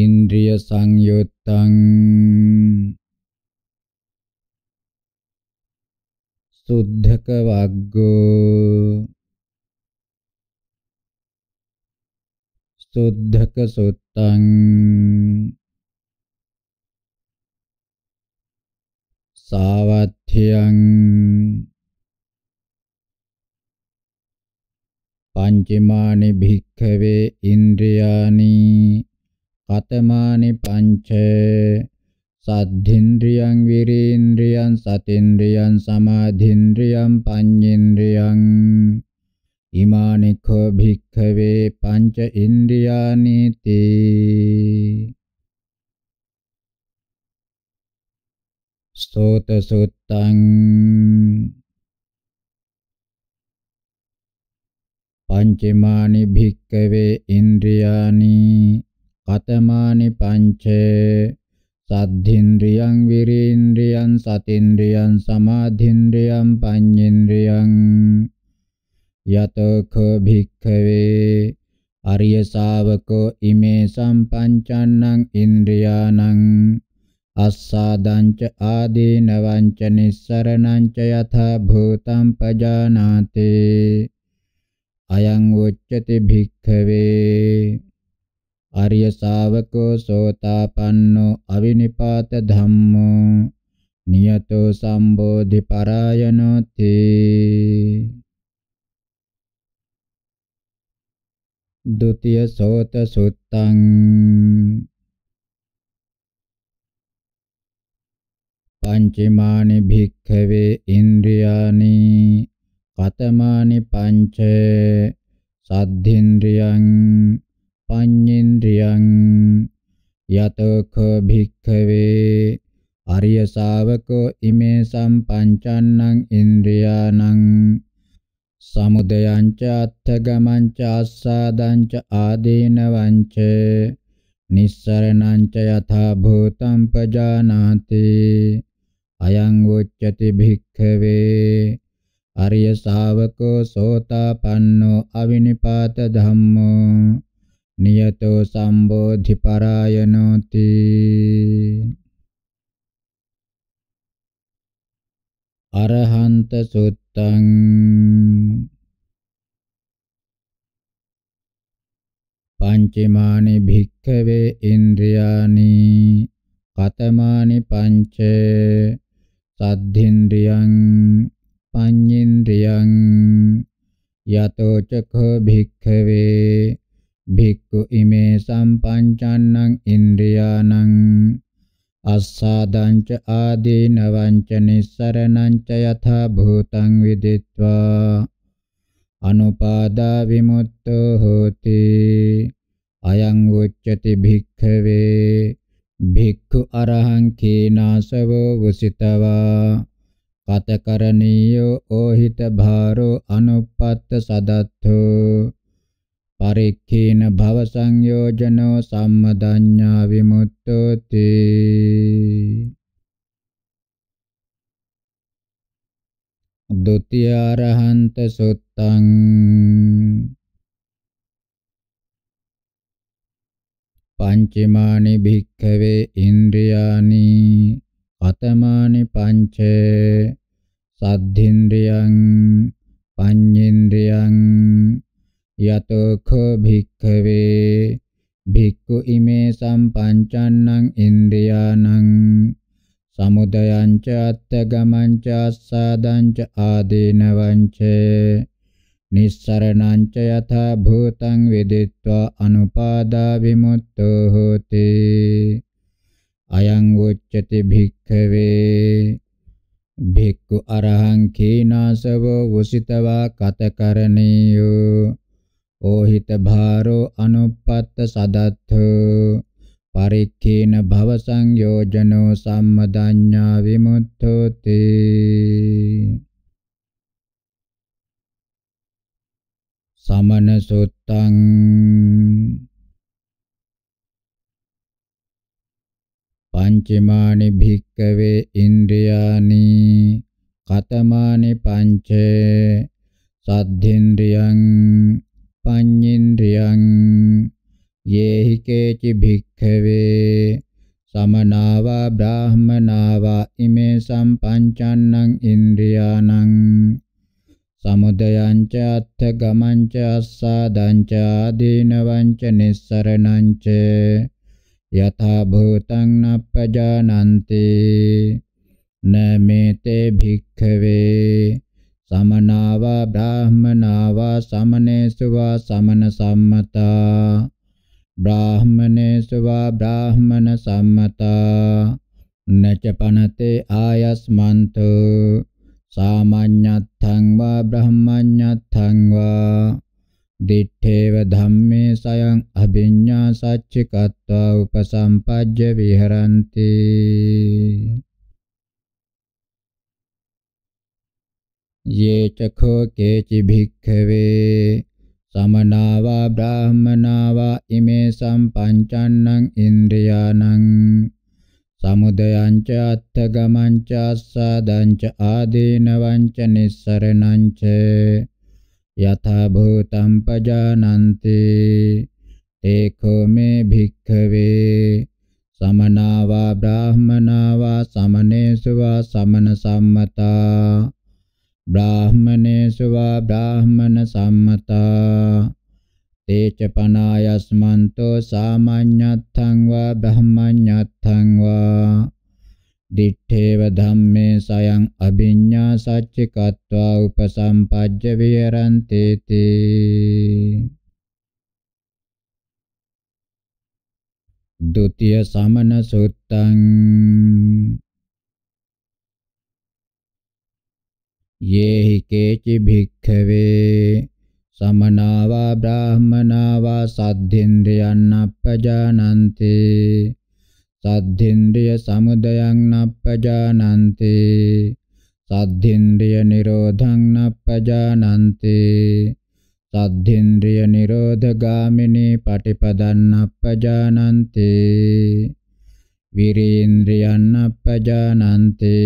ඉන්ද්‍රිය සංයුත්තං සුද්ධක වග්ගෝ සුද්ධක සුත්තං සාවත්ථියං පංචමානි භික්ඛවේ ඉන්ද්‍රියානි කතමානි පංච සද්ධින්ද්‍රියං විරේන්ද්‍රියං සතින්ද්‍රියං සමාධින්ද්‍රියං පඤ්ඤේන්ද්‍රියං ඉමානිඛෝ භික්ඛවේ පංච ඉන්ද්‍රියානි තේ සෝත සුත්තං පංචමානි භික්ඛවේ ඉන්ද්‍රියානි කතමානි පංච සද්ධින්ද්‍රියං විරේන්ද්‍රියං සතින්ද්‍රියං සමාධින්ද්‍රියං පඤ්ඤේන්ද්‍රියං යතෝඛ භික්ඛවේ අරිය ශාවකෝ ඉමේ සම්පංචන්නං ඉන්ද්‍රියානං අස්සාදංච ආදීනවංච නිස්සරණංච යථා භූතං පජානාති අයං උච්චති භික්ඛවේ ආර්ය ශාවකෝ සෝතාපන්නෝ අවිනිපාත ධම්මෝ නියතෝ සම්බෝධි පරායනෝති දුතිය සෝත සුත්තං පංචමානි භික්ඛවේ ඉන්ද්‍රියානි කතමානි පංච සද්ධින්ද්‍රියං පඤ්ඤේන්ද්‍රියං යතඛ භික්ඛවේ අරිය ශාවකෝ ඉමේ සම්පංචන්නං ඉන්ද්‍රියානං සමුදයං ච අත්ථගමං ච ආස්සාදං ච ආදීනවං ච නිස්සරණං ච යථා භූතං පජානාති අයං උච්චති භික්ඛවේ අරිය ශාවකෝ සෝතාපන්නෝ අවිනිපාත ධම්මෝ නියතෝ සම්බෝධි පරායනෝති අරහන්ත සුත්තං පංචමානි භික්ඛවේ ඉන්ද්‍රියානි කතමානි පංච සද්ධින්ද්‍රියං පඤ්ඤේන්ද්‍රියං යතෝ චඛ භික්ඛවේ භික්ඛු ඉමේ සම්පංචන්නං ඉන්ද්‍රියානං අස්සාදංච ආදීනවංච නිස්සරණංච යථා භූතං විදිත්වා අනුපාදා විමුක්තෝ හෝති අයං උච්චති භික්ඛවේ භික්ඛු අරහං කීනාසවෝ වසිතවා කතකරණීයෝ ඕහිත භාරෝ අනුපත්ත සදත්තෝ පරික්ඛේන භව සංයෝජනෝ සම්මදඤ්ඤා විමුක්තෝති දුතිය අරහන්ත සුත්තං පංචමානි භික්ඛවේ ඉන්ද්‍රියානි අතමානි පංච සද්ධින්ද්‍රියං පඤ්ඤේන්ද්‍රියං යතෝඛ භික්ඛවේ භික්ඛු ඉමේ සම්පංචන්නං ඉන්ද්‍රියානං සමුදයං ච අත්ථගමං ච ආසාදං ච ආදීනවං ච නිස්සරණං ච යථා භූතං විදිත්වා අනුපාදා විමුක්තෝ හෝති අයං උච්චති භික්ඛවේ භික්ඛු අරහං කීනාසවෝ වසිතවා කතකරණීයෝ ඕහිත භාරෝ අනුප්පත්ත සදත්ථෝ පරික්ඛේන භව සංයෝජනෝ සම්මදඤ්ඤා විමුක්තෝති සමන සුත්තං පංචමානි භික්කවේ ඉන්ද්‍රියානි කතමානි පංචේ සද්ධින්ද්‍රියං පඤ්ඤේන්ද්‍රියං යේහි කේචි භික්ඛවේ සමනාවා බ්‍රාහමනාවා ඉමේ සම්පංචන්නං ඉන්ද්‍රියානං සමුදයං ච අත්ථ ගමං ච අස්සාදං ච ආදීනවං ච නිස්සරණං ච යථා භූතං නප්පජානන්ති නමෙතේ භික්ඛවේ සමනාවා බ්‍රාහමනාවා සමනේසුවා සමන සම්මතා බ්‍රාහමනේසුවා බ්‍රාහමන සම්මතා නච පනතේ ආයස්මන්ත සාමාඤ්ඤත්ථං වා බ්‍රහ්මඤ්ඤත්ථං වා දිත්තේව ධම්මේ සයං අභිඤ්ඤා සච්චිකත්වා උපසම්පජ්ජ විහරಂತಿ ये चखो केचि भिक्खवे समना वा ब्राह्मणा वा इमे सम्पञ्चान्नम् इन्द्रियाणं समुदयं च अर्थगमं च आस्वादं च आदीनवं च निःसरणं च यथा भूतं पजानन्ति ते खो मे भिक्खवे समना वा ब्राह्मणा वा समनेषु वा समनसम्मता බ්‍රාහමනේසු වා බ්‍රාහමන සම්මතා තේච පනායස්මන්තෝ සාමාඤ්ඤත්තං වා බ්‍රහ්මඤ්ඤත්තං වා දිත්තේව ධම්මේ සයං අභිඤ්ඤා සච්චිකत्वा උපසම්පජ්ජ විහෙරන්තේති ද්විතිය සමන සුත්තං යේහි කේචි භික්ඛවේ සමනාවා බ්‍රාහමනාවා සද්ධින්ද්‍රයන් අපජානන්ති සද්ධින්ද්‍රිය සමුදයං නප්පජානන්ති සද්ධින්ද්‍රිය නිරෝධං නප්පජානන්ති සද්ධින්ද්‍රිය නිරෝධගාමිනී පටිපදං නප්පජානන්ති විරේන්ද්‍රියං නප්පජානන්ති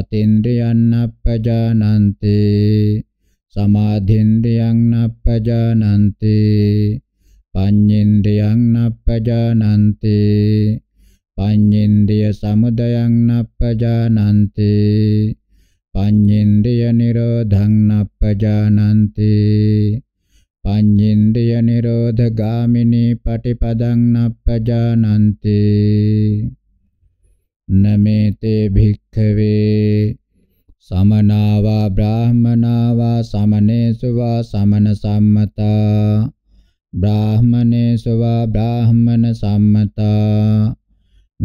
සතින්ද්‍රියං අපජානන්ති සමාධින්ද්‍රියං අපජානන්ති පඤ්ඤේන්ද්‍රියං අපජානන්ති පඤ්ඤේන්ද්‍රිය සමුදයං අපජානන්ති පඤ්ඤේන්ද්‍රිය නිරෝධං අපජානන්ති පඤ්ඤේන්ද්‍රිය නිරෝධගාමිනී පටිපදං අපජානන්ති නමේතේ භික්ඛවේ සමනාවා බ්‍රාහමනාවා සමනේසුවා සමන සම්මතා බ්‍රාහමනේසුවා බ්‍රාහමන සම්මතා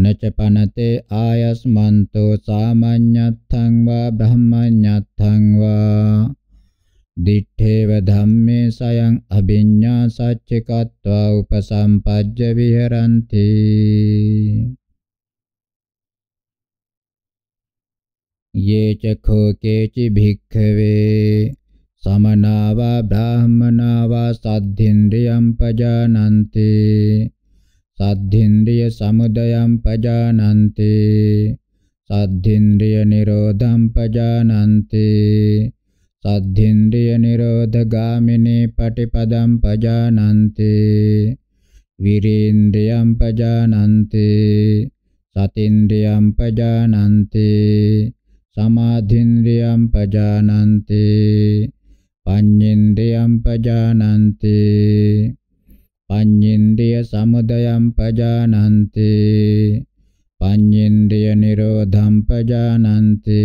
නච පනතේ ආයස්මන්තෝ සාමඤ්ඤත්තං වා බ්‍රහ්මඤ්ඤත්තං වා දිඨේව ධම්මේ සයං අභිඤ්ඤා සච්චිකत्वा උපසම්පජ්ජ විහෙරಂತಿ ये च खो केचि भिक्खवे समना वा ब्राह्मणा वा साध्विन्द्रियं पजानन्ति साध्विन्द्रियसमुदयं पजानन्ति साध्विन्द्रियनिरोधं पजानन्ति साध्विन्द्रियनिरोधगामिनी पटिपदं पजानन्ति वीरेन्द्रियं पजानन्ति सतीन्द्रियं पजानन्ति සමාධින්ද්‍රියම් පජානන්ති පඤ්ඤේන්ද්‍රියම් පජානන්ති පඤ්ඤේන්ද්‍රිය සමුදයම් පජානන්ති පඤ්ඤේන්ද්‍රිය නිරෝධම් පජානන්ති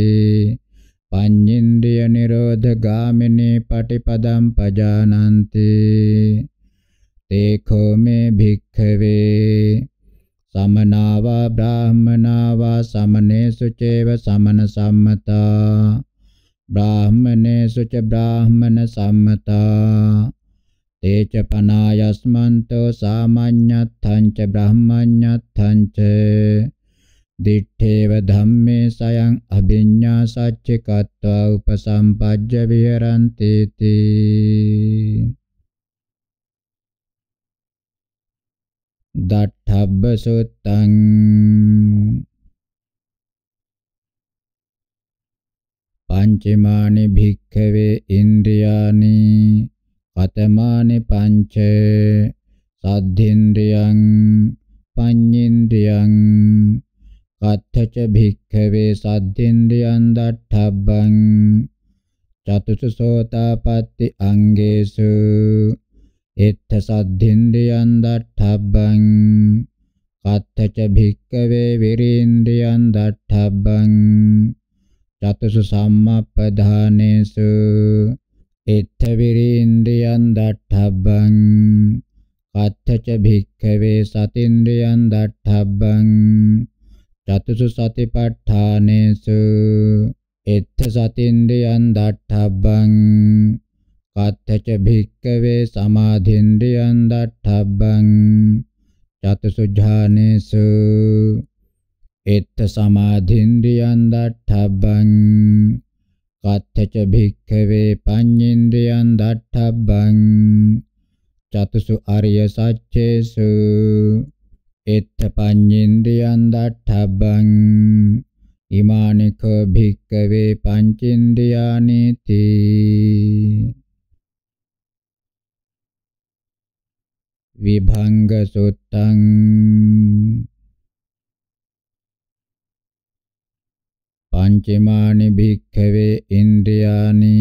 පඤ්ඤේන්ද්‍රිය නිරෝධ ගාමිනී පටිපදම් පජානන්ති තේඛෝ මේ භික්ඛවේ සමනාවා බ්‍රාහමනාවා සමනේසු චේව සමන සම්මතා බ්‍රාහමනේසු ච බ්‍රාහමන සම්මතා තේච පනායස්මන්තෝ සාමාඤ්ඤත්ථං ච බ්‍රාහ්මඤ්ඤත්ථං ච දිඨේව ධම්මේ සයං අභිඤ්ඤා සච්චිකත්වා උපසම්පජ්ජ විහරන්ති තී දට්ඨබ්බ සුත්තං පංචමානි භික්ඛවේ ඉන්ද්‍රියානි කතමානි පංච සද්ධින්ද්‍රියං පඤ්ඤේන්ද්‍රියං කත්තච භික්ඛවේ සද්ධින්ද්‍රියං දට්ඨබ්බං චතුසෝතාපට්ටි අංගේසු එත්ථ සද්ධින්දියන් දට්ඨබ්බං කත්තච භික්කවේ විරින්දියන් දට්ඨබ්බං චතුසු සම්මප්පධානේසු එත්ථ විරින්දියන් දට්ඨබ්බං කත්තච භික්කවේ සතින්දියන් දට්ඨබ්බං චතුසු සතිපට්ඨානේසු එත්ථ සතින්දියන් දට්ඨබ්බං කත්තච භික්කවේ සමාධින්ද්‍රියන් දට්ඨබ්බං චතුසුජ්ජානේසු එත්ත සමාධින්ද්‍රියන් දට්ඨබ්බං කත්තච භික්කවේ පඤ්ඤේන්ද්‍රියන් දට්ඨබ්බං චතුසු අරිය සච්චේසු එත්ත පඤ්ඤේන්ද්‍රියන් දට්ඨබ්බං ඉමානික භික්කවේ පංචේන්ද්‍රියානේති විභංග සුත්තං පංචමානි භික්ඛවේ ඉන්ද්‍රියානි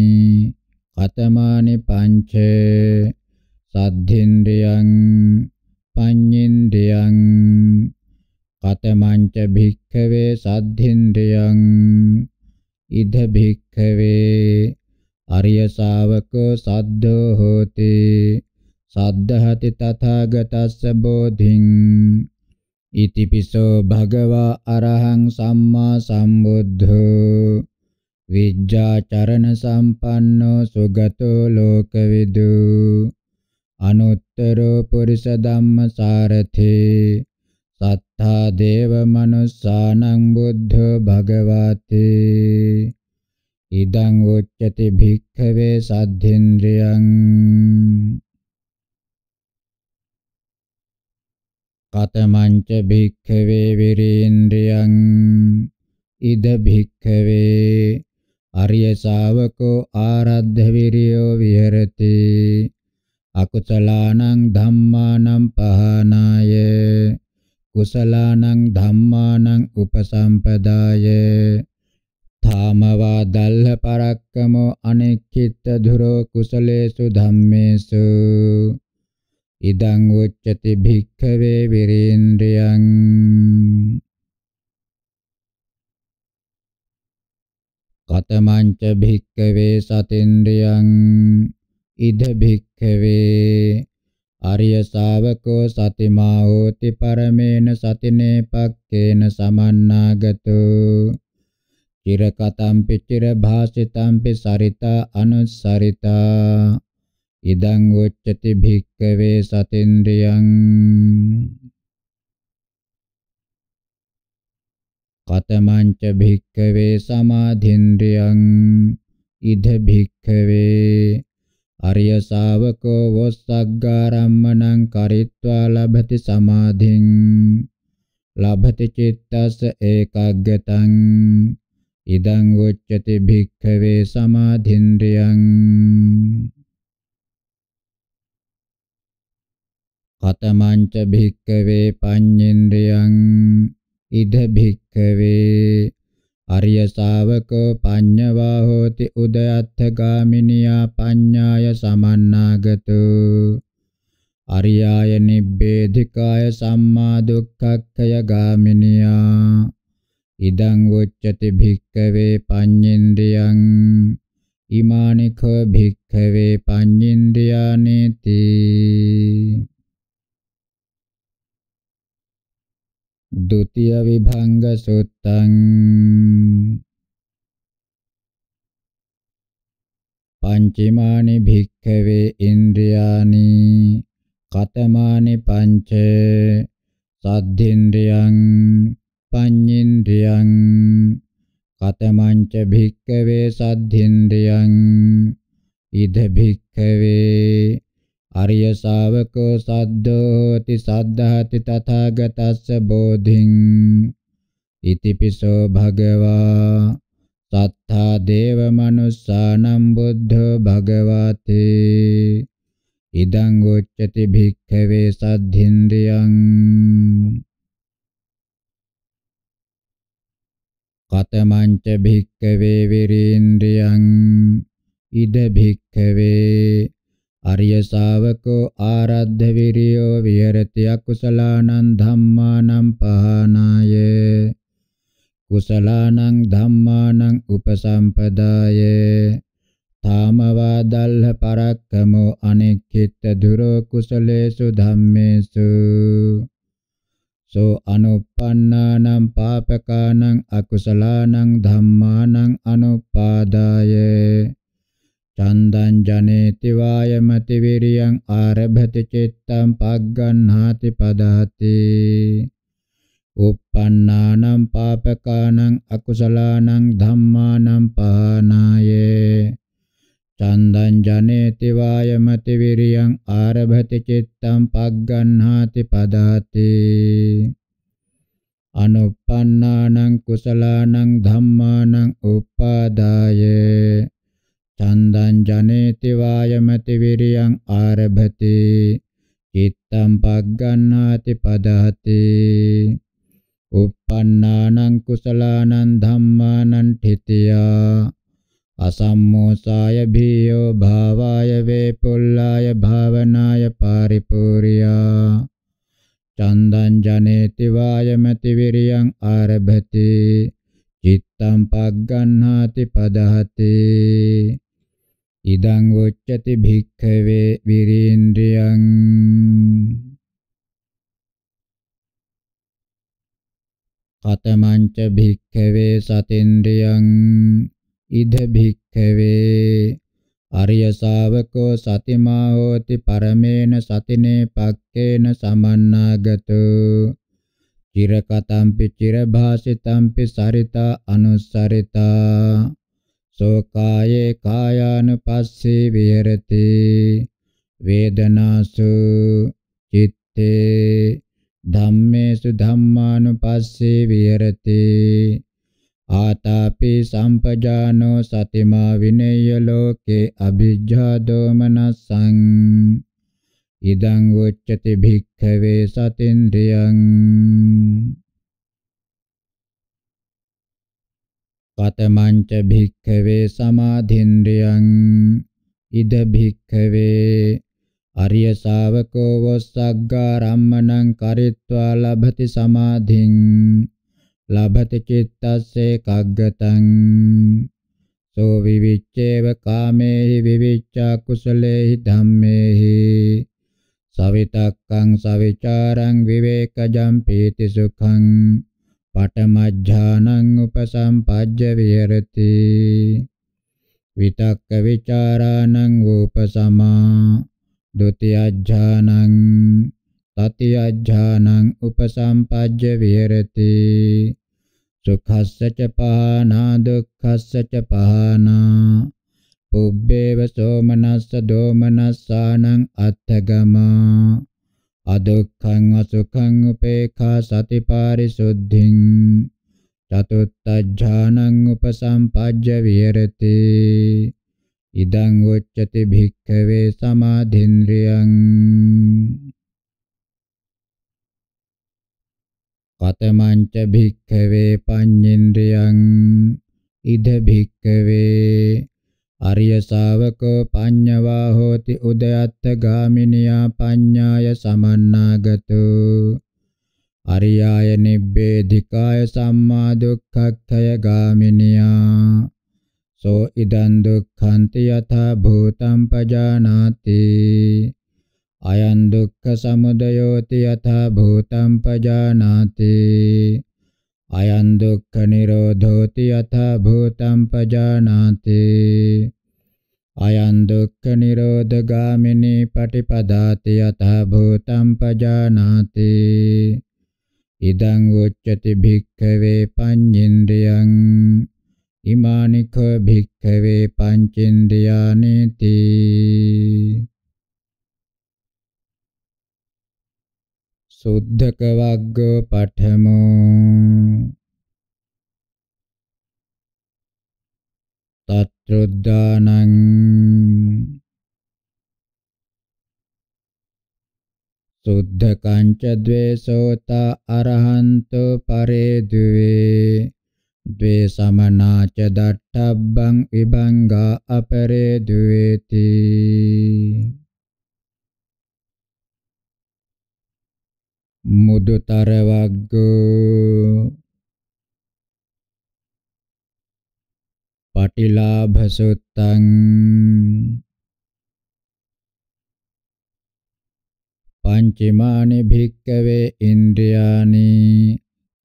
කතමානි පංච සද්ධින්ද්‍රියං පඤ්ඤින්ද්‍රියං කතමංච භික්ඛවේ සද්ධින්ද්‍රියං ඉද භික්ඛවේ අරිය ශාවකෝ සද්ධෝ හෝති සද්ධහති තථාගතස්ස බෝධින් ඉතිපිසෝ භගවා අරහං සම්මා සම්බුද්ධෝ විජ්ජාචරණ සම්පන්නෝ සුගතෝ ලෝකවිදු අනුත්තරෝ පුරිස ධම්ම සාරතේ සත්තා දේව මනුස්සානං බුද්ධ භගවතේ ඉදං උච්චති භික්ඛවේ සද්ධේන්ද්‍රයං කතමංච භික්ඛවේ විරේන්ද්‍රයන් ඉද භික්ඛවේ අරිය ශාවකෝ ආරද්ධ විරියෝ විහෙරති අකුසලානං ධම්මානං පහනාය කුසලානං ධම්මානං උපසම්පදාය තාමවා දල්හ පරක්කමෝ අනෙක්කිත්ත දුරෝ කුසලේසු ධම්මේසු ඉදං උච්චති භික්ඛවේ විරේන්ද්‍රයන් කතමංච භික්ඛවේ සතේන්ද්‍රයන් ඉද භික්ඛවේ ආර්ය ශාවකෝ සතිමා හෝති පරමේන සතිනේ පක්කේන සමන්නාගතෝ චිරකතම්පි චිරභාසිතම්පි සරිතා අනුසරිතා ඉදං උච්චති භික්කවේ සතින්ද්‍රියං කතමංච භික්කවේ සමාධින්ද්‍රියං ඉද භික්කවේ අරිය ශාවකෝ වස්සග්ගාරම්මණං කරිත්වා ලබති සමාධින් ලබති චිත්තස ඒකග්ගතං ඉදං උච්චති භික්ඛවේ සමාධින්ද්‍රියං කතමංච භික්කවේ පඤ්ඤේන්ද්‍රයන් ඉද භික්කවේ අරිය ශාවකෝ පඤ්ඤවා හෝති උදයත්ථ ගාමිනියා පඤ්ඤාය සමන්නාගතෝ අරියාය නිබ්බේධිකාය සම්මා දුක්ඛක්ඛය ගාමිනියා ඉදං වොච්චති භික්කවේ පඤ්ඤේන්ද්‍රයන් ඉමානිඛ භික්ඛවේ පඤ්ඤේන්ද්‍රයානේති द्वितीय विभंग सूत्रं පංචමානි භික්ඛවේ ඉන්ද්‍රියානි කතමානි පංච සද්ධින්ද්‍රියං පඤ්ඤින්ද්‍රියං කතමංච භික්ඛවේ සද්ධින්ද්‍රියං ඉද භික්ඛවේ අරිය ශාවකෝ සද්ධෝති සද්ධාති තථාගතස්ස බෝධින් ඉතිපිසෝ භගවා සත්තා දේව මනුස්සානම් බුද්ධෝ භගවාති ඉදං උච්චති භික්ඛවේ සද්ධින්ද්‍රියං කතමංච භික්ඛවේ විරීන්ද්‍රියං ඉද භික්ඛවේ අරිය ශාවකෝ ආරද්ධ විරියෝ විහෙරති අකුසලානං ධම්මානං පහනාය කුසලානං ධම්මානං උපසම්පදාය තාමවා දල්හ පරක්කමෝ අනෙක්කිත දුරෝ කුසලේසු ධම්මේසු සෝ අනුප්පන්නානම් පාපකානං අකුසලානං ධම්මානං අනුපාදායේ චන්දං ජනේති වායමති විරියං ආරභති චිත්තං පග්ගණ්හාති පදහති uppannānaṁ pāpakānaṁ akusalānaṁ dhammānaṁ pahānāye චන්දං ජනේති වායමති විරියං ආරභති චිත්තං පග්ගණ්හාති පදහති අනුප්පන්නානං කුසලානං ධම්මානං උපාදාය චන්දං ජනේති වායමති විරියං ආරභති චිත්තං පග්ගණ්ණාති පදහති uppannānaṁ kusalānaṁ dhammānaṁ ṭhitiyā අසම්මෝසාය භීයෝ භාවාය වේපුල්ලාය භාවනාය පාරිපූර්යා චන්දං ජනේති වායමති විරියං ආරභති චිත්තං පග්ගණ්හාති පදහති ඉදං උච්චති භික්ඛවේ විරේන්ද්‍රයං කතමංච භික්ඛවේ සතේන්ද්‍රයං ඉද භික්ඛවේ අරිය ශාවකෝ සතිමා හෝති පරමේන සතිනේ පක්කේන සමන්නාගතෝ චිරකතම්පි චිරභාසිතම්පි සරිතා අනුසරිතා සෝකායේ කායානුපස්සී විහෙරති වේදනාසු චිත්තේ ධම්මේසු ධම්මානුපස්සී විහෙරති ආතාපි සම්පජානෝ සතිමා විනේය ලෝකේ අභිජ්ජා දෝමනසං ඉදං උච්චති භික්ඛවේ සතින්ද්‍රියං කතමංච භික්ඛවේ සමාධින්ද්‍රියං ඉද භික්ඛවේ අරිය ශාවකෝ වස්සග්ගා රම්මණං කරිත්වා ලබති සමාධින් ලබති චිත්තස්සේ කග්ගතං සෝ විවිච්ඡේව කාමේහි විවිච්ඡා කුසලේහි ධම්මේහි සවිතක්කං සවිචාරං විවේකජම් පීති සුඛං පඨමඥානං උපසම්පජ්ජ විහෙරති විතක්ක විචාරාණං උපසමා ဒ ුතියඥානං තතියඥානං උපසම්පජ්ජ විහෙරති සුඛස්ස ච පහනා දුක්ඛස්ස ච පහනා පුබ්බේව සෝමනස්ස දෝමනස්සානං අත්ථගමා අදුක්ඛං අසුඛං උපේඛා සති පාරිසුද්ධින් චතුත්ථඥානං උපසම්පජ්ජ විහෙරති ඉදං උච්චති භික්ඛවේ සමාධින්ද්‍රියං කතමංච භික්ඛවේ පඤ්ඤේන්ද්‍රියං ඉද භික්ඛවේ අරිය ශාවකෝ පඤ්ඤවා හෝති උදයත්ත ගාමිනියා පඤ්ඤාය සමන්නාගතෝ අරියාය නිබ්බේධිකාය සම්මා දුක්ඛක්ඛය ගාමිනියා සෝ ඉදං දුක්ඛන්ති යථා භූතං පජානාති අයං දුක්ඛ සමුදයෝති යථා භූතං පජානාති අයං දුක්ඛ නිරෝධෝති යථා භූතං පජානාති අයං දුක්ඛ නිරෝධ ගාමිනී පටිපදාති යථා භූතං පජානාති ඉදං උච්චති භික්ඛවේ පඤ්ඤේන්ද්‍රයන් ඉමානික භික්ඛවේ පංචේන්ද්‍රයානේති සුද්ධක වග්ගෝ පඨමෝ තත්රුද්දානං සුද්ධකංච ද්වේසෝතා අරහන්තෝ පරේදුවේ ද්වේසමනාච දට්ඨබ්බං විභංගා අපරේදුවේති මුදුතරවග්ගෝ පටිලාභසුත්තං පංචමානි භික්කවේ ඉන්ද්‍රියානි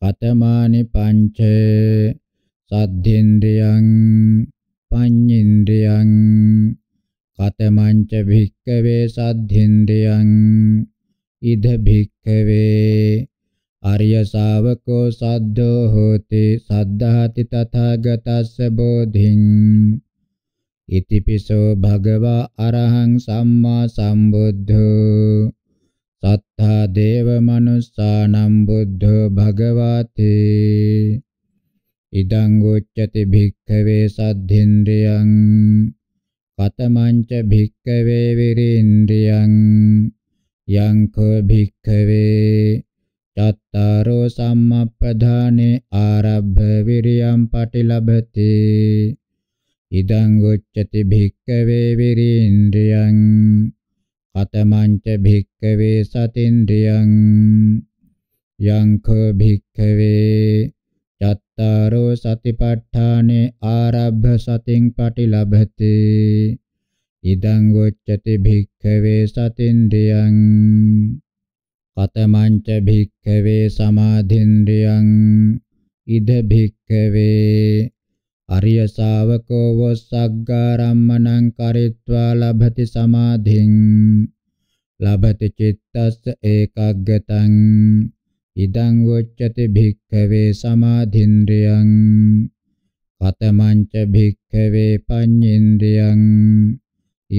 කතමානි පංච සද්ධින්ද්‍රියං පඤ්ඤින්ද්‍රියං කතමංච භික්කවේ සද්ධින්ද්‍රියං ඉද භික්ඛවේ ආර්ය ශාවකෝ සද්ධෝ හෝති සද්ධාති තථාගතස්ස බෝධින් ඉතිපිසෝ භගවා අරහං සම්මා සම්බුද්ධෝ සත්තා දේව මනුස්සානම් බුද්ධෝ භගවාති ඉදං උච්චති භික්ඛවේ සද්ධින්ද්‍රියං කතමංච භික්ඛවේ විරින්ද්‍රියං යංකෝ භික්ඛවේ චත්තාරෝ සම්මප්පධානේ ආරබ්බ විරියම් පටිලබති ඉදං උච්චති භික්ඛවේ විරින්ද්‍රියං කතමං ච භික්ඛවේ සතින්ද්‍රියං යංකෝ භික්ඛවේ චත්තාරෝ සතිපට්ඨානේ ආරබ්බ සතින් පටිලබති ඉදං වොච්චති භික්ඛවේ සතින්ද්‍රියං කතමංච භික්ඛවේ සමාධින්ද්‍රියං ඉද භික්ඛවේ අරිය ශාවකෝ වොස්සග්ගාරම්මණං කරිත්වා ලබති සමාධින් ලබති චිත්තස්ස ඒකග්ගතං ඉදං වොච්චති භික්ඛවේ සමාධින්ද්‍රියං කතමංච භික්ඛවේ පඤ්ඤේන්ද්‍රියං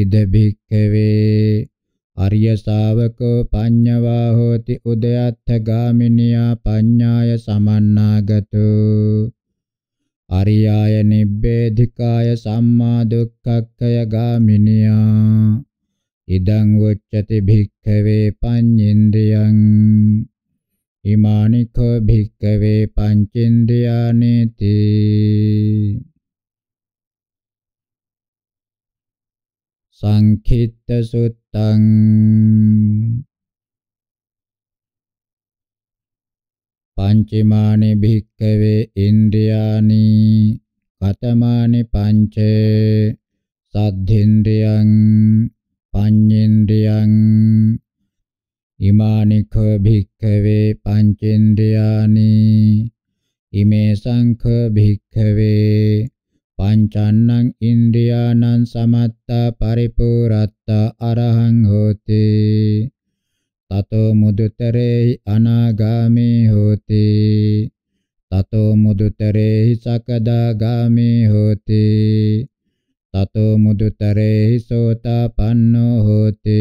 ඉද භික්ඛවේ අරිය ශාවකෝ පඤ්ඤවා හෝති උදයත්ථ ගාමිනියා පඤ්ඤාය සමන්නාගතෝ අරියාය නිබ්බේධිකාය සම්මා දුක්ඛක්ඛය ගාමිනියා ඉදං උච්චති භික්ඛවේ පඤ්ඤේන්ද්‍රියං ඉමානිකෝ භික්ඛවේ පඤ්චේන්ද්‍රියානේති සංඛිත්ත සුත්තං පංචමානි භික්කවේ ඉන්ද්‍රියානි කතමානි පංච සද්ධින්ද්‍රියං පඤ්ඤේන්ද්‍රියං ඉමානි කෝ භික්කවේ පංචේන්ද්‍රියානි ඉමේ සංඛ භික්කවේ පංචන්නං ඉන්ද්‍රියානං සමත්තා පරිපූරත්තා අරහං හෝති තතෝ මුදුතරේ අනාගාමී හෝති තතෝ මුදුතරේ සකදාගාමී හෝති තතෝ මුදුතරේ සෝතාපන්නෝ හෝති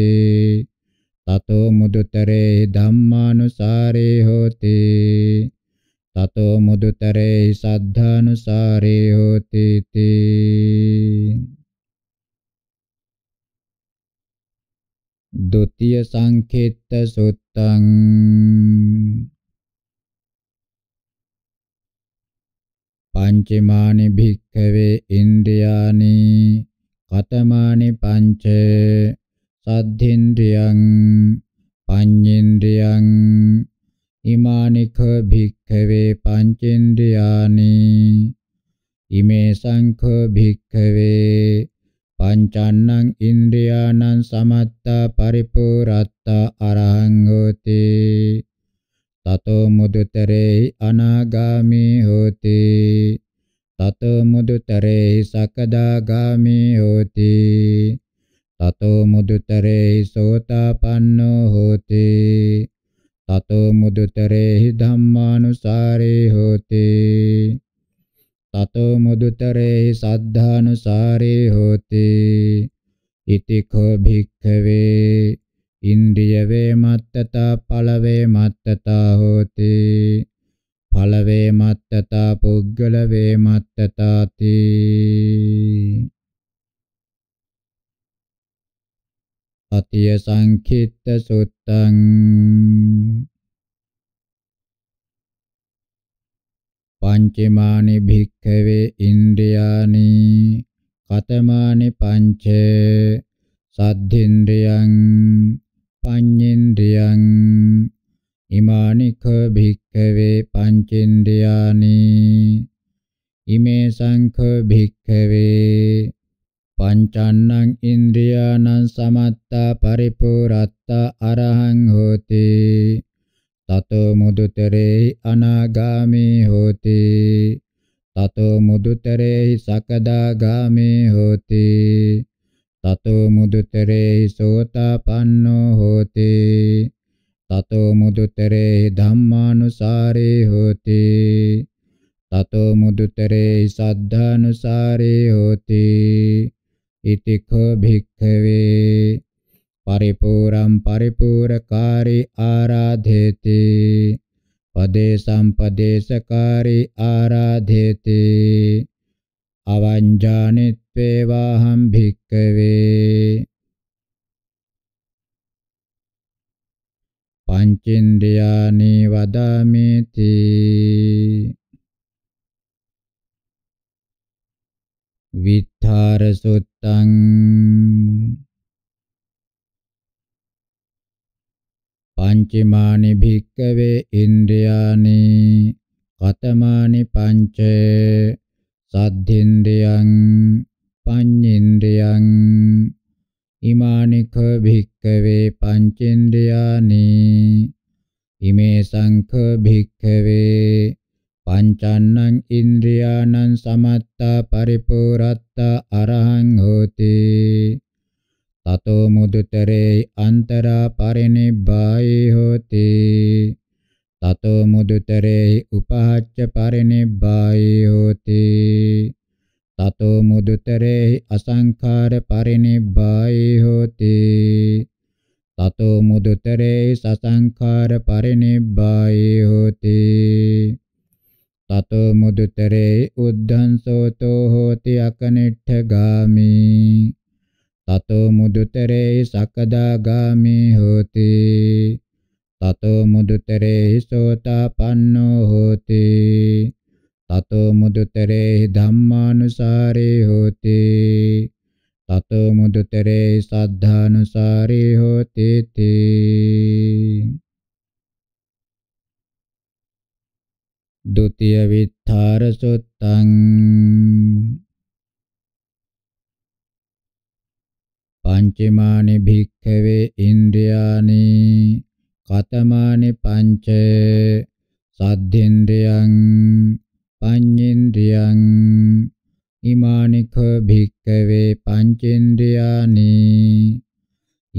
තතෝ මුදුතරේ ධම්මානුසාරේ හෝති තතෝ මුදුතරේ සද්ධානුසාරේ හෝති තී ဒ ුතිය සංඛේත්ත සුත්තං පංචමානි භික්ඛවේ ඉන්ද්‍රියානි කතමානි පංච සද්ධින්ද්‍රියං පඤ්ඤේන්ද්‍රියං ඉමානික භික්ඛවේ පංචේන්ද්‍රයානි ඉමේ සංඛ භික්ඛවේ පංචන්නං ඉන්ද්‍රියානං සමත්තා පරිපූරත්තා අරහං හෝති තතෝ මුදුතරේ අනාගාමී හෝති තතෝ මුදුතරේ සකදාගාමී හෝති තතෝ මුදුතරේ සෝතාපන්නෝ හෝති තතෝ මුදුතරේහි ධම්මානුසාරේ හෝති තතෝ මුදුතරේහි සද්ධානුසාරේ හෝති ඉති කෝ භික්ඛවේ ඉන්ද්‍රිය වේ මත්තතා පළවේ මත්තතා හෝති පළවේ මත්තතා පුද්ගල වේ මත්තතාති අතිය සංකිත්ත සුත්තං පංචමානි භික්ඛවේ ඉන්ද්‍රියානි කතමානි පංච සද්ධින්ද්‍රියං පඤ්ඤේන්ද්‍රියං ඉමානි ඛ භික්ඛවේ පංචේන්ද්‍රියානි ඉමේ සංඛ භික්ඛවේ පංචන්නං ඉන්ද්‍රියානං සමත්තා පරිපූරත්තා අරහං හෝති තතෝ මුදුතරේ අනාගාමී හෝති තතෝ මුදුතරේ සකදාගාමී හෝති තතෝ මුදුතරේ සෝතාපන්නෝ හෝති තතෝ මුදුතරේ ධම්මානුසාරේ හෝති තතෝ මුදුතරේ සද්ධානුසාරේ හෝති ඉතිකෝ භික්ඛවේ පරිපූර්ණම් පරිපූර්ණකාරී ආරාධේති පදේශම් පදේශකාරී ආරාධේති අවංජානිත්වේ වාහම් භික්ඛවේ පංචේන්ද්‍රයානි වදාමේති විත්තාර සුත්තං පංචමානි භික්කවේ ඉන්ද්‍රයානි කතමානි පංච සද්ධින්ද්‍රයන් පඤ්ඤේන්ද්‍රයන් ඉමානි ක භික්කවේ පංචේන්ද්‍රයානි ඉමේ සංඛ භික්කවේ පංචන්නං ඉන්ද්‍රියානං සමත්තා පරිපූරත්තා අරහං හෝති තතෝ මුදුතරේ අන්තරා පරිනිබ්බායි හෝති තතෝ මුදුතරේ උපහච්ච පරිනිබ්බායි හෝති තතෝ මුදුතරේ අසංඛාර පරිනිබ්බායි හෝති තතෝ මුදුතරේ සසංඛාර පරිනිබ්බායි හෝති තතෝ මුදුතරේ උද්ධං සෝතෝ හෝති අකනිට්ඨගාමි තතෝ මුදුතරේ සකදාගාමි හෝති තතෝ මුදුතරේ සෝතාපන්නෝ හෝති තතෝ මුදුතරේ ධම්මානුසාරේ හෝති තතෝ මුදුතරේ සද්ධානුසාරේ හෝති තේ द्वितीय वित्थार सुत्तं පංචමානි භික්ඛවේ ඉන්ද්‍රියානි කතමානි පංච සද්ධින්ද්‍රියං පඤ්ඤේන්ද්‍රියං ඉමානි ඛ භික්ඛවේ පංචේන්ද්‍රියානි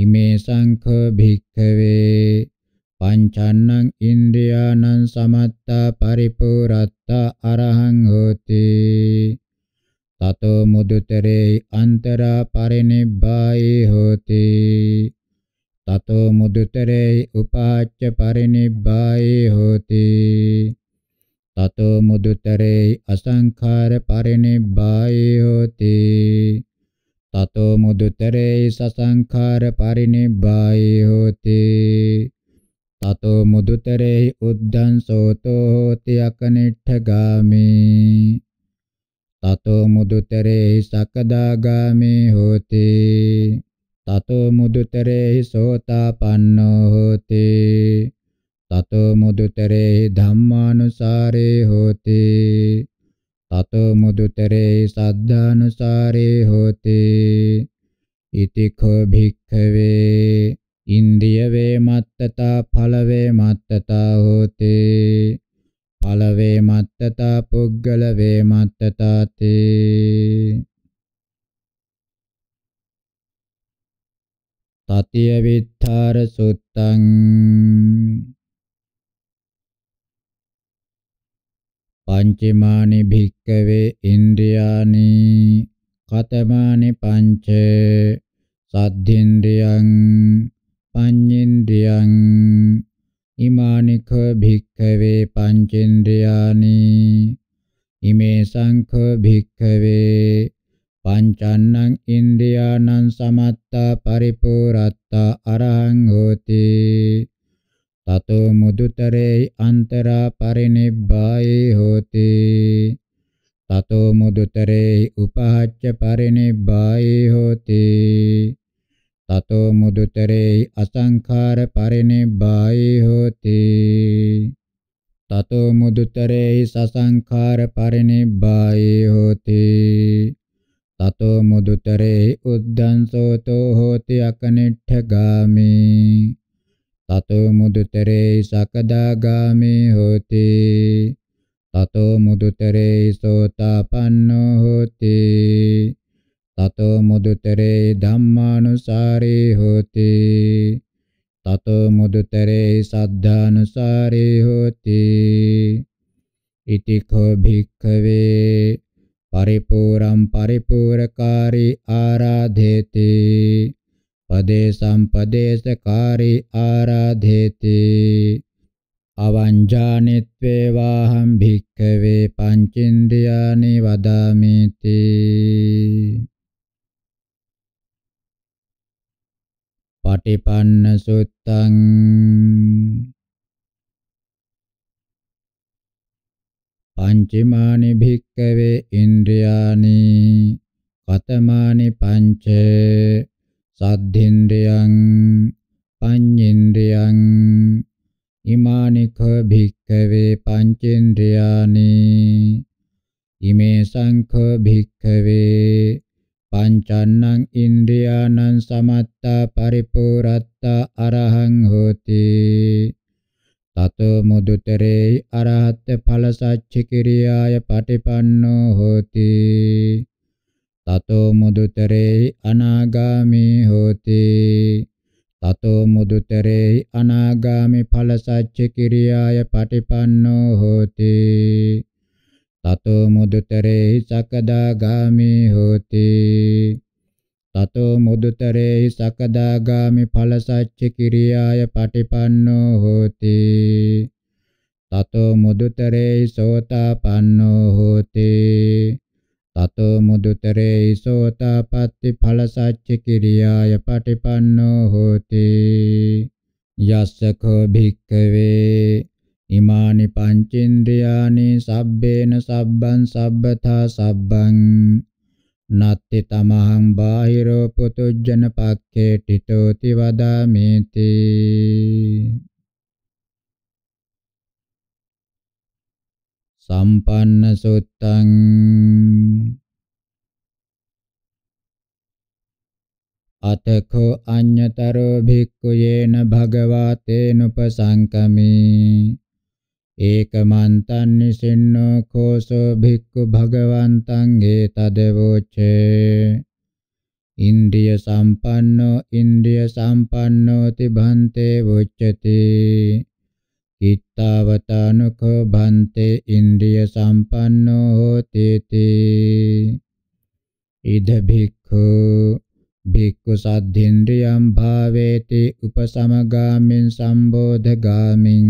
ඉමේ සංඛ භික්ඛවේ පංචන්නං ඉන්ද්‍රියානං සමත්තා පරිපූරත්තා අරහං හෝති තතෝ මුදුතරේ අන්තරා පරිනිබ්බායි හෝති තතෝ මුදුතරේ උපාච්ච පරිනිබ්බායි හෝති තතෝ මුදුතරේ අසංඛාර පරිනිබ්බායි හෝති තතෝ මුදුතරේ සසංඛාර පරිනිබ්බායි හෝති තතෝ මුදුතරේහි උද්දං සෝතෝ හෝති අකනිට්ඨගාමේ තතෝ මුදුතරේහි සකදාගාමේ හෝති තතෝ මුදුතරේහි සෝතාපන්නෝ හෝති තතෝ මුදුතරේහි ධම්මානුසාරේ හෝති තතෝ මුදුතරේහි සද්ධානුසාරේ හෝති ඉතිඛෝ භික්ඛවේ ඉන්ද්‍රිය වේමත්තතා ඵල වේමත්තතා හෝතේ ඵල වේමත්තතා පුද්ගල වේමත්තතා තේ තතිය විත්තර සුත්තං පංචමානි භික්කවේ ඉන්ද්‍රියානි කතමානි පංච සද්ධින්ද්‍රියං පඤ්ඤේන්ද්‍රයන් ඉමානික භික්ඛවේ පංචේන්ද්‍රයානි ඉමේ සංඛ භික්ඛවේ පංචන්නං ඉන්ද්‍රියානං සමත්තා පරිපූරත්තා අරහං හෝති තතෝ මුදුතරේ අන්තරා පරිනිබ්බායේ හෝති තතෝ මුදුතරේ උපහච්ච පරිනිබ්බායේ හෝති තතෝ මුදුතරේ අසංඛාර පරිනිබ්බායි හෝති තතෝ මුදුතරේ සසංඛාර පරිනිබ්බායි හෝති තතෝ මුදුතරේ උද්දන්සෝතෝ හෝති අකනිට්ඨගාමී තතෝ මුදුතරේ සකදාගාමී හෝති තතෝ මුදුතරේ සෝතාපන්නෝ හෝති තතෝ මුදුතරේ ධම්මානුසාරේ හෝති තතෝ මුදුතරේ සද්ධානුසාරේ හෝති ඉති කෝ භික්ඛවේ පරිපූර්ණම් පරිපූර්ණකාරී ආරාධේති පදේශම් පදේශකාරී ආරාධේති අවංජානිත්වේ වාහම් භික්ඛවේ පංචින්ද්‍රියානි වදාමිති පටිපන්න සුත්තං පංචමානි භික්කවේ ඉන්ද්‍රියානි කතමානි පංච සද්ධින්ද්‍රියං පඤ්ඤේන්ද්‍රියං ඉමානි ඛ භික්කවේ පංචේන්ද්‍රියානි ඉමේ සංඛ භික්කවේ පංචන්නං ඉන්ද්‍රියානං සමත්තා පරිපූරත්තා අරහං හෝති තතෝ මුදුතරේ අරහත් ඵල සච්ච කිරියාය පටිපන්නෝ හෝති තතෝ මුදුතරේ අනාගාමී හෝති තතෝ මුදුතරේ අනාගාමී ඵල සච්ච කිරියාය පටිපන්නෝ හෝති තතෝ මුදුතරේ සකදාගාමි හෝති තතෝ මුදුතරේ සකදාගාමි ඵල සච්ච කිරියාය පටිපන්නෝ හෝති තතෝ මුදුතරේ සෝතාපන්නෝ හෝති තතෝ මුදුතරේ සෝතාපට්ටි ඵල සච්ච කිරියාය පටිපන්නෝ හෝති යස්සකෝ භික්ඛවේ ඉමානි පංචේන්ද්‍රයානි සබ්බේන සබ්බං සබ්බතා සබ්බං නත්ති තමහං බාහිරෝ පුතුජන පක්ඛේ තිතෝති වදාමේති සම්පන්න සුත්තං අතකෝ අඤ්‍යතරෝ භික්ඛු යේන භගවා තේනුපසංකමේ ඒකමන්තං නිසින්නෝ කෝසෝ භික්ඛු භගවන්තං ගේ තදවෝචේ ඉන්ද්‍රිය සම්පන්නෝ ඉන්ද්‍රිය සම්පන්නෝ තිභන්තේ වොච්චති කිත්තාවතානුකෝ භන්තේ ඉන්ද්‍රිය සම්පන්නෝ හෝති තී ඉද භික්ඛු භික්ඛු සද්ධින්ද්‍රියම් භාවේති උපසමගාමින් සම්බෝධගාමින්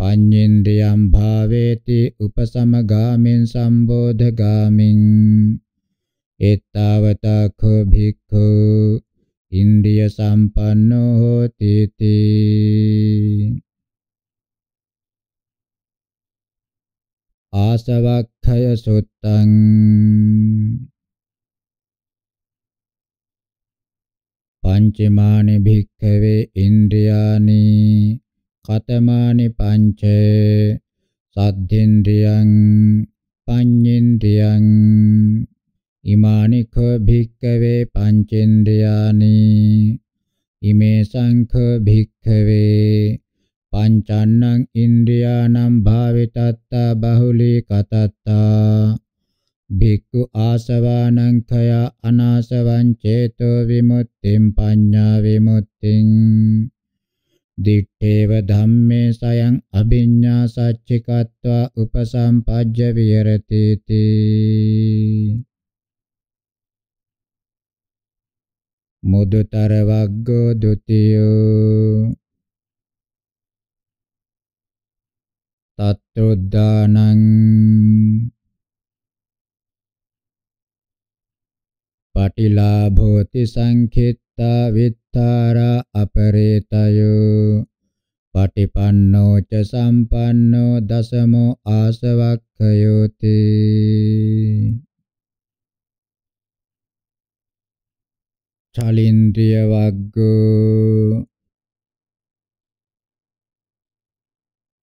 පඤ්ඤේන්ද්‍රියම් භාවේති උපසමගාමෙන් සම්බෝධගාමින් එත්තාවතා කෝ භික්ඛු ඉන්ද්‍රිය සම්පන්නෝ හෝති තී ආසවක්ඛය සුත්තං පංචමානි භික්ඛවේ ඉන්ද්‍රියානි කතමානි පංච සද්ධින්ද්‍රියං පඤ්ඤේන්ද්‍රියං ඉමානි ඛ භික්ඛවේ පංචේන්ද්‍රයානි ඉමේ සංඛ භික්ඛවේ පංචන්නං ඉන්ද්‍රියානම් භාවිතත්තා බහුලී කතත්තා භික්ඛු ආසවානං khaya අනාසවං චේතෝ විමුක්තිං පඤ්ඤා විමුක්තිං දිත්තේව ධම්මේ සයං අභිඤ්ඤා සච්චිකत्वा උපසම්පජ්ජ විහෙරති තී මුදුතර වග්ගෝ ဒ ුතියෝ තත්ත්‍රුද්දානං පටිලාභෝති සංඛිත්තා විත් අත්තාරා අපරේතයෝ පටිපන්නෝ ච සම්පන්නෝ දසමෝ ආසවක්ඛයෝති චලින්ද්‍රිය වග්ගෝ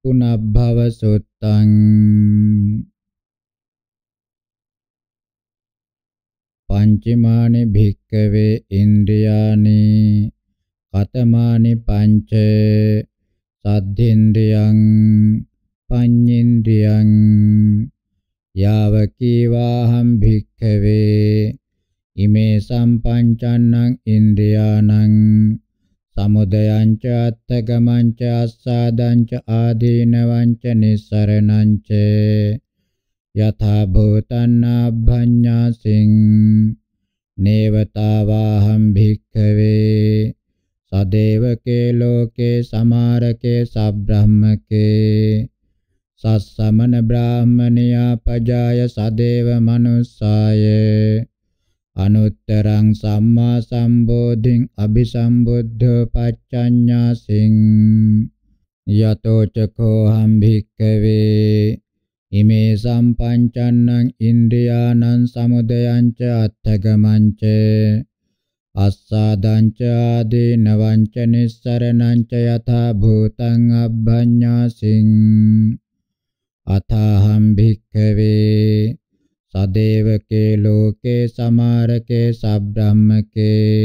පුනබ්භව සොත්තං පංචමානි භික්කවේ ඉන්ද්‍රියානි කතමානි පංච සද්ධින්ද්‍රියං පඤ්ඤේන්ද්‍රියං යාවකීවාහම් භික්ඛවේ ඉමේ සම්පංචන්නං ඉන්ද්‍රියානං සමුදයං ච අත්තගමං ච ආස්සාදං ච ආදීනවං ච නිස්සරණං ච යථා භූතං අභඤ්ඤාසින් නේවතාවාහම් භික්ඛවේ සදේවකේ ලෝකේ සමාරකේ සබ්‍රහ්මකේ සස්සමන බ්‍රාහ්මණයා පජාය සදේව මනුස්සාය අනුත්තරං සම්මා සම්බෝධින් අபிසම්බුද්ධ පච්චඤ්ඤාසින් යතෝ චකෝ හම් භික්ඛවේ ඉමේ සම්පංචන්නං ඉන්ද්‍රියානං සමුදයංච අත්ථගමංච අස්සාදංච ආදීනවංච නිස්සරණංච යථා භූතං අබ්බඤ්ඤාසින් අතහම් භික්ඛවේ සදේවකේ ලෝකේ සමාරකේ සබ්‍රාහ්මකේ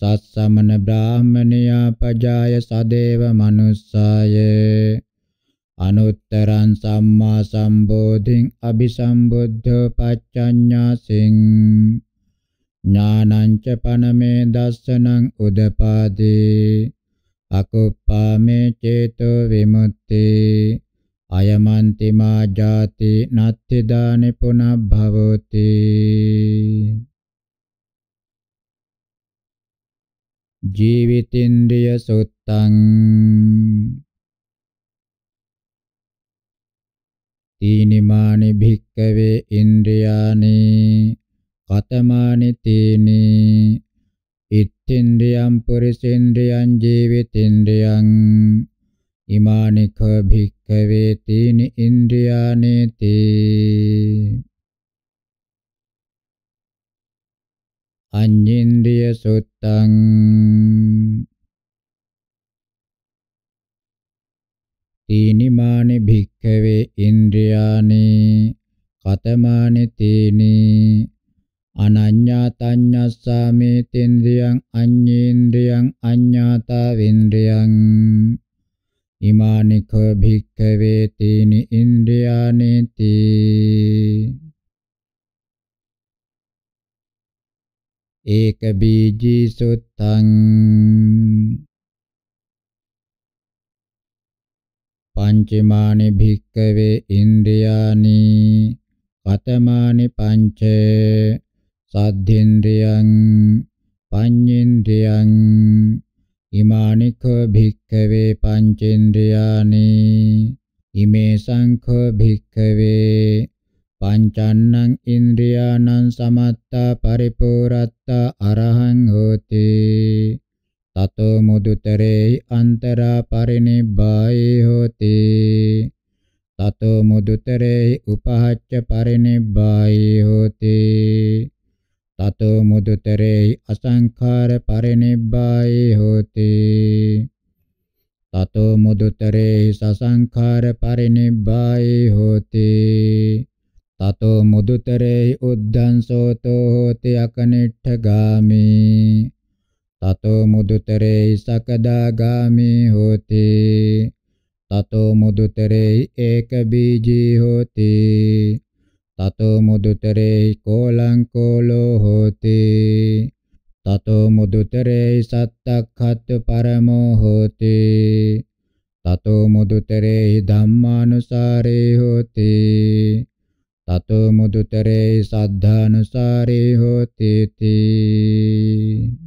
සස්සමන බ්‍රාහ්මණයා පජාය සදේව මනුස්සාය අනුත්තරං සම්මා සම්බෝධින් අபிසම්බුද්ධ පච්චඤ්ඤාසින් ඥානං ච පනමේ දස්සනං උදපාදේ අකුප්පාමේ චේතෝ විමුක්තේ අයමන්තිමා ජාති නත්ති දානි පුනබ්භවති ජීවිතින්ද්‍රිය සුත්තං තීනිමානි භික්කවේ ඉන්ද්‍රියානි කතමානි තීනි ඉත්ත්‍ින්ද්‍රියම් පුරිසින්ද්‍රියං ජීවිතින්ද්‍රියං ඉමානි ඛ භික්කවේ තීනි ඉන්ද්‍රියානි තී අඤ්ඤින්ද්‍රිය සුත්තං තීනිමානි භික්ඛවේ ඉන්ද්‍රියානි කතමානි තීනි අනඤ්ඤාතඤ්ඤස්සාමි තේන්ද්‍රියං අඤ්ඤේන්ද්‍රියං අඤ්ඤාතා වේන්ද්‍රියං ඉමානි කෝ භික්ඛවේ තීනි ඉන්ද්‍රියානි තී ඒක බීජී සුත්තං පංචමානි භික්කවේ ඉන්ද්‍රියානි කතමානි පංච සද්ධින්ද්‍රියං පඤ්ඤේන්ද්‍රියං ඉමානි කෝ භික්කවේ පංචේන්ද්‍රියානි ඉමේ සංඛෝ භික්කවේ පංචන්නං ඉන්ද්‍රියානං සමත්තා පරිපූරත්තා අරහං හෝතේ තතෝ මුදුතරේ අන්තරා පරිනිබ්බායේ හෝති තතෝ මුදුතරේ උපහච්ච පරිනිබ්බායේ හෝති තතෝ මුදුතරේ අසංඛාර පරිනිබ්බායේ හෝති තතෝ මුදුතරේ සසංඛාර පරිනිබ්බායේ හෝති තතෝ මුදුතරේ උද්ධං සෝතෝ හෝති අකනිට්ඨ ගාමී තතෝ මුදුතරේ සකදාගාමි හෝති තතෝ මුදුතරේ ඒක බීජී හෝති තතෝ මුදුතරේ කෝලං කෝලෝ හෝති තතෝ මුදුතරේ සත්තක්ඛත් පරමෝ හෝති තතෝ මුදුතරේ ධම්මානුසාරේ හෝති තතෝ මුදුතරේ සද්ධානුසාරේ හෝති තී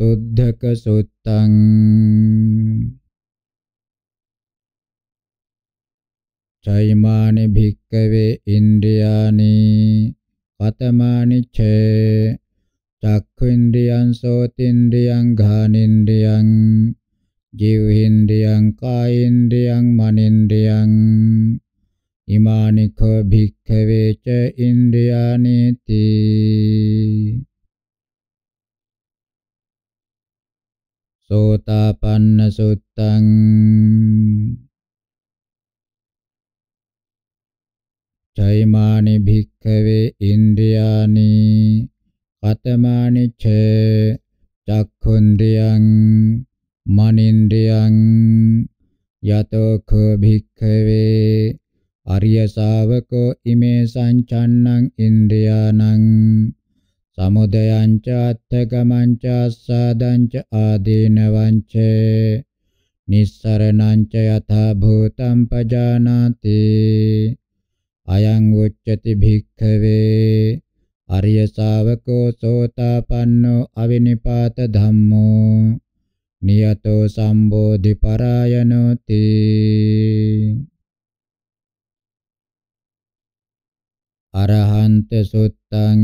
සුද්ධක සුත්තං චෛමානි භික්කවේ ඉන්ද්‍රියානි පතමානි ච චක්ඛේන්ද්‍රියං සෝතින්ද්‍රියං ඝානින්ද්‍රියං ජීවේන්ද්‍රියං කායේන්ද්‍රියං මනින්ද්‍රියං ඉමානිඛ භික්ඛවේ ච ඉන්ද්‍රියානි තී සෝතාපන්න සුත්තං චෛමානි භික්ඛවේ ඉන්ද්‍රියානි කතමානි ච චක්ඛුන්ද්‍රියං මනින්ද්‍රියං යතෝ ඛ භික්ඛවේ අරිය ශාවකෝ ඉමේ සංචන්නං ඉන්ද්‍රියානං සමුදයං ච අත්ථගමං ච ආසාදං ච ආදීනවං ච නිස්සරණං ච යථා භූතං පජානාති අයං උච්චති භික්ඛවේ අරිය ශාවකෝ සෝතාපන්නෝ අවිනිපාත ධම්මෝ නියතෝ සම්බෝධි පරායනෝති අරහන්ත සුත්තං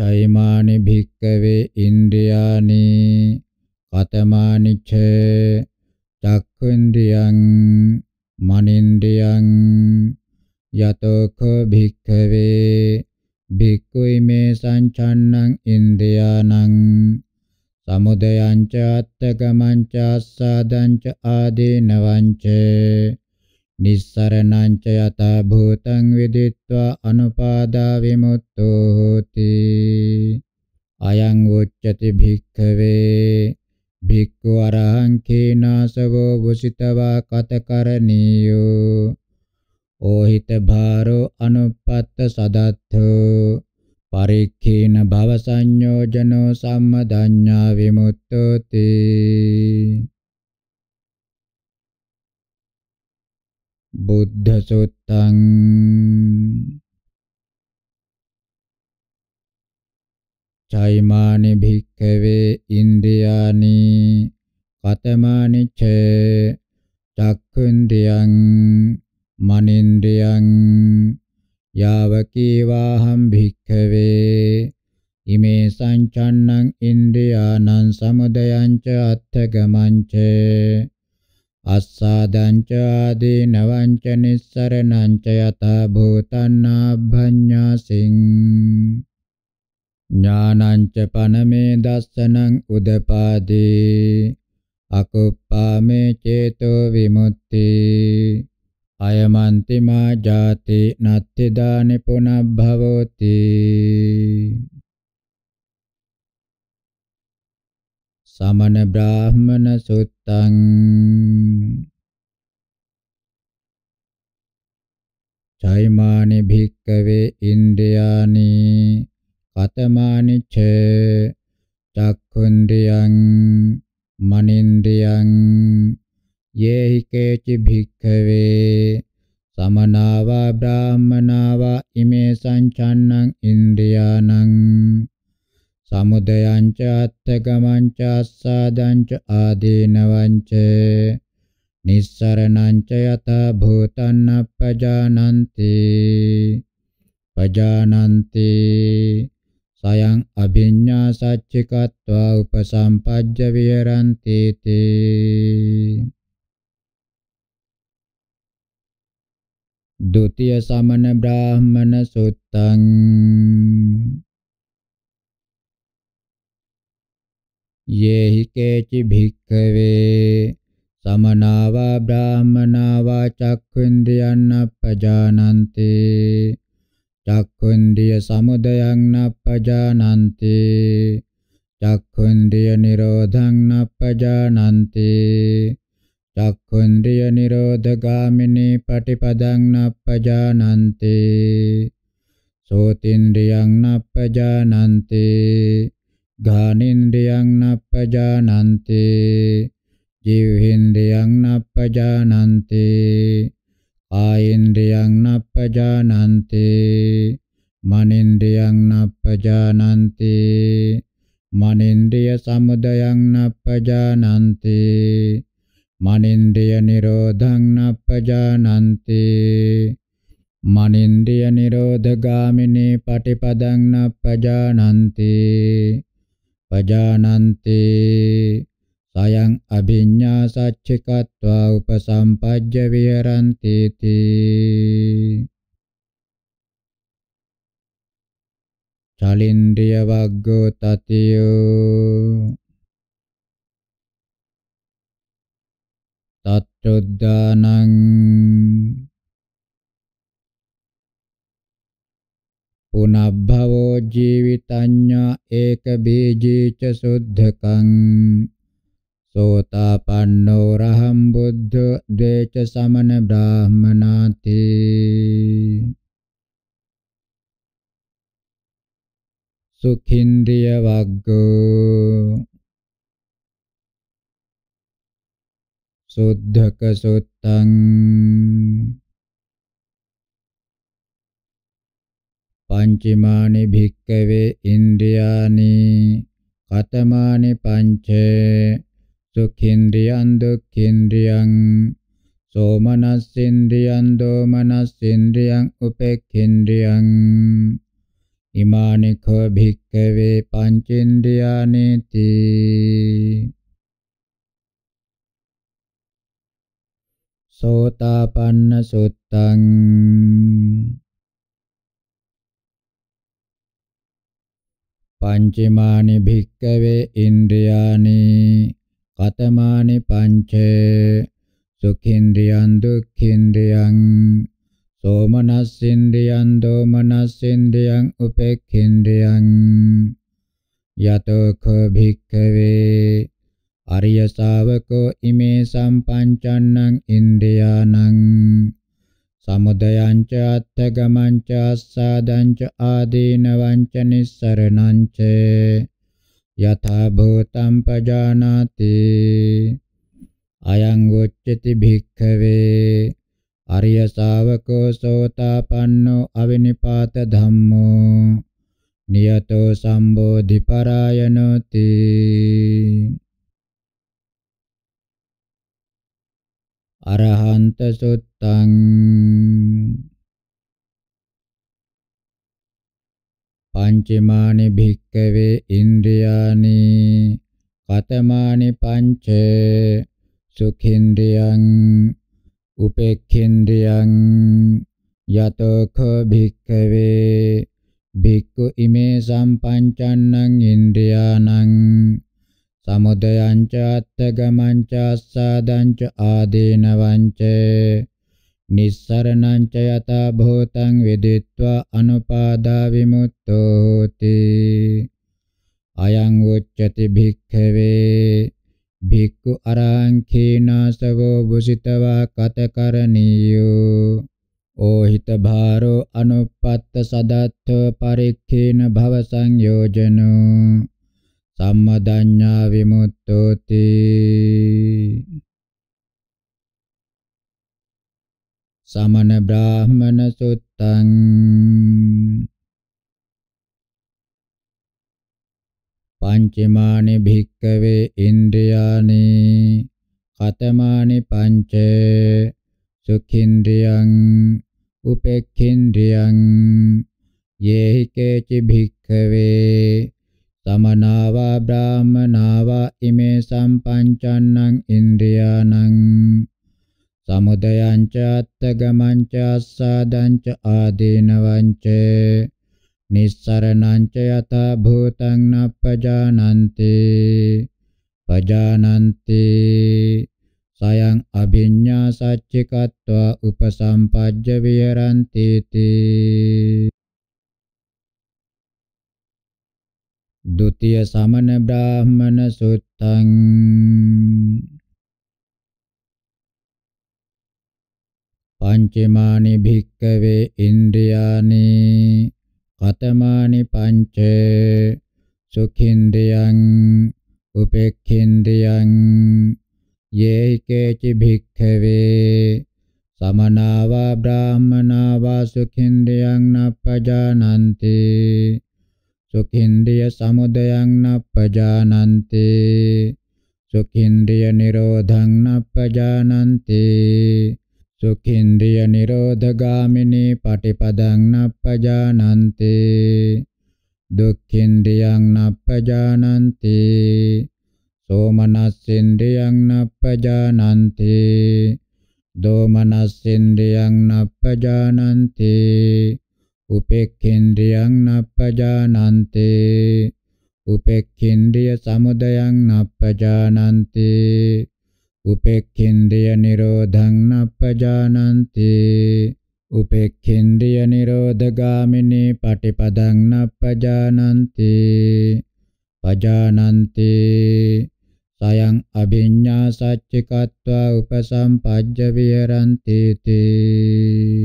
චෛමානි භික්කවේ ඉන්ද්‍රියානි කතමානි ච චක්ඛුන්ද්‍රියං මනින්ද්‍රියං යතෝක භික්කවේ භික්ඛුයිමේ සංචන්නං ඉන්ද්‍රියානං සමුදයං ච අත්තගමං ච ආදීනවං ච නිස්සරණං ච යතා භූතං විදිත්වා අනුපාදා විමුක්තෝ හෝති අයං උච්චති භික්ඛවේ භික්ඛු අරහං කේනාසවෝ වසිතවා කතකරණීයෝ ඕහිත භාරෝ අනුපත්ත සදත්තෝ පරික්ඛේන භව සංයෝජනෝ සම්මදඤ්ඤා විමුක්තෝති බුද්ධ සුත්තං චෛමානි භික්ඛවේ ඉන්ද්‍රියානි කතමානි ච චක්ඛුන්ද්‍රියං මනින්ද්‍රියං යාවකීවාහම් භික්ඛවේ ඉමේ සංචන්නං ඉන්ද්‍රියානං සමුදයං ච අත්ථගමං ච අස්සාදංච ආදීනවංච නිස්සරණංච යතා භූතන්නාභඤ්ඤාසින් ඥානංච පනමේ දස්සනං උදපාදී අකුප්පාමේ චේතෝ විමුක්ති අයමන්ති මා ජාති නත්ති දානි පුනබ්භවෝති සමන බ්‍රාහ්මන සුත්තං චෛමානි භික්කවේ ඉන්ද්‍රයානි කතමානි ච චක්ඛුන්ද්‍රයං මනින්ද්‍රයං යේහි කේචි භික්ඛවේ සමනාවා බ්‍රාහ්මනාවා ඉමේ සංචන්නං ඉන්ද්‍රයානං සමුදයංච අත්තගමංච අස්සාදංච ආදීනවංච නිස්සරණංච යත භූතං අපජානන්ති පජානන්ති සයං අභිඤ්ඤා සච්චිකत्वा උපසම්පජ්ජ විහරಂತಿ තේ ဒုတိ ය සමන බ්‍රාහමන සුත්තං යේහි කේචි භික්ඛවේ සමනාවා බ්‍රාහමනාවා චක්ඛුන්ද්‍රියන් අපජානන්ති චක්ඛුන්ද්‍රිය සමුදයං අපජානන්ති චක්ඛුන්ද්‍රිය නිරෝධං අපජානන්ති චක්ඛුන්ද්‍රිය නිරෝධගාමිනී පටිපදං අපජානන්ති සෝතින්ද්‍රියං අපජානන්ති ගානින්ද්‍රියං නප්පජානන්ති ජීවේන්ද්‍රියං නප්පජානන්ති ආයේන්ද්‍රියං නප්පජානන්ති මනින්ද්‍රියං නප්පජානන්ති මනින්ද්‍රිය සමුදයං නප්පජානන්ති මනින්ද්‍රිය නිරෝධං නප්පජානන්ති මනින්ද්‍රිය නිරෝධගාමිනී පටිපදං නප්පජානන්ති පජානන්තේ සයං අභිඤ්ඤා සච්චිකत्वा උපසම්පජ්ජ විහරಂತಿ තී චලින්ද්‍රිය වග්ගෝ තතියෝ තත්ත්‍ොද්දානං පුනබ්භවෝ ජීවිතඤ්ඤා ඒක බීජීච සුද්ධකං සෝතාපන්නෝ රහම් බුද්ධ දේච සමන බ්‍රාහමනාති සුඛින්දිය වග්ගෝ සුද්ධක සුත්තං පංචමානි භික්කවේ ඉන්ද්‍රියානි කතමානි පංච සුඛින්ද්‍රියං දුක්ඛින්ද්‍රියං සෝමනස්සින්ද්‍රියං දෝමනස්සින්ද්‍රියං උපේක්ඛින්ද්‍රියං ඉමානි කෝ භික්කවේ පංචේන්ද්‍රියානි තී සෝතාපන්න සුත්තං පංචමානි භික්කවේ ඉන්ද්‍රියානි කතමානි පංච සුඛින්ද්‍රියං දුක්ඛින්ද්‍රියං සෝමනස්සින්ද්‍රියං දෝමනස්සින්ද්‍රියං උපේක්ඛින්ද්‍රියං යතෝ කෝ භික්කවේ අරිය ශාවකෝ ඉමේ සම්පංචන්නං ඉන්ද්‍රියානං සමුදයංච අත්ථගමංච අස්සාදංච ආදීනවංච නිස්සරණංච යථා භූතං පජානාති අයං උච්චති භික්ඛවේ අරිය ශාවකෝ සෝතාපන්නෝ අවිනිපාත ධම්මෝ නියතෝ සම්බෝධි පරායනෝති අරහන්ත සුත්තං පංචමානි භික්කවේ ඉන්ද්‍රියානි කතමානි පංච සුඛින්ද්‍රියං උපේක්ඛින්ද්‍රියං යතෝඛ භික්කවේ භික්ඛු ඉමේ සම්පංචන්නං ඉන්ද්‍රියානං සමුදයං ච අත්ථගමං ච ආසාදං ච ආදීනවං ච නිස්සරණං ච යතා භූතං විදිත්වා අනුපාදා විමුක්තෝ හෝති අයං උච්චති භික්ඛවේ භික්ඛු අරහං කීනාසවෝ බුසිතවා කතකරණීයෝ ඕහිත භාරෝ අනුපත්ත සදත්ථ පරික්ඛේන භව සංයෝජනෝ සම්මදඤ්ඤා විමුක්තෝති සමන බ්‍රාහමන සුත්තං පංචමානි භික්කවේ ඉන්ද්‍රියානි කතමානි පංච සුඛින්ද්‍රියං උපේක්ඛින්ද්‍රියං යේහි කේචි භික්කවේ තමනාවා බ්‍රාහමනාවා ඉමේ සම්පංචන්නං ඉන්ද්‍රියානං සමුදයං ච අත්තගමං ච අස්සාදං ච ආදීනවං ච නිස්සරණං ච යත භූතං නප්පජානන්ති පජානන්ති සයං අභිඤ්ඤා සච්චිකත්වා උපසම්පජ්ජ විහරන්ති තී द्वितीय समन ब्राह्मण सूत्रं පංචමානි භික්කවේ ඉන්ද්‍රියානි කතමානි පංච සුඛින්ද්‍රියං උපේක්ඛින්ද්‍රියං යේහි කේචි භික්ඛවේ සමනාවා බ්‍රාහ්මනාවා සුඛින්ද්‍රියං නප්පජානන්ති සුඛින්ද්‍රිය සමුදයං නප්පජානන්ති සුඛින්ද්‍රිය නිරෝධං නප්පජානන්ති සුඛින්ද්‍රිය නිරෝධගාමිනී පටිපදං නප්පජානන්ති දුක්ඛින්ද්‍රියං නප්පජානන්ති සෝමනස්සින්ද්‍රියං නප්පජානන්ති දෝමනස්සින්ද්‍රියං නප්පජානන්ති උපේක්ඛේන්ද්‍රියං නප්පජානන්තේ උපේක්ඛේන්ද්‍රිය සමුදයං නප්පජානන්ති උපේක්ඛේන්ද්‍රිය නිරෝධං නප්පජානන්ති උපේක්ඛේන්ද්‍රිය නිරෝධගාමිනී පටිපදං නප්පජානන්ති පජානන්ති සයං අභිඤ්ඤා සච්චිකत्वा උපසම්පජ්ජ විහරන්ති තේ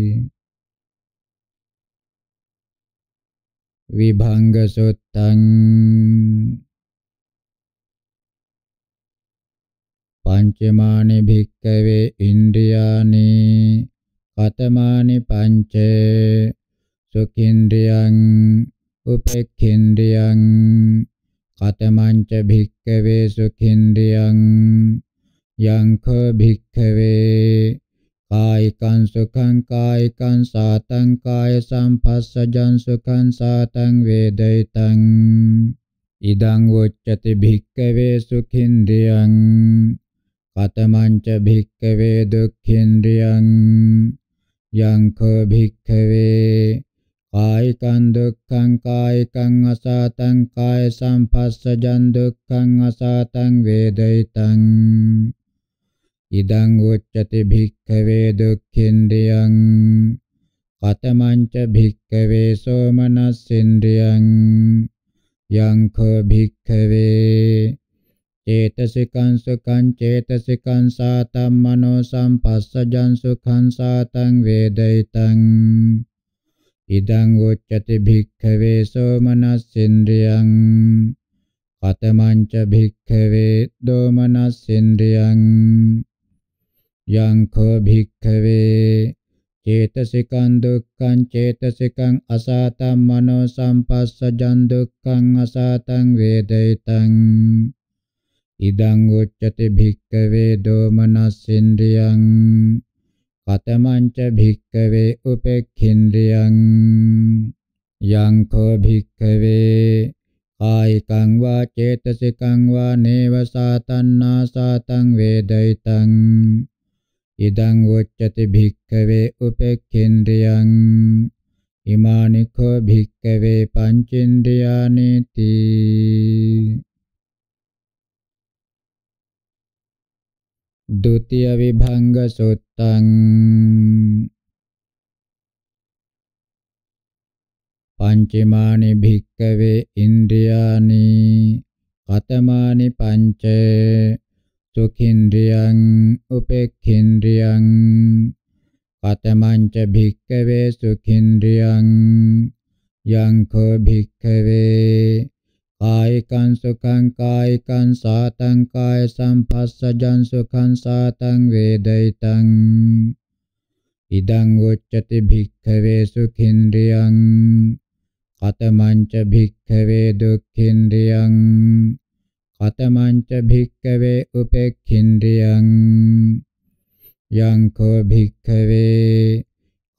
විභංග සුත්තං පංචමානි භික්කවේ ඉන්ද්‍රියානි කතමානි පංච සුඛින්ද්‍රියං උපේක්ඛින්ද්‍රියං කතමංච භික්කවේ සුඛින්ද්‍රියං යං භික්කවේ කායිකං සුඛං කායිකං සාතං කාය සම්පස්සජං සුඛං සාතං වේදිතං ඉදං වොච්චති භික්ඛවේ සුඛින්ද්‍රියං කතමංච භික්ඛවේ දුක්ඛින්ද්‍රියං යං කෝ භික්ඛවේ කායිකං දුක්ඛං කායිකං අසාතං කාය සම්පස්සජං දුක්ඛං අසාතං වේදිතං ඉදං උච්චති භික්ඛවේ දුක්ඛින්ද්‍රියං කතමංච භික්ඛවේ සෝමනස්සින්ද්‍රියං යං කෝ භික්ඛවේ චේතසිකං සුඛං චේතසිකං සාතම් මනෝ සම්පස්සජං සුඛං සාතං වේදිතං ඉදං උච්චති භික්ඛවේ සෝමනස්සින්ද්‍රියං කතමංච භික්ඛවේ දෝමනස්සින්ද්‍රියං යංඛෝ භික්ඛවේ චේතසිකං දුක්ඛං චේතසිකං අසතං මනෝ සම්පස්සජං දුක්ඛං අසතං වේදිතං ඉදං උච්චති භික්ඛවේ දෝමනස්සින්ද්‍රියං කතමංච භික්ඛවේ උපේක්ඛින්ද්‍රියං යංඛෝ භික්ඛවේ කායිකං වා චේතසිකං වා නේව සාතන්නා සාතං වේදිතං ඉදං උච්චති භික්ඛවේ උපේක්ඛේන්ද්‍රයං ඉමානිකෝ භික්ඛවේ පංචේන්ද්‍රයානේති දුතිය විභංග සුත්තං පංචමානි භික්ඛවේ ඉන්ද්‍රයානි කතමානි පංචේ සුඛින්ද්‍රියං උපේක්ඛින්ද්‍රියං පතමංච භික්ඛවේ සුඛින්ද්‍රියං යං කෝ භික්ඛවේ කායිකං සුඛං කායිකං සාතං කාය සම්පස්සජං සුඛං සාතං වේදිතං ඉදං උච්චති භික්ඛවේ සුඛින්ද්‍රියං කතමංච භික්ඛවේ දුක්ඛින්ද්‍රියං අතමංච භික්කවේ උපේක්ඛින්ද්‍රියං යං කෝ භික්ඛවේ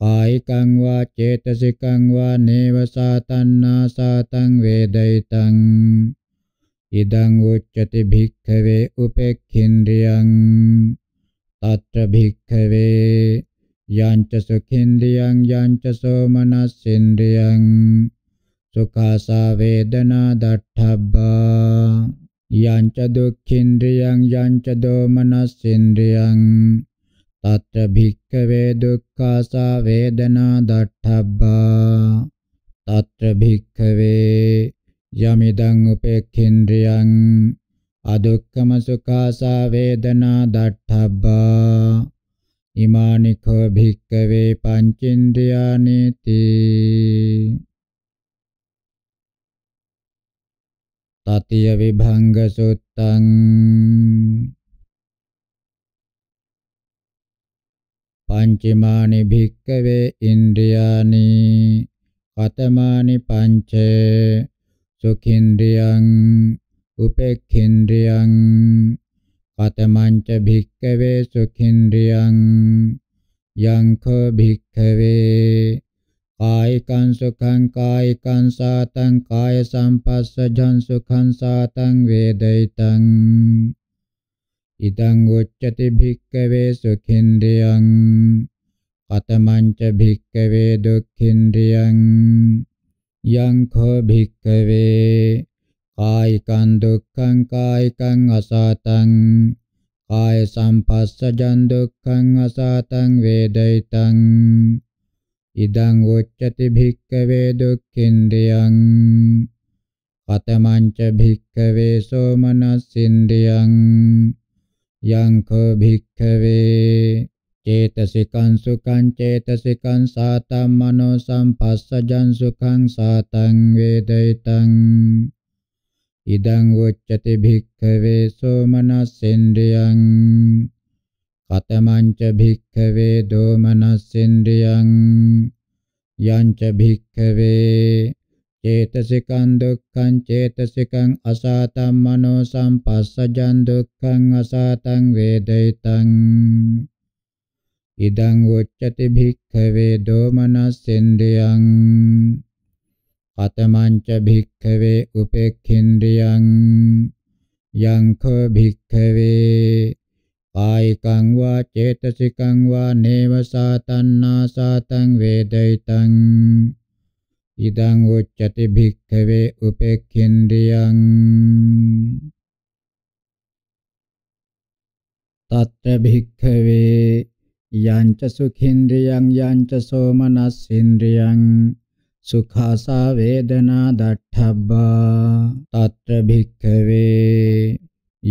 කායිකං වා චේතසිකං වා නේව සාතන්නා සාතං වේදිතං ඉදං උච්චති භික්ඛවේ උපේක්ඛින්ද්‍රියං తත්‍ර භික්ඛවේ යංච සුඛින්ද්‍රියං යංච සෝමනස්සින්ද්‍රියං සුඛාසා වේදනා දට්ඨබ්බා යංච දුක්ඛින්ද්‍රියං යංච දෝමනස්සින්ද්‍රියං තත්ත භික්ඛවේ දුක්ඛාසා වේදනා දට්ඨබ්බා තත්ත භික්ඛවේ යමිදං උපේක්ඛින්ද්‍රියං අදුක්ඛම සුඛාසා වේදනා දට්ඨබ්බා ඉමානිඛ භික්ඛවේ පංචේන්ද්‍රයානේති තතිය විභංග සුත්තං පංචමානි භික්කවේ ඉන්ද්‍රියානි කතමානි පංච සුඛින්ද්‍රියං උපේක්ඛින්ද්‍රියං කතමංච භික්කවේ සුඛින්ද්‍රියං යං කෝ භික්ඛවේ කායිකං සුඛං කායිකං සාතං කාය සම්පස්සජං සුඛං සාතං වේදිතං ඉදං උච්චති භික්ඛවේ සුඛින්ද්‍රියං කතමංච භික්ඛවේ දුක්ඛින්ද්‍රියං යං කෝ භික්ඛවේ කායිකං දුක්ඛං කායිකං අසතං කාය සම්පස්සජං දුක්ඛං අසතං වේදිතං ඉදං උච්චති භික්ඛවේ දුක්ඛින්ද්‍රියං කතමංච භික්ඛවේ සෝමනස්සින්ද්‍රියං යං කෝ භික්ඛවේ චේතසිකං සුඛං චේතසිකං සාතං මනෝ සම්පස්සජං සුඛං සාතං වේදිතං ඉදං උච්චති භික්ඛවේ සෝමනස්සින්ද්‍රියං කතමංච භික්ඛවේ දෝමනස්සෙන්ද්‍රියං යංච භික්ඛවේ චේතසිකං දුක්ඛං චේතසිකං අසාතං මනෝ සම්පස්සජං දුක්ඛං අසාතං වේදිතං ඉදං උච්චති භික්ඛවේ දෝමනස්සෙන්ද්‍රියං අතමංච භික්ඛවේ උපේක්ඛින්ද්‍රියං යං කෝ භික්ඛවේ කායිකං වා චේතසිකං වා නේව සාතන්නා සාතං වේදිතං ඉදං උච්චති භික්ඛවේ උපේක්ඛින්දියං තත්ත්‍ය භික්ඛවේ යංච සුඛින්ද්‍රියං යංච සෝමනස්සින්ද්‍රියං සුඛාසා වේදනා දට්ඨබ්බා තත්ත්‍ය භික්ඛවේ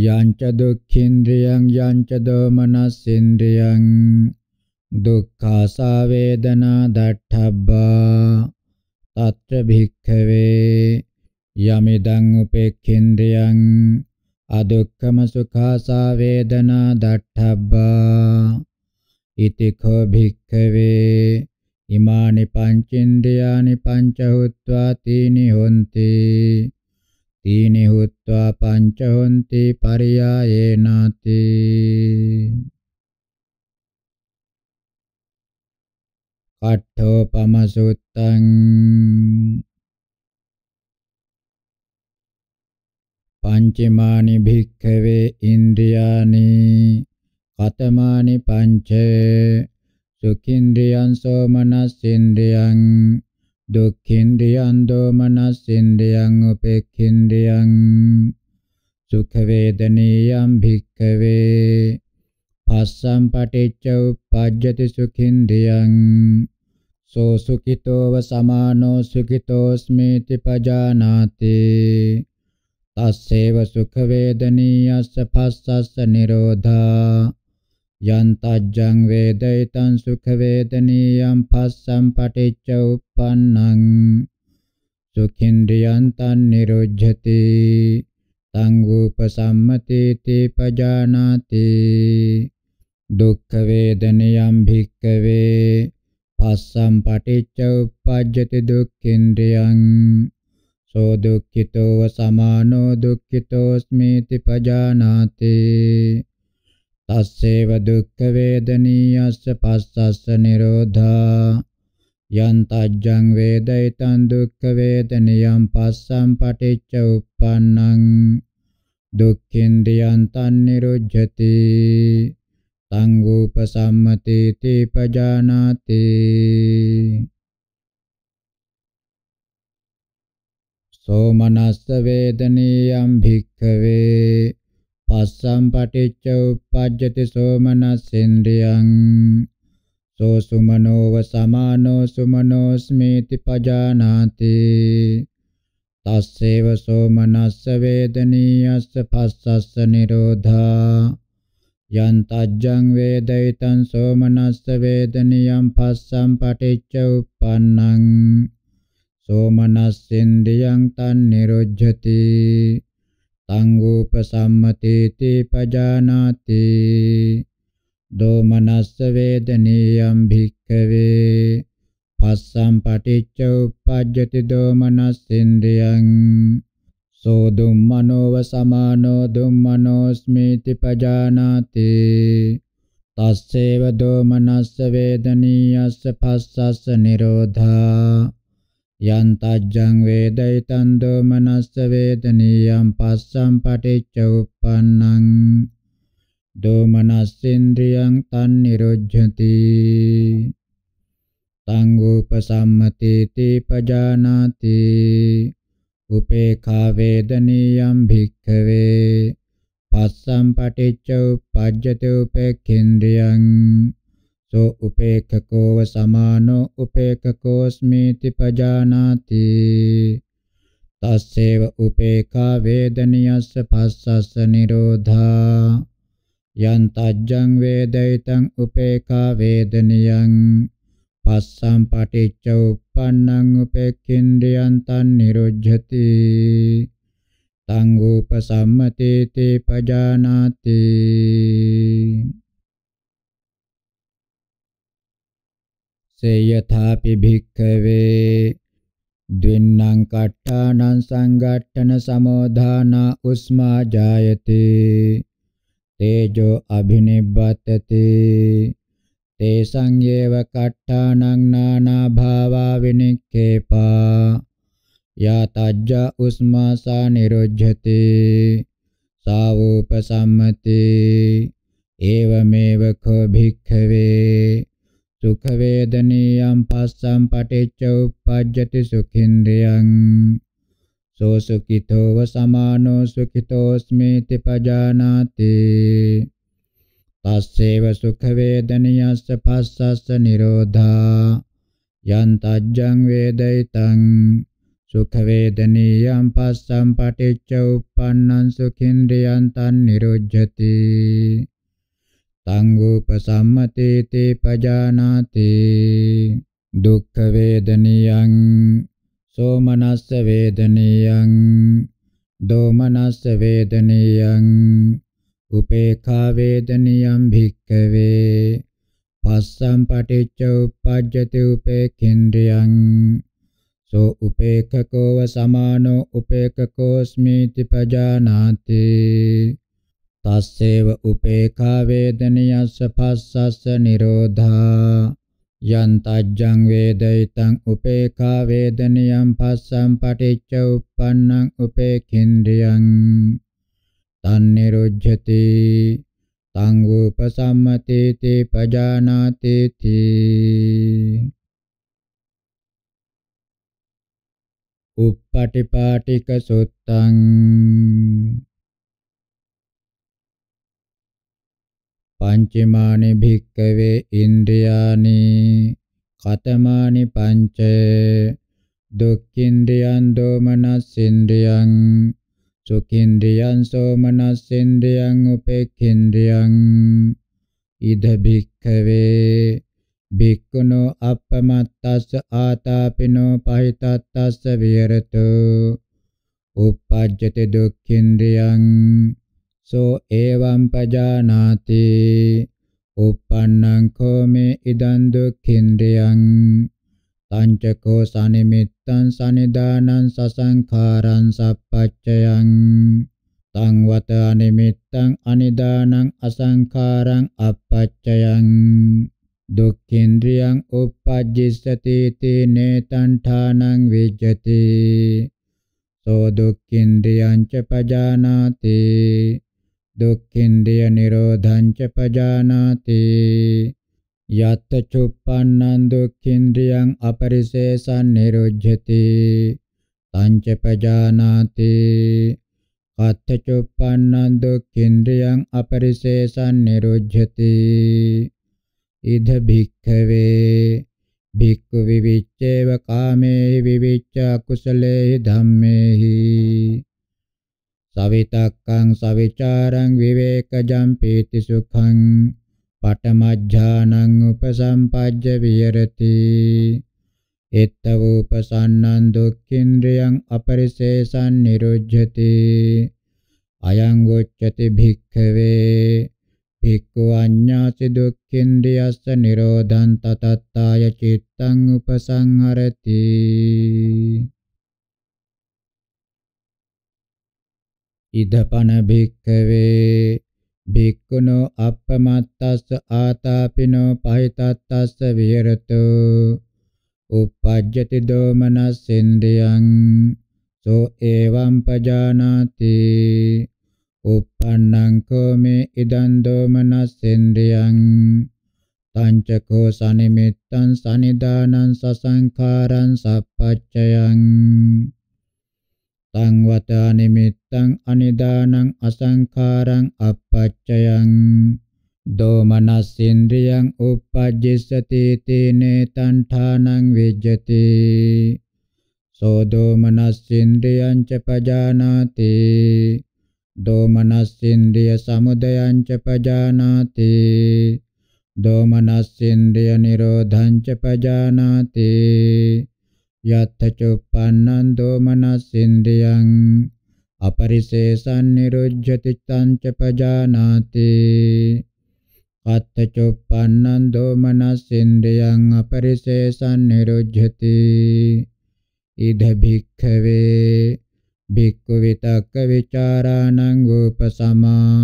යංච දුක්ඛින්ද්‍රියං යංච දෝමනසින්ද්‍රියං දුක්ඛාසා වේදනා දට්ඨබ්බා తත්‍ර භික්ඛවේ යමිදං උපේක්ඛින්ද්‍රියං අදුක්ඛම සුඛාසා වේදනා දට්ඨබ්බා ඉති කෝ භික්ඛවේ ඉමානි පංචේන්ද්‍රයානි පංච හොත්වා තීනි හොන්ති තීනි හුත්වා පංච හොಂತಿ පරියායේනාති කට්ඨෝ පමසුත්තං පංචමානි භික්ඛවේ ඉන්ද්‍රියානි කතමානි පංච සුඛින්ද්‍රියං සෝමනස්ින්ද්‍රියං දුක්ඛින්දියං දෝමනස්සින්දියං උපේක්ඛින්දියං සුඛ වේදනීයං භික්ඛවේ පස්සම් පටිච්ච උප්පජ්ජති සුඛින්දියං සෝ සුඛිතෝව සමානෝ සුඛිතෝස්මේති පජානාති තස්සේව සුඛ වේදනීයස්ස පස්සස්ස නිරෝධා යන්තජ්ජං වේදිතං සුඛ වේදනීයං පස්සම් පටිච්ච උප්පන්නං සුඛින්ද්‍රියං තන් නිරුජ්ජති තං උපසම්මතේති පජානාති දුක්ඛ වේදනීයං භික්ඛවේ පස්සම් පටිච්ච උප්පජ්ජති දුක්ඛින්ද්‍රියං සෝ දුක්ඛිතෝ සමානෝ දුක්ඛිතෝස්මේති පජානාති තස්සේව දුක්ඛ වේදනීයස්ස පස්සස්ස නිරෝධා යන්තජ්ජං වේදිතං දුක්ඛ වේදනියං පස්සම් පටිච්ච උප්පන්නං දුක්ඛින් දියන්තං නිරුජ්ජති තං උපසම්මති තීපජානාති සෝමනස්ස වේදනීයං භික්ඛවේ පස්සම් පටිච්ච උප්පජ්ජති සෝමනස්සෙන්ද්‍රියං සෝ සුමනෝව සමානෝ සුමනෝස්මේති පජානාති තස්සේව සෝමනස්ස වේදනීයස්ස පස්සස්ස නිරෝධා යන්තජ්ජං වේදිතං සෝමනස්ස වේදනියං පස්සම් පටිච්ච උප්පන්නං සෝමනස්සෙන්ද්‍රියං තන් නිරුජ්ජති tanggupa sammati pajanati domanasස vedaniyam bhikkave passam paticca uppajjati domanasindriyan so dummano va samano dummano smiti pajanati tasseva domanasස vedaniyassa passassa nirodha යන්තජ්ජං වේදිතං දෝමනස්ස වේදනීයං පස්සම් පටිච්ච උප්පන්නං දෝමනස්සින්ද්‍රියං තන් නිරුජ්ජති තං උපසම්මතේති පජානාති උපේඛා වේදනීයං භික්ඛවේ පස්සම් පටිච්ච උපජ්ජති උපේඛේන්ද්‍රියං චෝ උපේක්ඛකෝව සමානෝ උපේක්ඛකෝස්මීති පජානාති තස්සේව උපේඛා වේදනියස්ස පස්සස්ස නිරෝධා යන්තජ්ජං වේදිතං උපේඛා වේදනියං පස්සම් පටිච්ච උප්පන්නං උපේක්ඛින්ද්‍රියං තන් නිරුජ්ජති තං උපසම්මතේති පජානාති සේයථාපි භික්ඛවේ ද්වින්නම් කට්ඨානං සංගට්ඨන සමෝධාන උස්මා ජායති තේජෝ අභිනිබ්බතති තේසං යේව කට්ඨානං නානා භාවා විනික්ඛේපා යතජ්ජ උස්මා සා නිරුජ්ජති සාවූපසම්මති ඒවමේව කෝ භික්ඛවේ සුඛ වේදනීයම් පස්සම් පටිච්ච උප්පජ්ජති සුඛින්ද්‍රියං සෝ සුඛිතෝව සමානෝ සුඛිතෝස්මේති පජානාති තස්සේව සුඛ වේදනීයස්ස පස්සස්ස නිරෝධා යන්තජ්ජං වේදිතං සුඛ වේදනීයම් පස්සම් පටිච්ච උප්පන්නං සුඛින්ද්‍රියං තන් නිරුජ්ජති සංගෝපසම්මතේ තේ පජානාති දුක්ඛ වේදනියං සෝමනස්ස වේදනියං දෝමනස්ස වේදනියං උපේඛා වේදනියං භික්ඛවේ පස්සම් පටිච්ච උප්පජ්ජති උපේඛින්ද්‍රියං සෝ උපේඛකෝව සමානෝ උපේඛකෝස්මීති පජානාති තස්සේව උපේඛා වේදනියස්ස පස්සස්ස නිරෝධා යන්තජ්ජං වේදිතං උපේඛා වේදනියම් පස්සම් පටිච්ච උප්පන්නං උපේඛින්ද්‍රියං තන්නිරුජ්ජති තං උපසම්මතේති පජානාති තී uppatipatika suttang පංචමානි භික්කවේ ඉන්ද්‍රියානි කතමානි පංච දුක්ඛින්ද්‍රියං දෝමනස්සින්ද්‍රියං සුඛින්ද්‍රියං සෝමනස්සින්ද්‍රියං උපේක්ඛින්ද්‍රියං ඉද භික්ඛවේ භික්ඛුනෝ අපමත්තස්ස ආතාපිනෝ පහිතත්තස්ස විහෙරතු uppajjate dukkhindiyaṃ සෝ එවං පජානාති uppannang ko me idan dukkhindiyan tanca ko sanimittan sanidanan sasankharan sappaccayan tang vata animittan anidanang asankharan appaccayan dukkhindiyan uppajjissati ti netan thanang vijjati so dukkhindiyan ca pajanati දුක්ඛින්දිය නිරෝධං ච පජානාති යත් චුප්පන්නං දුක්ඛින්ද්‍රියං අපරිශේෂං නිරුජ්ජති තංච පජානාති කත්ත චුප්පන්නං දුක්ඛින්ද්‍රියං අපරිශේෂං නිරුජ්ජති ඉද භික්ඛවේ භික්ඛු විවිච්ඡේව කාමේහි විවිච්ඡ කුසලේහි ධම්මේහි සවිතක්කං සවිචාරං විවේකජම් පීති සුඛං පඨමඥානං උපසම්පජ්ජ විහෙරති එත්තවූපසන්නං දුක්ඛින්ද්‍රයං අපරිශේෂං නිරුජ්ජති අයං උච්චති භික්ඛවේ භික්ඛු අඤ්ඤාසි දුක්ඛින්ද්‍රයස්ස නිරෝධං තතත්තාය චිත්තං උපසංහරති ඉදපන භික්ඛවේ භික්ඛුනෝ අපමත්තස්ස ආතාපිනෝ පහිතත්තස්ස විහෙරතු uppajjati domanassindiyan so evam pajanati uppannaං කෝමේ ඉදං දෝමනස්සින්දියං තංචකෝ සනිමිත්තං සනිදානං සසංඛාරං සප්පච්චයං තං වතා නිමිත්තං අනිදානං අසංඛාරං අපච්චයං දෝමනස්සින්ද්‍රියං uppajjissati tine tanṭhānaṃ vijjati සෝ දෝමනස්සින්ද්‍රියං ච පජානාති දෝමනස්සින්ද්‍රිය සමුදයං ච පජානාති දෝමනස්සින්ද්‍රිය නිරෝධං ච පජානාති යත්ථ චුප්පන්නං දෝමනසින්දියං අපරිශේෂං නිරුජ්ජති තං ච පජානාති කත්ථ චුප්පන්නං දෝමනසින්දියං අපරිශේෂං නිරුජ්ජති ඉද භික්ඛවේ භික්ඛු විතක්ක විචාරාණං උපසමා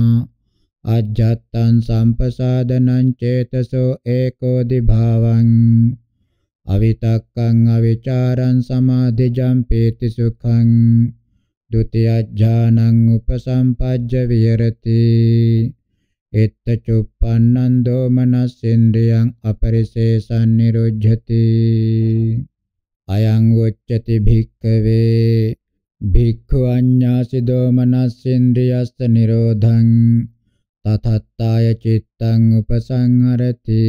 අජ්ජත්තං සම්පසාදනං චේතසෝ ඒකෝදි භාවං අවිතක්කං අවිචාරං සමාධිජං පේති සුඛං ဒုတိ ය ඥානං උපසම්පජ්ජ විහෙරති එත්ත චුප්පන්නං දෝමනස්සෙන්ද්‍රයං අපරිශේෂං නිරුද්ධති අයං උච්චති භික්ඛවේ භික්ඛු අඤ්ඤාසි දෝමනස්සෙන්ද්‍රියස්ස නිරෝධං තතත්තාය චිත්තං උපසංහරති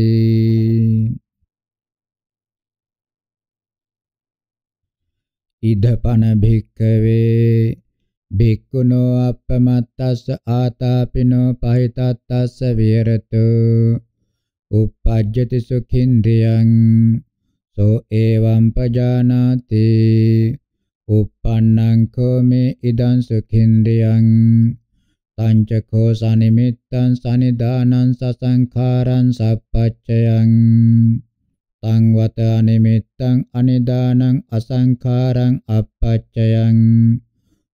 ඉදපන භික්කවේ භික්ඛුනෝ අපමත්තස්ස ආතාපිනෝ පහිතත්තස්ස විහෙරතු uppajjati sukhindiyan so evam pajanati uppannaං කෝමේ ඉදං සුඛින්ද්‍රියං තංචකෝ සනිමිත්තං සනිදානං සසංඛාරං සප්පච්චයං තං වත අනිමිත්තං අනිදානං අසංඛාරං අපච්චයං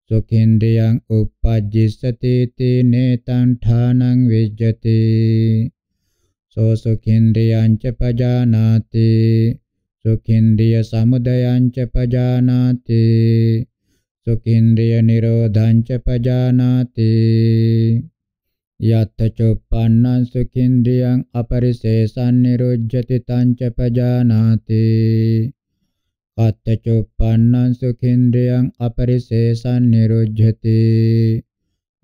සුඛේන්ද්‍රයං uppajjissati tene tanṭhānaṃ vijjati so sukhindriyaṃ ca pajānāti sukhindriya samudayaṃ ca pajānāti sukhindriya nirodhaṃ ca pajānāti Yatta cuppannan sukhindriyan aparisesan nirujjati tanca pajanati. Katta cuppannan sukhindriyan aparisesan nirujjati.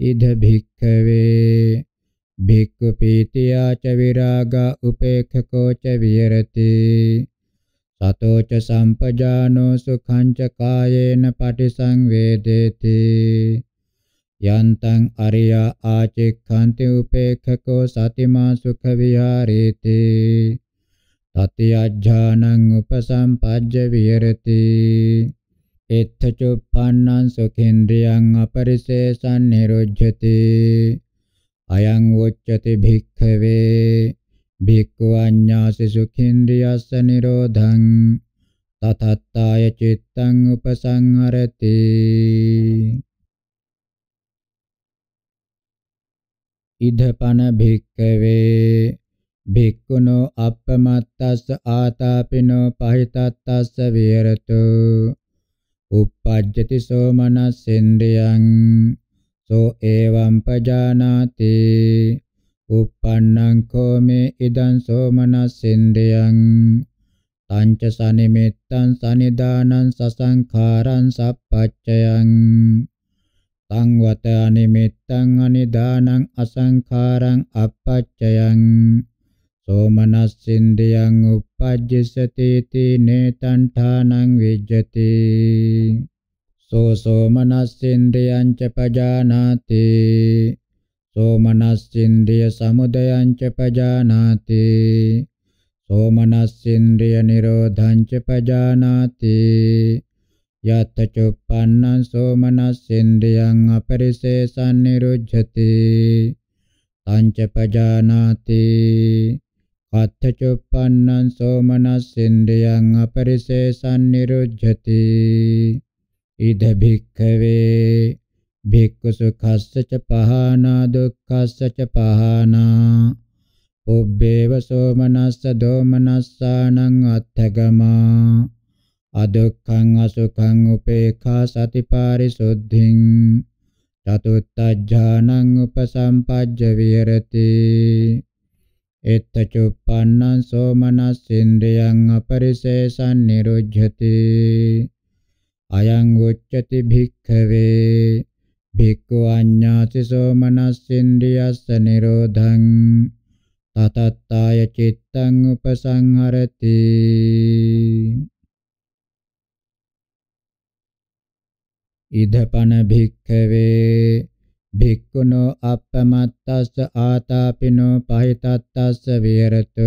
Idha bhikkave bhikkhu pitiya ca viraga upekkako ca virati. Sato ca sampajano sukhañ ca kayena patisangvedeti. යන්තං අරියා ආචික්ඛන්ති උපේක්ඛකෝ සතිමා සුඛ විහාරේති තති අඥානං උපසම්පජ්ජ විහෙරති එත්ථ චුප්පන්නං සුඛේන්ද්‍රියං අපරිශේෂං නිරුජ්ජති අයං වොච්චති භික්ඛවේ භික්ඛු අඤ්ඤාසි සුඛේන්ද්‍රියස්ස නිරෝධං තතත්තාය චිත්තං උපසංහරති ඉදපන භික්කවේ භික්ඛුනෝ අප්පමත්තස්ස ආතාපිනෝ පහිතත්තස්ස විහෙරතු uppajjati so manassendriyan so evam pajanati uppannaං කෝ මේ ඉදං so manassendriyan tanca sanimittan sanidanan sasankharan sappaccayan තං වත අනිමිත්තං අනිදානං අසංඛාරං අපච්චයං සෝමනස්සින්දියං uppajjisati tine tanṭhānaṃ vijjati so somanassindiyaṃ ca pajānāti somanassindiya samudayaṃ ca pajānāti somanassindiya nirodhaṃ ca pajānāti යත්ත චුප්පන්නං සෝමනස්සෙන්ද්‍රියං අපරිසේසං නිරුද්ධති තංච පජානාති කත්ත චුප්පන්නං සෝමනස්සෙන්ද්‍රියං අපරිසේසං නිරුද්ධති ඉද භික්ඛවේ භික්ඛු සුඛස්ස ච පහනා දුක්ඛස්ස ච පහනා පුබ්බේව සෝමනස්ස දෝමනස්සානං අත්ථගමා අදුක්ඛං අසුඛං උපේඛා සතිපාරිසුද්ධින් චතුත්ථඥානං උපසම්පජ්ජ විහෙරති එත්තචුප්පන්නං සෝමනස්සින්ද්‍රියං අපරිශේෂං නිරුජ්ජති අයං උච්චති භික්ඛවේ භික්ඛු අඤ්ඤාති සෝමනස්සින්ද්‍රියස්ස නිරෝධං තතත්තාය චිත්තං උපසංහරති ඉදපන භික්ඛවේ භික්ඛුනෝ අප්පමත්තස්ස ආතාපිනෝ පහිතත්තස්ස විහෙරතු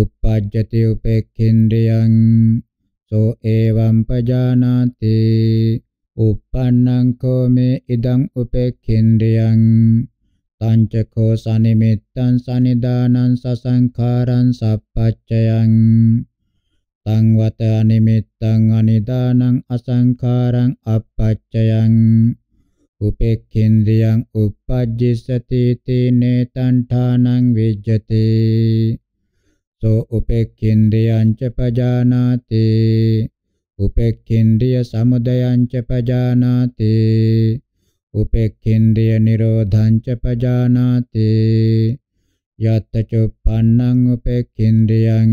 uppajjati upekkhindiyan සෝ එවම් පජානාති uppannං කෝ මේ ඉදං උපේක්ඛින්ද්‍රියං තංචකෝ සනිමිත්තං සනිදානං සසංඛාරං සප්පච්චයං තං වත අනිමිත්තං අනිදානං අසංඛාරං අපච්චයං උපේක්ඛේන්ද්‍රියං uppajjissati තීනේ තණ්ඨානං විජ්ජති සෝ උපේක්ඛේන්ද්‍රියං ච පජානාති උපේක්ඛේන්ද්‍රිය සමුදයං ච පජානාති උපේක්ඛේන්ද්‍රිය නිරෝධං ච පජානාති යත්ත චුප්පන්නං උපේක්ඛේන්ද්‍රියං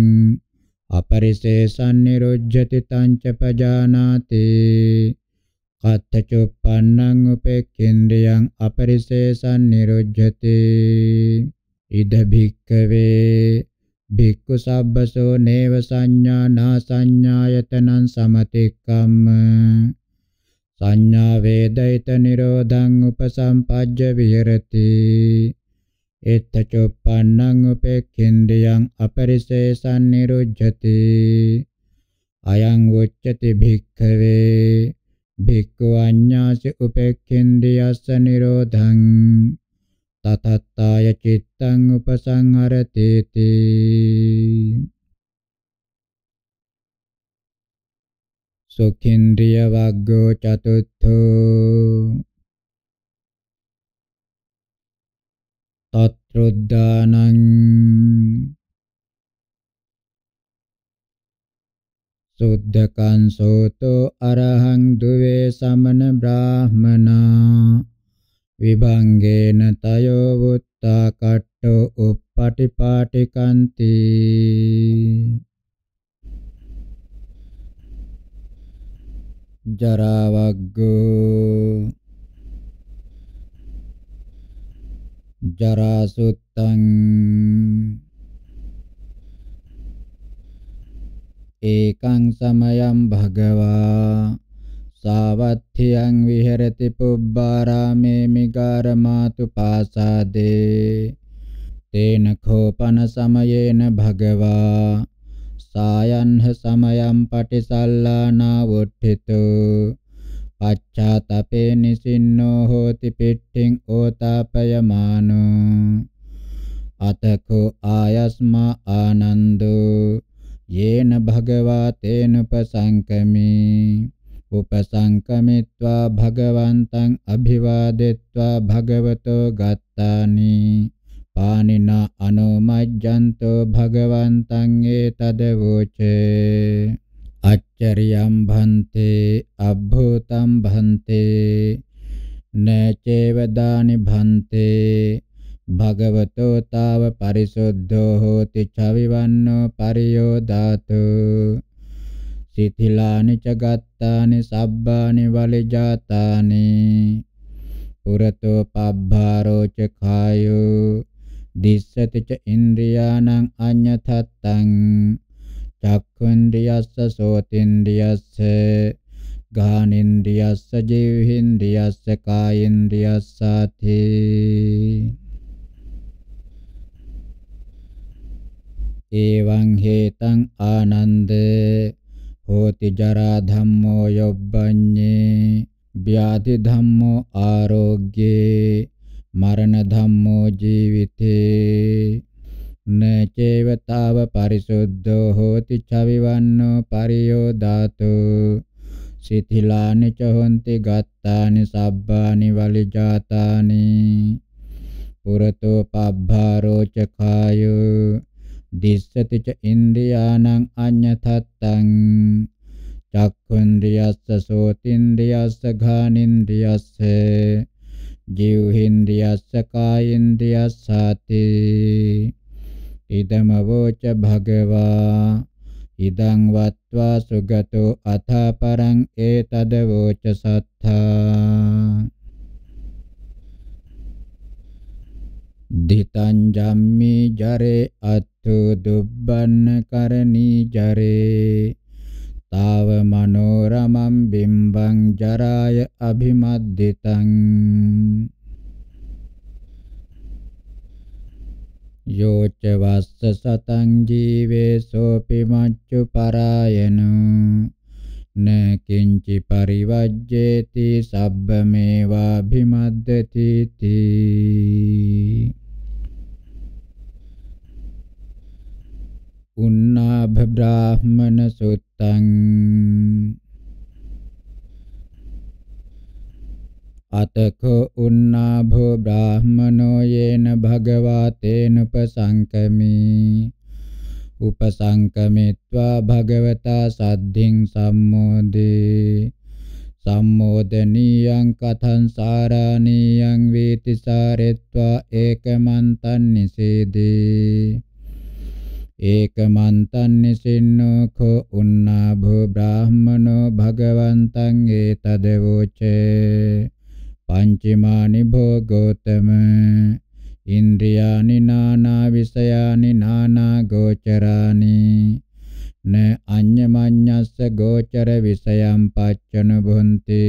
අපරිශේෂං නිරුජ්ජති තංච පජානාති කත්තචොප්පන්නං උපේක්ඛින්ද්‍රියං අපරිශේෂං නිරුජ්ජති ඉද භික්ඛවේ භික්ඛු සබ්බසෝ නේව සංඥා නා සංඥායතනං සමතික්කම්ම සංඥා වේදිත නිරෝධං උපසම්පජ්ජ විහෙරති itta cuppannaṃ upekkhindiyaṃ aparisesaṃ nirujjati ayaṃ uccati bhikkave Bhikkhu aññāsi upekkhindiyaṃ nirodhaṃ tathattāya cittaṃ upasaṅharati ti Sukhindiya vaggo catuttho තත්රුද්ධානං සුද්ධකං සෝතෝ අරහං දුවේ සමන බ්‍රාහමනා විභංගේන තයෝ වුත්තා කට්ඨෝ uppatipaṭikanti ජරාවග්ගෝ ජරාසුත්තං ඒකං සමයං භගවා සාවත්ථියං විහෙරති පුබ්බාරාමේ මිගාරමාතු පාසාදේ තේන කෝපන සමයේන භගවා සායන්හ සමයම් පටිසල්ලානා වුට්ඨිතෝ අච්ඡාතපේ නිසින්නෝ හෝති පිට්ඨින් ඕතාපයමානෝ අතකෝ ආයස්මා ආනන්දෝ යේන භගවා තේන උපසංකමේ උපසංකමිත්වා භගවන්තං අභිවාදෙත්වා භගවතෝ ගත්තානි පානිනා අනෝමජ්ජන්තෝ භගවන්තං ඒතදවෝචේ අච්චරියම් භන්තේ අබ්බෝතම් භන්තේ නචේව දානි භන්තේ භගවතෝ තාව පරිසුද්ධෝ හෝති චවිවන්නෝ පරියෝදාතු සිතිලානි චගත්තානි සබ්බානි වලිජාතානි පුරතෝ පබ්බාරෝ ච කායෝ දිස්සති ච ඉන්ද්‍රියානං අඤ්ඤතත්තං චක්ඛුන්දියස්ස සෝතින්දියස්ස ගානින්දියස්ස ජීවහින්දියස්ස කායින්දියස්සාති එවං හේතං ආනන්ද හෝති ජරා ධම්මෝ යොබ්බඤ්ඤේ ව්‍යාධි ධම්මෝ ආරෝග්‍යේ මරණ ධම්මෝ ජීවිතේ न චේව තාව පරිසුද්ධෝ හෝති චවිවන්නෝ පරියෝදාතු සිතිලානි ච හොಂತಿ ගත්තානි සබ්බානි වලිජාතානි පුරතෝ පබ්භාරෝ ච කායෝ දිස්සති ච ඉන්ද්‍රියානං අඤ්ඤතත්තං චක්ඛුන්ද්‍රියස්ස සෝතින්ද්‍රියස්ස ඝානින්ද්‍රියස්ස ජීවහින්ද්‍රියස්ස කායින්ද්‍රියස්සාති ඉදමවෝච භගවා ඉදං වත්වා සුගතෝ අථපරං ඒතදවෝච සත්තා දිතං ජම්මි ජරේ අත්තු දුබ්බන්න කරණී ජරේ තාව මනෝරමම් බිම්බං ජරාය අභිමද්දිතං යෝච වස්ස සතං ජීවේසෝපි මච්චු පරායනු න කිංචි පරිවජ්ජේති සබ්බ මේවා භිමද්දති තී උන්නාභ බ්‍රාහ්මන සුත්තං අතකෝ උන්නාභෝ බ්‍රාහමනෝ යේන භගවා තේන උපසංකමී උපසංකමිත්වා භගවතා සද්ධින් සම්මෝදේ සම්මෝදනීයං කතං සාරාණීයං වේති සාරෙත්වා ඒකමන්තං නිසේදී ඒකමන්තං නිසින්නෝ කෝ උන්නාභෝ බ්‍රාහමනෝ භගවන්තං ඒතදවෝචේ පංචමානි භෝගෝතම ඉන්ද්‍රියානි නානා විෂයානි නානා ගෝචරානි න අඤ්ඤමඤ්ඤස්ස ගෝචර විෂයම් පච්චනුබුන්ති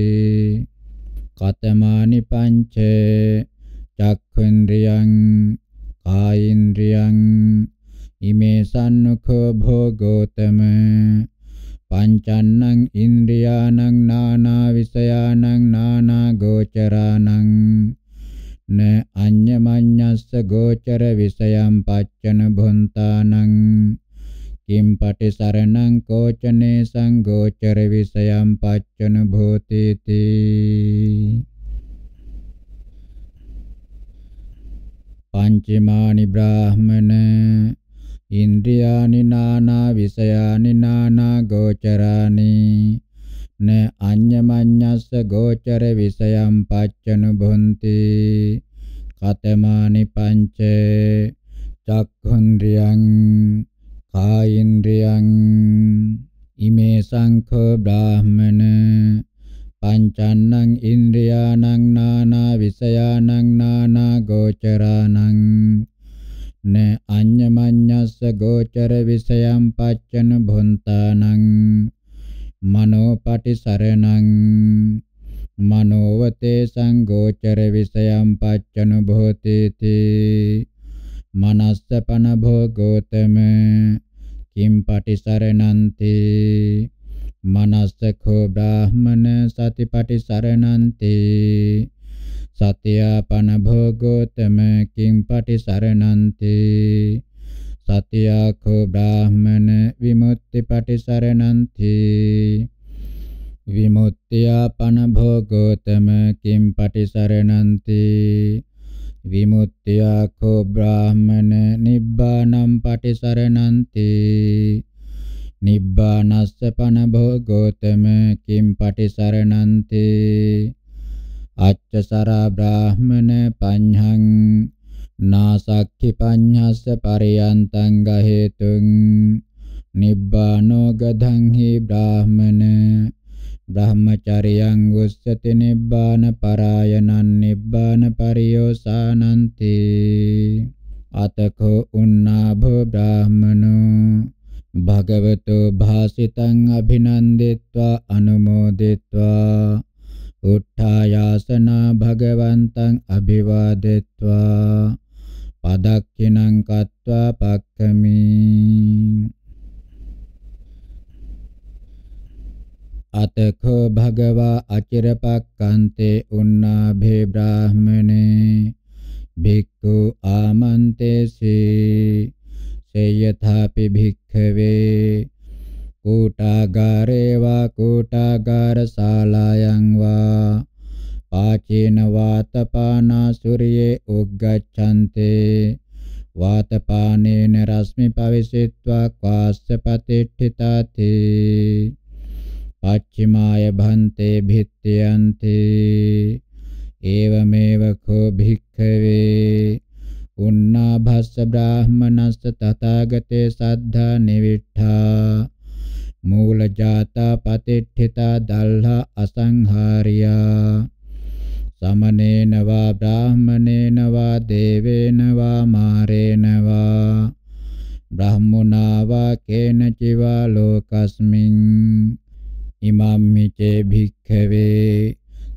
කතමානි පංච චක්ඛුන්ද්‍රියං කායින්ද්‍රියං ඉමේ සම්නුඛෝ භෝගෝතම පංචන්නං ඉන්ද්‍රියානං නානා විෂයානං නානා ගෝචරානං න අඤ්ඤමඤ්ඤස්ස ගෝචර විෂයම් පච්චන භොන්තානං කිම් පටිසරණං කෝචනේ සංගෝචර විෂයම් පච්චන භෝතේති පංචමානි බ්‍රාහමන ඉන්ද්‍රියානි නානා විෂයානි නානා ගෝචරානි න අඤ්ඤමඤ්ඤස්ස ගෝචර විෂයම් පච්චනුභුන්ති කතමානි පංච චක්ඛුන්ද්‍රියං කායින්ද්‍රියං ඉමේ සංඛ බ්‍රාහමන පංචන්නං ඉන්ද්‍රියානං නානා විෂයානං නානා ගෝචරානං න අඤ්ඤමඤ්ඤස්ස ගෝචර විසයම් පච්චන භොන්තානං මනෝපටිසරණං මනෝවතේ සංගෝචර විසයම් පච්චන භෝතේති මනස්සපන භෝගෝතම කිම් පටිසරණන්ති මනස්සඛෝ බ්‍රාහමන සතිපටිසරණන්ති සතියාපන භෝගෝතම කිං පටිසරණන්ති සතියාඛෝ බ්‍රාහමන විමුක්ති පටිසරණන්ති විමුක්තියාපන භෝගෝතම කිං පටිසරණන්ති විමුක්තියාඛෝ බ්‍රාහමන නිබ්බානම් පටිසරණන්ති නිබ්බානස්ස පන භෝගෝතම කිං පටිසරණන්ති අච්චසරා බ්‍රාහ්මන පඤ්ඤං නාසක්ඛි පඤ්ඤස්ස පරියන්තං ගහෙතුං නිබ්බානෝ ගධං හි බ්‍රාහ්මන බ්‍රහ්මචරියං උස්සති නිබ්බාන පරායනං නිබ්බාන පරියෝසානන්ති අතකෝ උන්නාභෝ බ්‍රාහ්මනෝ භගවතෝ භාසිතං අභිනන්දිත්වා අනුමෝදිත්වා උත්ථායාසනා භගවන්තං අභිවාදෙත්වා පදක්ඛිනං කତ୍වා පක්ඛමි අතකෝ භගවා අචිරපක්ඛන්තේ උන්නාභේ බ්‍රාහමනේ භික්ඛු ආමන්තේසී සේයථාපි භික්ඛවේ කූටාගාරේ වා කූටාගාර ශාලායන් වා පාචේන වාතපානා සූර්යේ උග්ගච්ඡන්තේ වාතපානේන රශ්මි පවිසිත්වා ක්වාස්ස පතිට්ඨිතාති පච්චිමාය භන්තේ භිත්‍යන්ති ඒවමේව කෝ භික්ඛවේ උන්නාභස්ස බ්‍රාහමනස්ස තථාගතේ සද්ධා නිවිඨා මූලජාතා පතිට්ඨිතා දල්හා අසංහාරියා සමනේන වා බ්‍රාහමනේන වා දේවේන වා මාරේන වා බ්‍රහ්මුණා වා කේන චිවා ලෝකස්මින් ඉමාම්මි චේ භික්ඛවේ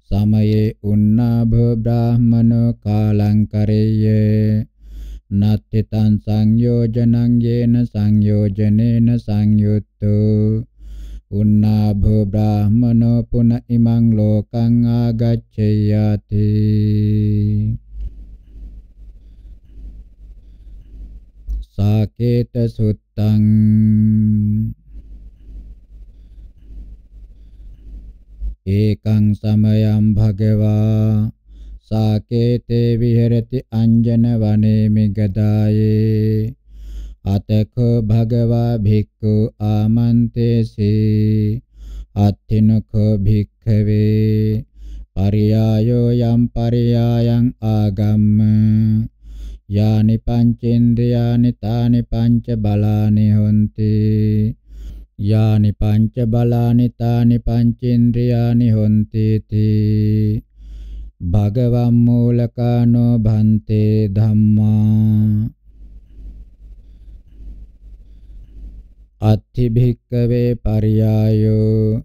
සමයේ උන්නාභ බ්‍රාහමනෝ කාලං කරෙය්‍ය නත්තිතං සංයෝජනං යේන සංයෝජනේන සංයුත්තෝ උන්නාභෝ බ්‍රාහමනෝ පුන ඉමං ලෝකං ආගච්ඡයාති සාකේත සුත්තං ඒකං සමයං භගවා සාකේතේ විහෙරති අංජන වනේ මිගදායේ අතකෝ භගවා භික්ඛු ආමන්තේසේ අත්තිනකෝ භික්ඛවේ පරියායෝ යම් පරියායන් ආගම්ම යානි පංචේන්ද්‍රයානි තානි පංච බලානි හොಂತಿ යානි පංච බලානි තානි පංචේන්ද්‍රයානි හොಂತಿ තී භගවම් මූලකානෝ භන්තේ ධම්මා අත්ථි භික්කවේ පරියායෝ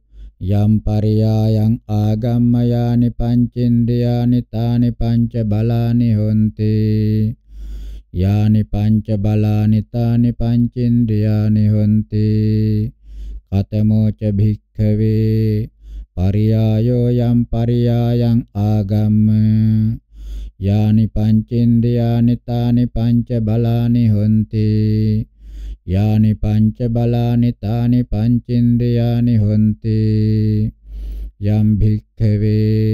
යම් පරියායන් ආගම්මයානි පංචේන්ද්‍රයානි තානි පංච බලානි හොಂತಿ යානි පංච බලානි තානි පංචේන්ද්‍රයානි හොಂತಿ කතමෝච භික්ඛවේ පරියායෝ යම් පරියායන් ආගම්ම යානි පංචේන්ද්‍රයානි තානි පංච බලානි හොಂತಿ යානි පංච බලානි තානි පංචේන්ද්‍රයානි හොಂತಿ යම් භික්ඛවේ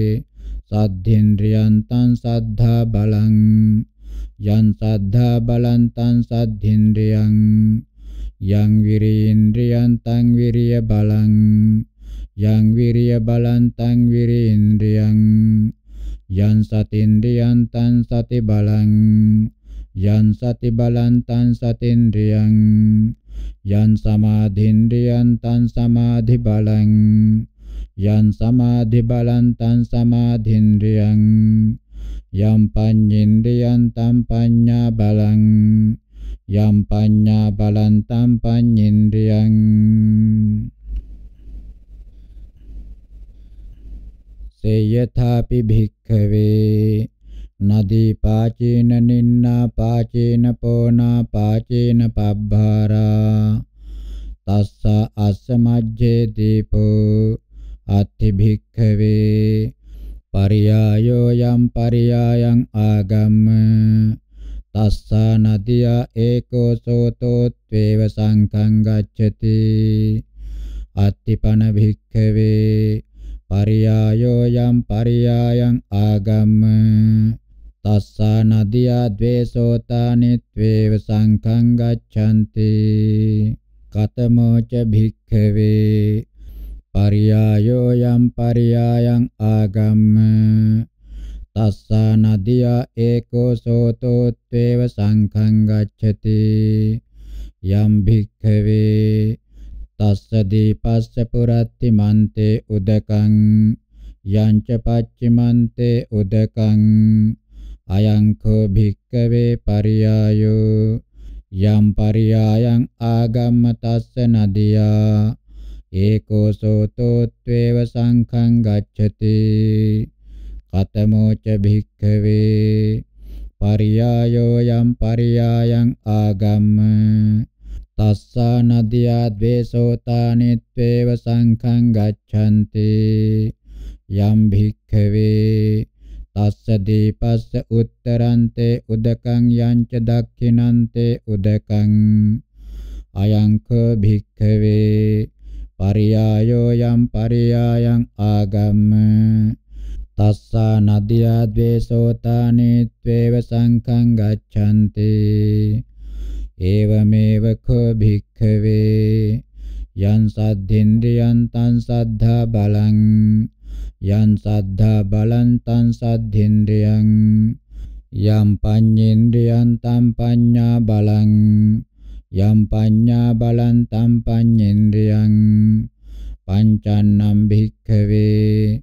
සද්ධේන්ද්‍රයන්තං සද්ධා බලං යං සද්ධා බලන්තං සද්ධේන්ද්‍රයං යං විරේන්ද්‍රයන්තං විරිය බලං yang wirya balantang wirindriyang yang satindriyan tan sati balang yang sati balantan satindriyang yang samadhindriyan tan samadhi balang yang samadhi balantan samadhindriyang yang panyindriyan tan panya balang yang panya balantan panyindriyang සේයථාපි භික්ඛවේ නදී පාචේන නින්නා පාචේන පෝනා පාචේන පබ්බාරා තස්ස අස්ස මජ්ජේ දීපෝ අත්ථි භික්ඛවේ පරියායෝ යම් පරියායන් ආගම්ම තස්සා නදියා ඒකෝ සෝතෝ ත්වේව සංඛං ගච්ඡති අත්තිපන භික්ඛවේ පරියායෝ යම් පරියායන් ආගම්ම තස්සානදියා ද්වේසෝතානිත්වේව සංඛං ගච්ඡanti කතමෝච භික්ඛවේ පරියායෝ යම් පරියායන් ආගම්ම තස්සානදියා ඒකෝ සෝතෝත්වේව සංඛං ගච්ඡති යම් භික්ඛවේ tassa dīpassa puratti mante udakaṃ යංච පච්චිමන්තේ උදකං අයං කෝ භික්කවේ පරියායෝ යම් පරියායං ආගම්ම තස්ස නදියා ඒකෝ සෝතෝත්වේව සංඛං ගච්ඡති කතමෝ ච භික්කවේ පරියායෝ යම් පරියායං ආගම්ම තස්සානදියා ද්වේෂෝතානිත්වේව සංඛං ගච්ඡanti යම් භික්ඛවේ තස්ස දීපස්ස උත්තරන්තේ උදකං යංච දක්ඛිනන්තේ උදකං අයංක භික්ඛවේ පරියායෝ යම් පරියායං ආගම්ම තස්සා නදියා ද්වේෂෝතානිත්වේව සංඛං ගච්ඡanti एवमेव खो भिक्खवे යං සද්ධින්ද්‍රියං තං සද්ධා බලං යං සද්ධා බලං තං සද්ධින්ද්‍රියං යම් පඤ්ඤේන්ද්‍රියං තං පඤ්ඤා බලං යම් පඤ්ඤා බලං තං පඤ්ඤේන්ද්‍රියං පංචන්නම් භික්ඛවේ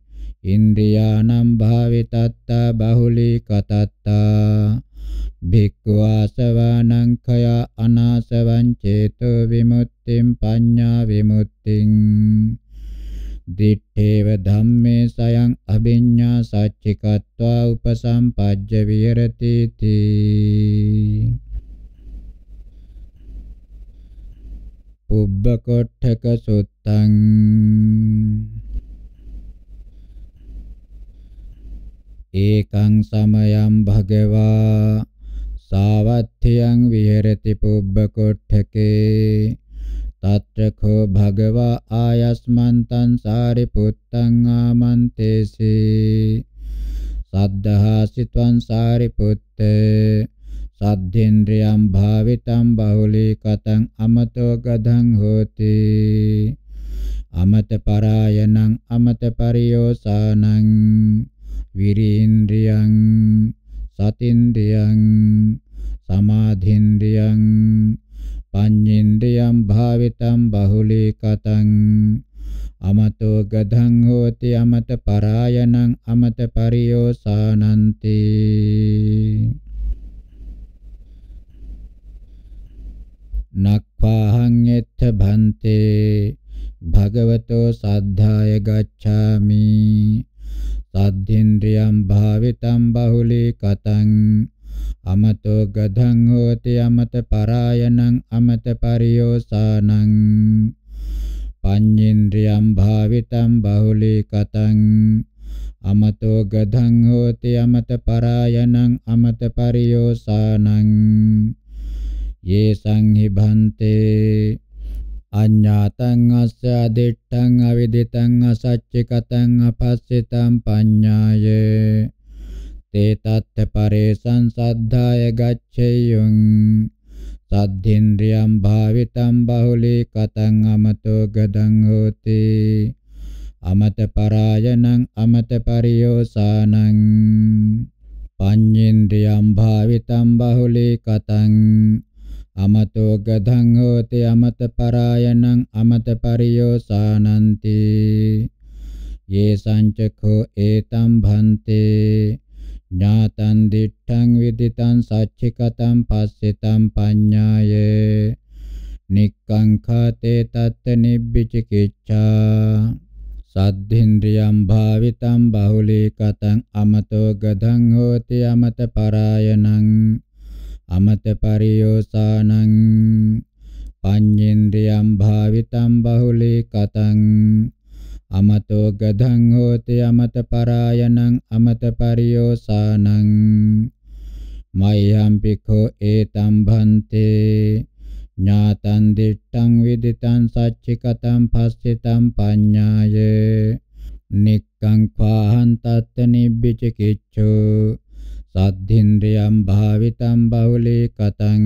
ඉන්ද්‍රියානම් භාවිතත්තා බහුලී කතත්තා භික්ඛවාසවානං khය අනාසවං චේතෝ විමුක්තිං පඤ්ඤා විමුක්තිං දිත්තේව ධම්මේ සයං අභිඤ්ඤා සච්චිකत्वा උපසම්පජ්ජ විහෙරති තී පුබ්බකොට්ඨක සුත්තං ඒකං සමයං භගවා සාවත්ථියං විහෙරති පුබ්බකොට්ඨකේ තත්‍රකෝ භගවා ආයස්මන්තං සාරිපුත්තං ආමන්තේසේ සද්ධාසිත්වං සාරිපුත්තේ සද්ධේන්ද්‍රයම් භාවිතම් බහුලීකතං අමතෝ ගධං හෝති අමත පරායනං අමත පරියෝසානං විරීන්ද්‍රියං සතින්ද්‍රියං සමාධින්ද්‍රියං පඤ්ඤේන්ද්‍රියං භාවිතං බහුලීකතං අමතෝ ගධං හෝති අමත පරායනං අමත පරියෝසානන්ති නක්ඛාහං යත්ථ භන්තේ භගවතෝ සද්ධාය ගච්ඡාමි සද්ධේන්ද්‍රියං භාවිතං බහුලීකතං අමතෝ ගධං හෝති අමත පරායනං අමත පරියෝසානං පඤ්ඤේන්ද්‍රියම් භාවිතම් බහුලීකතං අමතෝ ගධං හෝති අමත පරායනං අමත පරියෝසානං යේ සංහි භන්තේ අඤ්ඤාතං අස්ස අදිට්ඨං අවිදිතං අසච්චිකතං අපස්සිතං පඤ්ඤාය තේ තත්ත පරේසං සද්ධාය ගච්ඡේයං සද්ධින්ද්‍රියම් භාවිතම් බහුලී කතං අමතෝ ගදං හෝති අමත පරායනං අමත පරියෝසානං පඤ්ඤේන්ද්‍රියම් භාවිතම් බහුලී කතං අමතෝ ගදං හෝති අමත පරායනං අමත පරියෝසානන්ති යේ සංචකෝ ඒතම් භන්තේ ඥාතං දිට්ඨං විදිතං සච්චිකතං පස්සෙතං පඤ්ඤාය නික්ඛංඛාතේ තත්ත නිබ්බිචිකිච්ඡා සද්ධින්ද්‍රියම් භාවිතං බහුලීකතං අමතෝ ගදං හෝති අමත පරායනං අමත පරියෝසානං පඤ්ඤේන්ද්‍රියම් භාවිතං බහුලීකතං අමතෝ ගධං හෝති අමත පරායනං අමත පරියෝසානං මයම් පිඛෝ ඒතම් භන්තේ ඥාතං දිට්ඨං විදිතං සච්චිකතං පස්සිතං පඤ්ඤාය නික්ඛං පාහං තත්ත නිබ්බිචිකිච්ඡෝ සද්ධින්ද්‍රියම් භාවිතං බහුලී කතං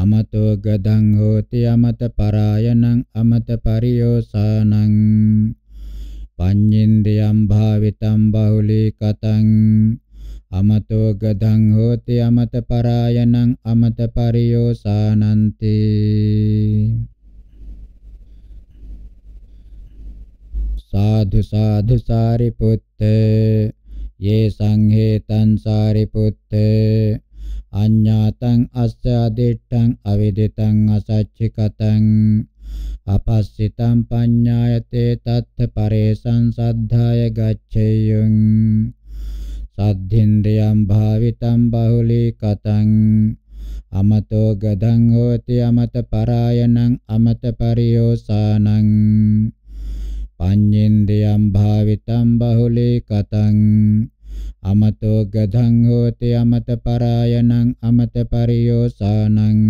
අමතෝ ගදං හෝති අමත පරායනං අමත පරියෝසානං පඤ්ඤේන්ද්‍රයම් භාවිතම් බහුලී කතං අමතෝ ගදං හෝති අමත පරායනං අමත පරියෝසානන්ති සාධු සාධු සාරිපුත්ත යේ සංහේතං සාරිපුත්ත අඤ්ඤාතං අස්ස අදිට්ඨං අවිදිතං අසච්චිකතං අපස්සිතම් පඤ්ඤායතේ තත්ථ පරේසං සද්ධාය ගච්ඡේයං සද්ධින්ද්‍රියම් භාවිතම් බහුලීකතං අමතෝ ගදං හෝති අමත පරායනං අමත පරියෝසානං පඤ්ඤේන්ද්‍රියම් භාවිතම් බහුලීකතං අමතෝ ගදං හෝති අමත පරායනං අමත පරියෝසානං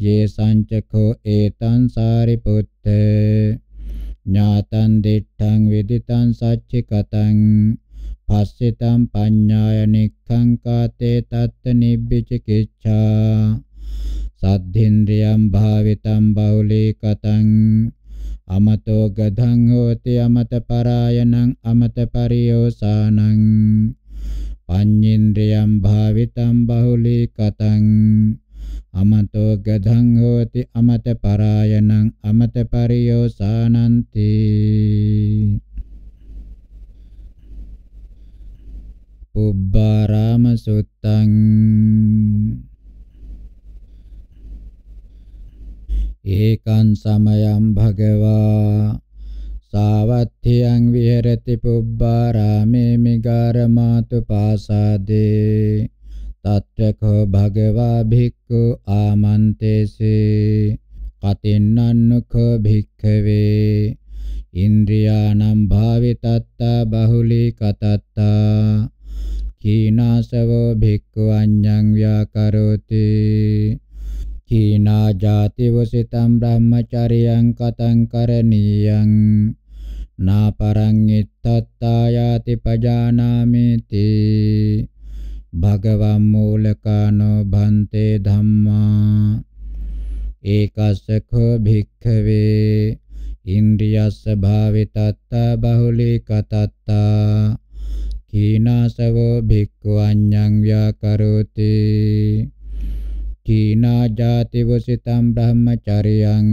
ये සංචකෝ ඒතං සාරිපුත්ත ඥාතං දිඨං විදිතං සච්චිකතං පස්සිතං පඤ්ඤාය නික්ඛංකාතේ තත්ත නිබ්බිචිකිච්ඡා සද්ධින්ද්‍රියම් භාවිතං බෞලීකතං අමතෝ ගධං හෝති අමත පරායනං අමත පරියෝසානං පඤ්ඤේන්ද්‍රියම් භාවිතං බහුලීකතං අමතෝ ගධං හෝති අමත පරායනං අමත පරියෝසානන්ති පුබ්බාරාම සුත්තං ඒකං සමයං භගවා සාවත්ථියං විහෙරති පුබ්බාරාමේ මිගාරමාතු පාසාදේ තත්ත්‍යකෝ භගවා භික්ඛු ආමන්තේසේ කතින්නන්නකෝ භික්ඛවේ ඉන්ද්‍රියානම් භාවිතත්තා බහුලී කතත්තා කීනාසවෝ භික්ඛු අඤ්ඤං ව්‍යාකරෝති කීනා ජාතිවසිතම් බ්‍රහ්මචරියං කතං කරණීයං නාපරං ඉත්තත්තා යාති පජානාමේති භගවම් මූලකානෝ භන්තේ ධම්මා ඒකස්සඛෝ භික්ඛවේ ඉන්ද්‍රියස්ස භාවිතත්ත බහුලීකතත්ත කීනාසවෝ භික්ඛු අඤ්ඤං ව්‍යාකරෝති කීනා ජාති වසිතම් බ්‍රහ්මචරියං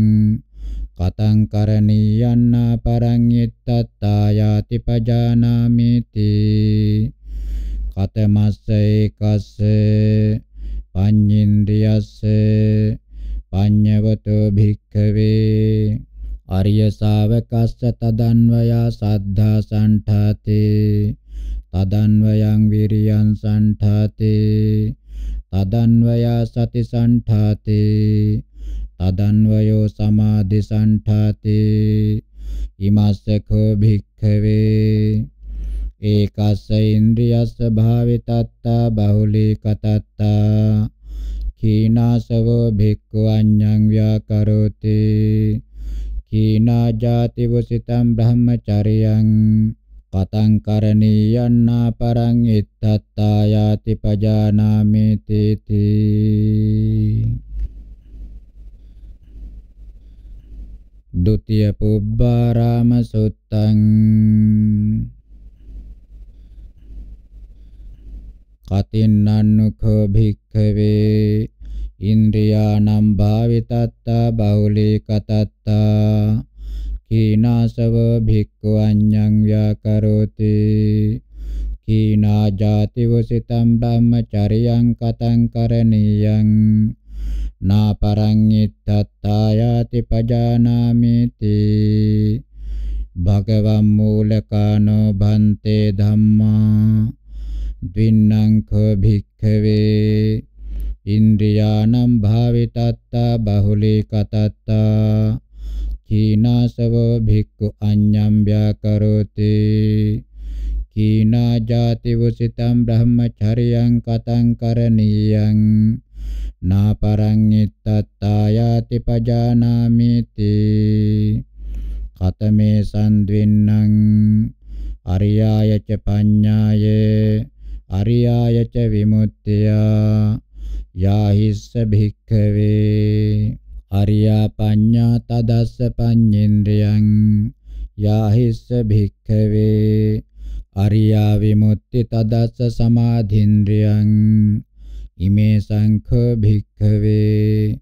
කතං කරණීයන්නා පරං යත්තත්තා යාති පජානාමිති පතමස්ස ඒකස්ස පඤ්ඤින්ද්‍රියස්ස පඤ්ඤවතෝ භික්ඛවේ අරිය ශාවකස්ස තදන්වයා සද්ධා සංඨාතේ තදන්වයන් විරියං සංඨාතේ තදන්වයා සති සංඨාතේ තදන්වයෝ සමාධි සංඨාතේ ඉමස්සකෝ භික්ඛවේ ඒකස්ස ඉන්ද්‍රියස්ස භාවිතත්තා බහුලී කතත්තා කීනාසවෝ භික්ඛු අඤ්ඤං ව්‍යාකරෝති කීනා ජාති වසිතම් බ්‍රහ්මචරියං කතං කරණීයන්නා පරං ඉත්තත්තා යාති පජානාමි තීති ද්විතිය පුබ්බාරාම සුත්තං කතින්නන්නුඛෝ භික්ඛවේ ඉන්ද්‍රියානම් භාවිතත්තා බහුලී කතත්තා කීනාසව භික්ඛු අඤ්ඤං ව්‍යාකරෝති කීනා ජාතිවසිතම් බ්‍රහ්මචරියං කතං කරණීයං නාපරං ඉත්තත්තායාති පජානාමිති භගවම් මූලකානෝ භන්තේ ධම්මා ද්වින්නංඛ භික්ඛවේ ඉන්ද්‍රියානම් භාවිතත්තා බහුලී කතත්තා කීනාසව භික්ඛු අඤ්ඤම් ව්‍යාකරෝති කීනා ජාති වසිතම් බ්‍රහ්මචරියං කතං කරණීයං නාපරං ittattayati pajanamiti katame sandvinnan ariyaya ca paññāye අරියායච විමුක්තිය යාහිස්ස භික්ඛවේ අරියා පඤ්ඤා තදස්ස පඤ්ඤේන්ද්‍රයන් යාහිස්ස භික්ඛවේ අරියා විමුක්ති තදස්ස සමාධින්ද්‍රයන් ඉමේ සංඛ භික්ඛවේ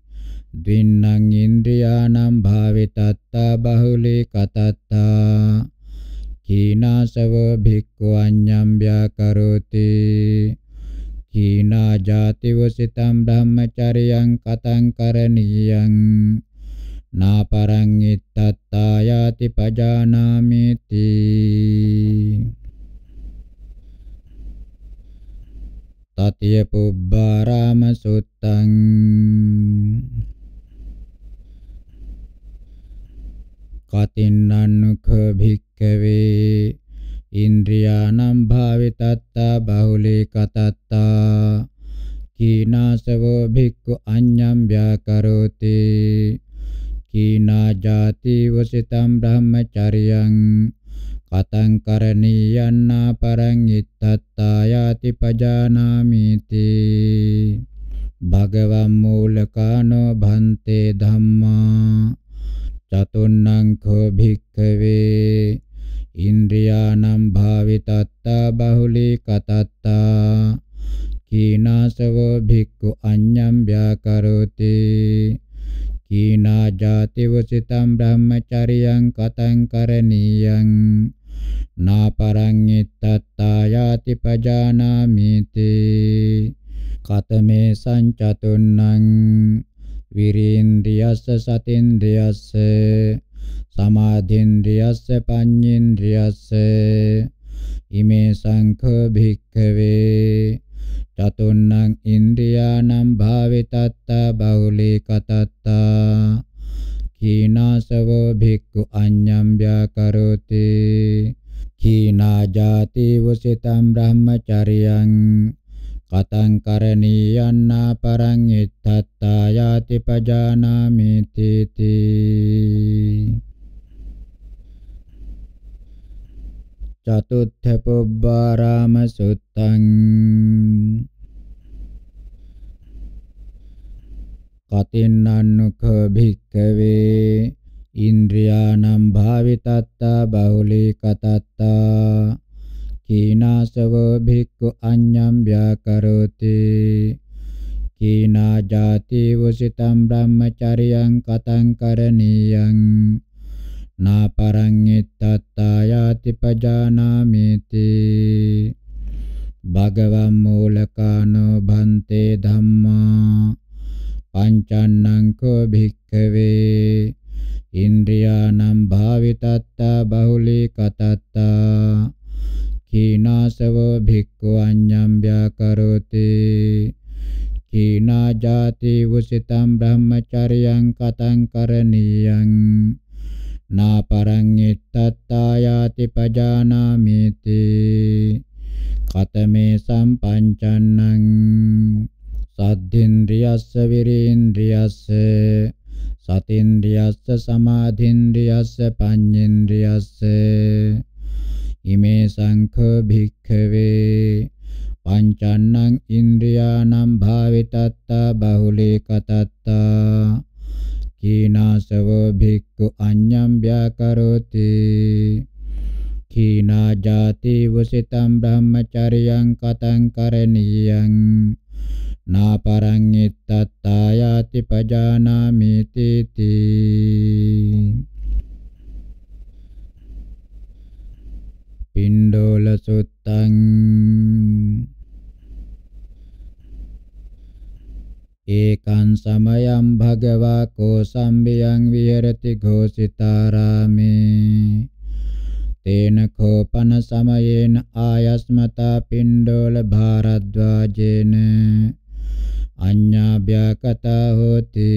ද්වින්නං ඉන්ද්‍රියානම් භාවිතත්තා බහුලී කතත්තා කීනාසව භික්ඛු අඤ්ඤම් ව්‍යාකරෝති කීනා ජාතිවසිතම් බ්‍රහ්මචරියං කතං කරණීයං නාපරං ඉත්තත්තායාති පජානාමේති තතිය පුබ්බාරාම සුත්තං කතින්නන්නුඛ භික්ඛ භික්කවේ ඉන්ද්‍රියානම් භාවිතත්තා බහුලී කතත්තා කීනාසවෝ භික්ඛු අඤ්ඤම් ව්‍යාකරෝති කීනා ජාති වසිතම් බ්‍රහ්මචරියං කතං කරණීයන්නා පරං ඉත්තත්තා යාති පජානාමිති භගවම් මූලකානෝ භන්තේ ධම්මා චතුන්නං කෝ භික්ඛවේ ඉන්ද්‍රියානම් භාවිතත්තා බහුලී කතත්තා කීනාසවෝ භික්ඛු අඤ්ඤම් ව්‍යාකරෝති කීනා ජාතිවසිතම් බ්‍රහ්මචරියං කතං කරණීයං නාපරං ඉත්තත්තා යාති පජානාමීති කතමේ සංචතුන්නං විරීන්ද්‍රියස්ස සතින්ද්‍රියස්ස සමාධින්ද්‍රියස්ස පඤ්ඤේන්ද්‍රියස්ස ඉමේ සංඛ භික්ඛවේ චතුන්නං ඉන්ද්‍රියානම් භාවිතත්තා බහුලී කතත්තා කීනාසවෝ භික්ඛු අඤ්ඤම් ව්‍යාකරෝති කීනා ජාති වසිතම් බ්‍රහ්මචරියං කතං කරණීයන්නා පරං ඉත්තත්තා යාති පජානාමි තීති චතුත්ථ පුබ්බාරාම සුත්තං කතින්නන්නුඛ භික්ඛවේ ඉන්ද්‍රියානම් භාවිතත්තා බහුලීකතත්තා කීනාසව භික්ඛු අඤ්ඤම් ව්‍යාකරෝති කීනා ජාති වසිතම් බ්‍රහ්මචරියං කතං කරණීයං නාපරං එත්තායාති පජානාමේති භගවම් මූලකානෝ භන්තේ ධම්මා පංචන්නං කෝ භික්ඛවේ ඉන්ද්‍රියානම් භාවිතත්තා බහුලී කතත්තා කීනාසවෝ භික්ඛු අඤ්ඤම් ව්‍යාකරෝති කීනා ජාති වසිතම් බ්‍රහ්මචර්යං කතං කරණීයං නාපරං එත්තත්තායාති පජානාමේති කතමේ සම්පංචන්නං සද්ධින්ද්‍රියස්ස විරේන්ද්‍රියස්ස සතින්ද්‍රියස්ස සමාධින්ද්‍රියස්ස පඤ්ඤේන්ද්‍රියස්ස ඉමේ සංඛ භික්ඛවේ පංචන්නං ඉන්ද්‍රියානම් භාවිතත්තා බහුලී කතත්තා කීනාසවෝ භික්ඛු අඤ්ඤම් ව්‍යාකරෝති කීනා ජාති වසිතම් බ්‍රහ්මචරියං කතං කරණීයං නාපරං ඉත්තත්තායාති පජානාමි තීති පින්ඩෝල සුත්තං ඒකං සමයං භගවා කෝ සම්බියං විහෙරති ഘോഷිතාරාමේ තේන කෝපන සමයේන ආයස්මතා පින්ඩෝල භාරද්වාජේන අඤ්ඤාභ්‍යකතා හෝති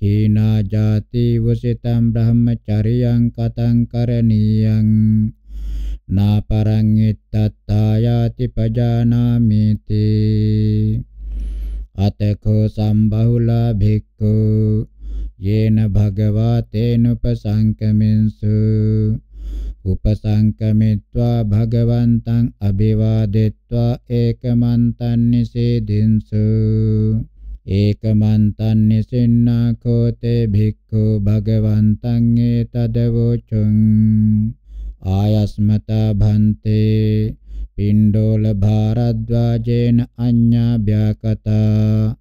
කීනා ජාති වසිතම් බ්‍රහ්මචරියං කතං කරණීයං නාපරං ඉත්තත්තායාති පජානාමේති අතකෝ සම්බහුලා භික්ඛු යේන භගවා තේනුපසංකමින්සු උපසංකමිත්වා භගවන්තං අභිවාදෙත්වා ඒකමන්තං නිසේදින්සු ඒකමන්තං නිසින්නා කෝතේ භික්ඛු භගවන්තං ඒතදවෝචං ආයස්මතා භන්තේ පිණ්ඩෝල භාරද්වාජේන අඤ්ඤාභ්‍යාකතා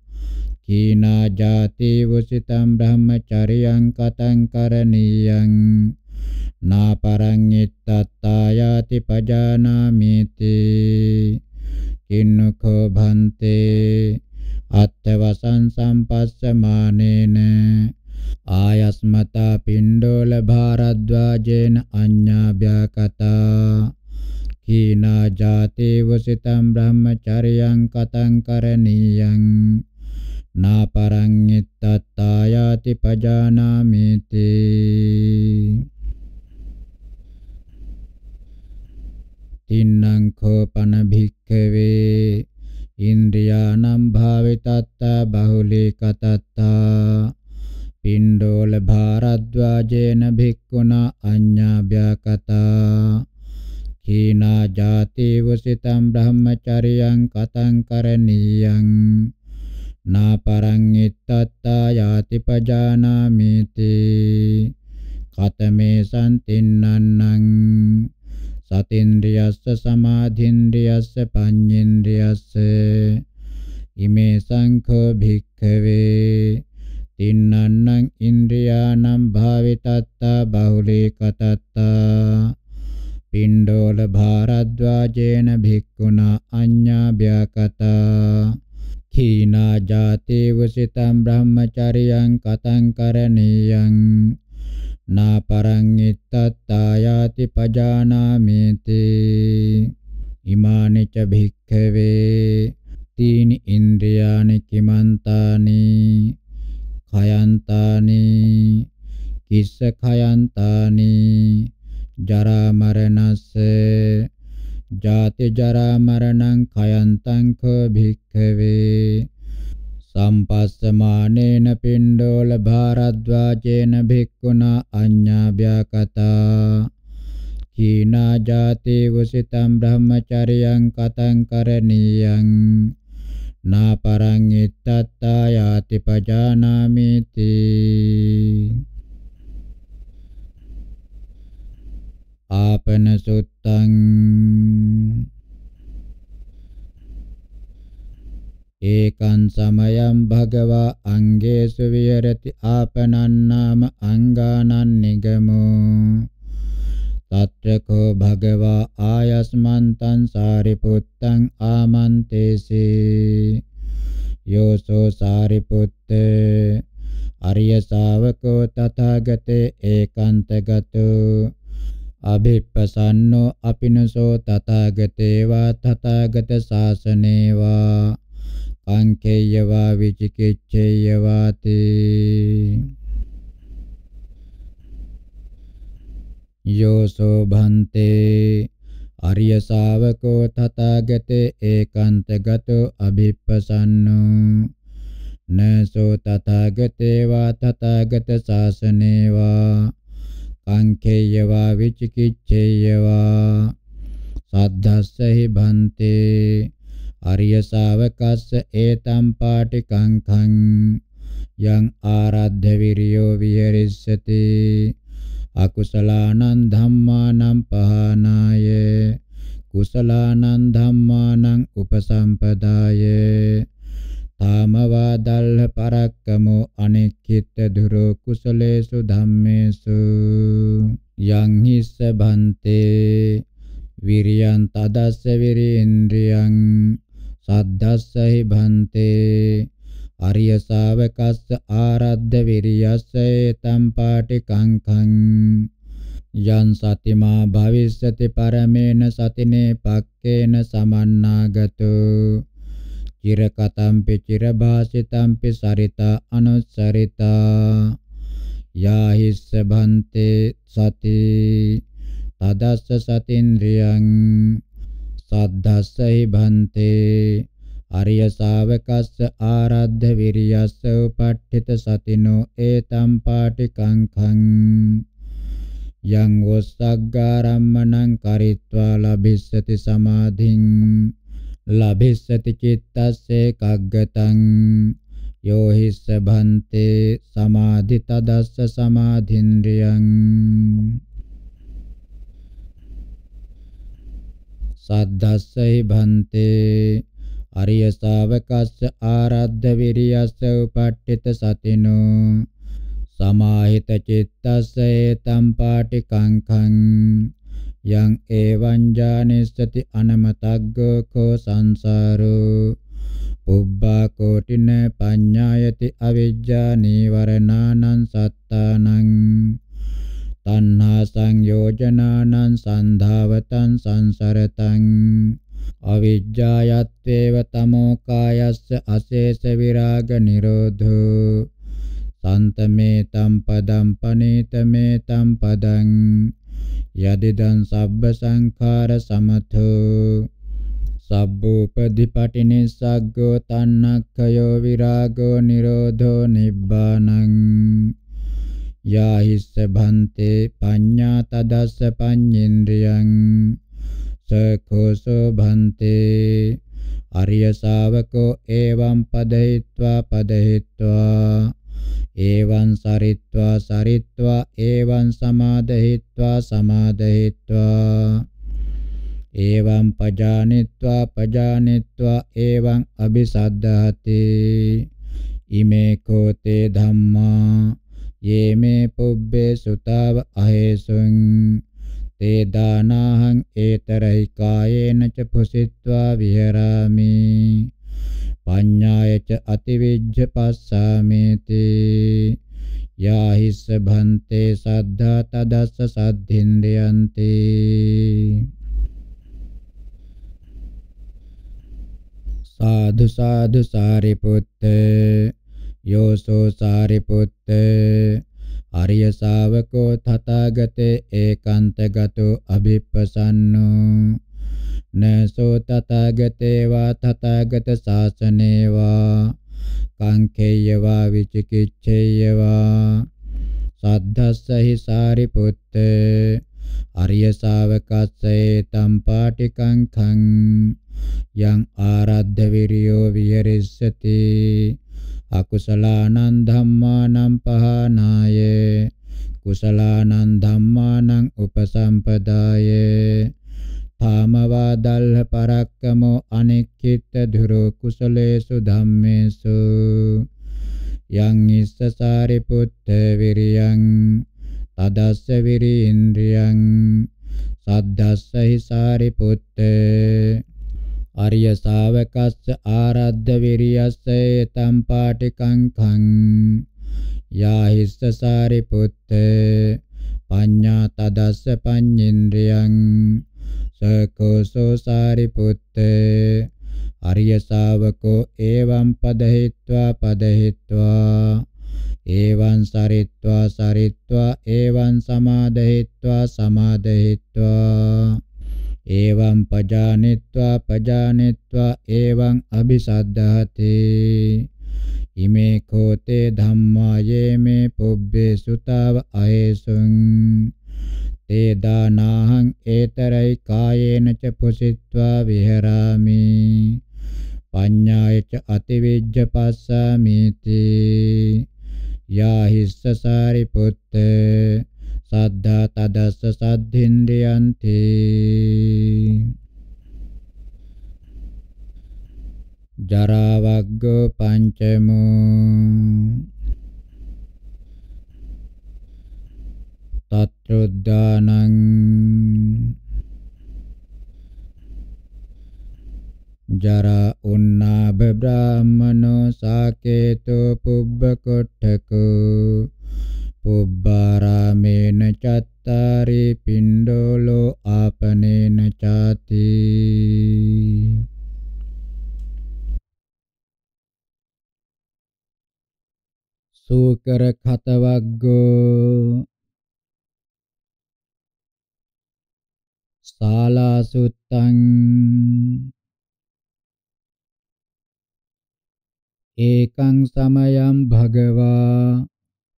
කීනා ජාති වසිතම් බ්‍රහ්මචරියං කතං කරණීයං නාපරං ittattayati pajanamiti කින්නකෝ භන්තේ අත්ථවසං සම්පස්සමානේන ආයස්මතා පිණ්ඩෝල භාරද්වාජේන අඤ්ඤාභ්‍යාකතා khina jati vasitam brahmacharyan katang karaniyang na parang ittatayati pajanamiti තින්නං කෝපන භික්ඛවේ ඉන්ද්‍රියානම් භාවිතත්ත බහුලී කතත්තා පින්ඩෝල භාරද්වාජේන භික්ඛුනා අඤ්ඤාභ්‍යකතා දක්ඛිනා ජාතේව සිතම් බ්‍රහ්මචරියං කතං කරණීයං නාපරං ittatta yati pajanami ti katame santinnanang satindriyassa samadhindriyassa panjindriyassa ime sankho bhikkave tinnanang indriyanam bhavitatta bahulikattatta පිණ්ඩෝල භාරද්වාජේන භික්ඛුනා අඤ්ඤා ව්‍යාකතා කීනා ජාතේව සිතම් බ්‍රහ්මචරියං කතං කරණීයං නාපරං ittattayati pajanamete ඉමානි ච භික්ඛවේ තීනි ඉන්ද්‍රියානි කිමන්තානි khyantaani කිස්ස khyantaani ජරා මරණස්ස ජාති ජරා මරණං කයන්තං කෝ භික්ඛවේ සම්පස්සමානේන පින්ඩෝල භාරද්වාජේන භික්ඛුනා අඤ්ඤාභ්‍යකතා කීනා ජාති වසිතම් බ්‍රහ්මචරියං කතං කරණීයං නාපරං ඉත්තත්තා යාති පජානාමිති ආපන සුත්තං ඒකං සමයං භගවා අංගේසු විහෙරති ආපනං නාම අංගානං නිගමෝ తత్రకో భగవా ఆయస్మంతం సారిపుత్తం ఆమంతేసి యోసో సారిపుత్త అర్య సావకో తథాగతే ఏకాంతగతో අභිප්පසන්නෝ අපිනසෝ තථාගතේවා තථාගත ශාසනේවා කංකේයවා විචිකිච්ඡේයවාති යෝසෝ භන්තේ අරිය ශාවකෝ තථාගතේ ඒකාන්තගතෝ අභිප්පසන්නෝ නසෝ තථාගතේවා තථාගත ශාසනේවා කංකේයවා විචිකිච්ඡේයවා සද්ධස්සහි භන්තේ අරිය ශාවකස්ස ඒතම් පාටි කංඛං යං ආරද්ධ විරියෝ විහෙරිස්සති අකුසලානං ධම්මානං පහනාය කුසලානං ධම්මානං උපසම්පදායේ කාමවා දල්හ පරක්කමෝ අනෙක්ඛිත දුරෝ කුසලේසු ධම්මේසු යං හිස්ස බන්තේ විරියං තදස්ස විරේන්ද්‍රියං සද්දස්සහි බන්තේ අරිය ශාවකස්ස ආරද්ධ විරියස්සේ තම් පාටි කංකං යං සතිමා භවිස්සති පරමේන සතිනේ පක්කේන සමන්නාගතෝ චිරකතම්පි චිරභාසිතම්පි සරිතා අනුසරිතා යාහිස්ස භන්තේ සති තදස්ස සතින්ද්‍රියං සද්දස්සහි භන්තේ අරිය ශාවකස්ස ආරද්ධ විරියස්ස උපට්ඨිත සතිනෝ ඒතම් පාටිකංඛං යං වස්සග්ගාරම්මණං කරිත්වා ලබිස්සති සමාධින් ලබිස්සති චිත්තස්සේ කග්ගතං යෝ හිස්ස භන්තේ සමාධි තදස්ස සමාධින්ද්‍රියං සද්දස්සයි භන්තේ අරිය ශාවකස්ස ආරද්ධ විරියස්ස උපට්ඨිත සතිනෝ සමාහිත චිත්තස්ස ඒතම් පාටි කංඛං යං එවං ජානිස්සති අනමතග්ගෝ කෝ සංසාරෝ පුබ්බා කෝටින පඤ්ඤායති අවිජ්ජා නීවරණානං සත්තානං තණ්හා සංයෝජනානං සන්ධාවතං සංසරතං අවිජ්ජායත්තේව තමෝ කායස්ස අශේෂ විරාග නිරෝධෝ සන්තමේ තම් පදම් පනේතමේ තම් පදං යදිදං සබ්බ සංඛාර සමතෝ සබ්බූපදිපටිනිස්සග්ගෝ තන්නක්ඛයෝ විරාගෝ නිරෝධෝ නිබ්බානං යාහිස්ස භන්තේ පඤ්ඤා තදස්ස පඤ්ඤේන්ද්‍රියං සකෝසෝ භන්තේ අරිය ශාවකෝ එවං පදහිत्वा පදහිत्वा එවං සරිත්වා සරිත්වා එවං සමාදහිත්වා සමාදහිත්වා එවං පජානිත්වා පජානිත්වා එවං අபிසද්ධාති ඉමේ කෝතේ ධම්මා යේමේ පුබ්බේ සුතාව අහේසුං තේ දානහං ඒතරයි කායේන ච පුසිත්වා විහෙරාමි පඤ්ඤායච අතිවිජ්ජ පස්සාමේති යාහිස්ස භන්තේ සද්ධා තදස්ස සද්ධින්දයන්ති සාදු සාදු සාරිපුත්ත යෝසෝ සාරිපුත්ත අරිය ශාවකෝ තථාගතේ ඒකාන්තගතෝ අභිප්පසන්නෝ නසෝ තථාගතේවා තථාගත ශාසනේවා කංකේයවා විචිකිච්ඡේයවා සද්ධස්සහි සාරිපුත්ත අරිය ශාවකස්සේ තම් පාටිකං කං යං ආරද්ධ විරියෝ විහෙරිස්සති අකුසලානං ධම්මානං පහනාය කුසලානං ධම්මානං උපසම්පදායේ කාමවා දල්හ පරක්කමෝ අනෙක්කිට ධුරෝ කුසලේසු ධම්මේසු යං ඉස්සසාරි පුත්ත විරියං තදස්ස විරීන්ද්‍රියං සද්දස්ස හිසාරි පුත්ත අරිය ශාවකස්ස ආරද්ධ විරියස්ස තම් පාටිකං කං යාහිස්ස සාරිපුත්ත පඤ්ඤා තදස්ස පඤ්ඤේන්ද්‍රයන් සකෝසෝ සාරිපුත්තේ අරිය ශාවකෝ එවං පදහිත්වා පදහිත්වා එවං සරිත්වා සරිත්වා එවං සමාදහිත්වා සමාදහිත්වා එවං පජානිත්වා පජානිත්වා එවං අபிසද්ධාතේ ඉමේ කෝතේ ධම්මා යේමේ පුබ්බේ සුතාව අයසුං තේ දානහං ඒතරයි කායේන ච පුසිත්වා විහෙරාමි පඤ්ඤාය ච අතිවිජ්ජ පස්සාමිති යා හිස්ස සාරිපුත්ත සද්ධා තදස්ස සද්ධින්ද්‍රයන්ති ජරා වග්ගෝ පංචමෝ තත්‍රොද්දානං ජරා උන්නාබ බ්‍රාහමනෝ සාකේතෝ පුබ්බ කොට්ඨකෝ පුබ්බාරාමේන චත්තාරි පින්ඩෝලෝ ආපනේන ചാති සූකර ඛතවග්ගෝ සාලාසුත්තං ඒකං සමයං භගවා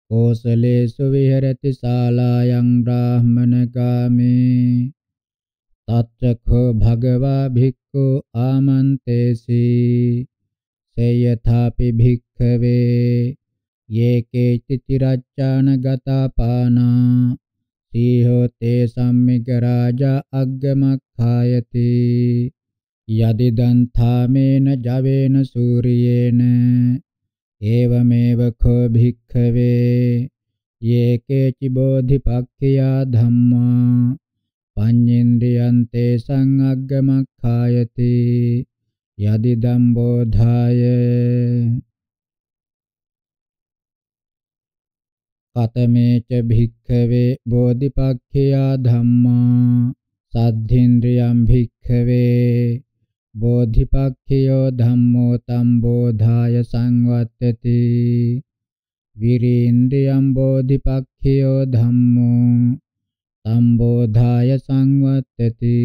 කෝසලේසු විහෙරති සාලායන් බ්‍රාහ්මනකාමේ තච්චඛෝ භගවා භික්ඛු ආමන්තේසි සේයථාපි භික්ඛවේ යේකේච චිරච්ඡාන ගතා පානා තීහෝතේ සම්මික රාජා අග්ගමක්ඛායති යදිදං ථාමේන ජවේන සූරියේන ඒවමේව කෝ භික්ඛවේ යේකේචි බෝධිපක්ඛියා ධම්මා පඤ්ඤේන්ද්‍රියන්තේ සංඅග්ගමක්ඛායති යදිදම් බෝධාය කතමේච භික්ඛවේ බෝධිපක්ඛියා ධම්මා සද්ධින්ද්‍රියම් භික්ඛවේ බෝධිපක්ඛියෝ ධම්මෝ තම් බෝධාය සංවත්තති විරීන්ද්‍රියම් බෝධිපක්ඛියෝ ධම්මෝ තම් බෝධාය සංවත්තති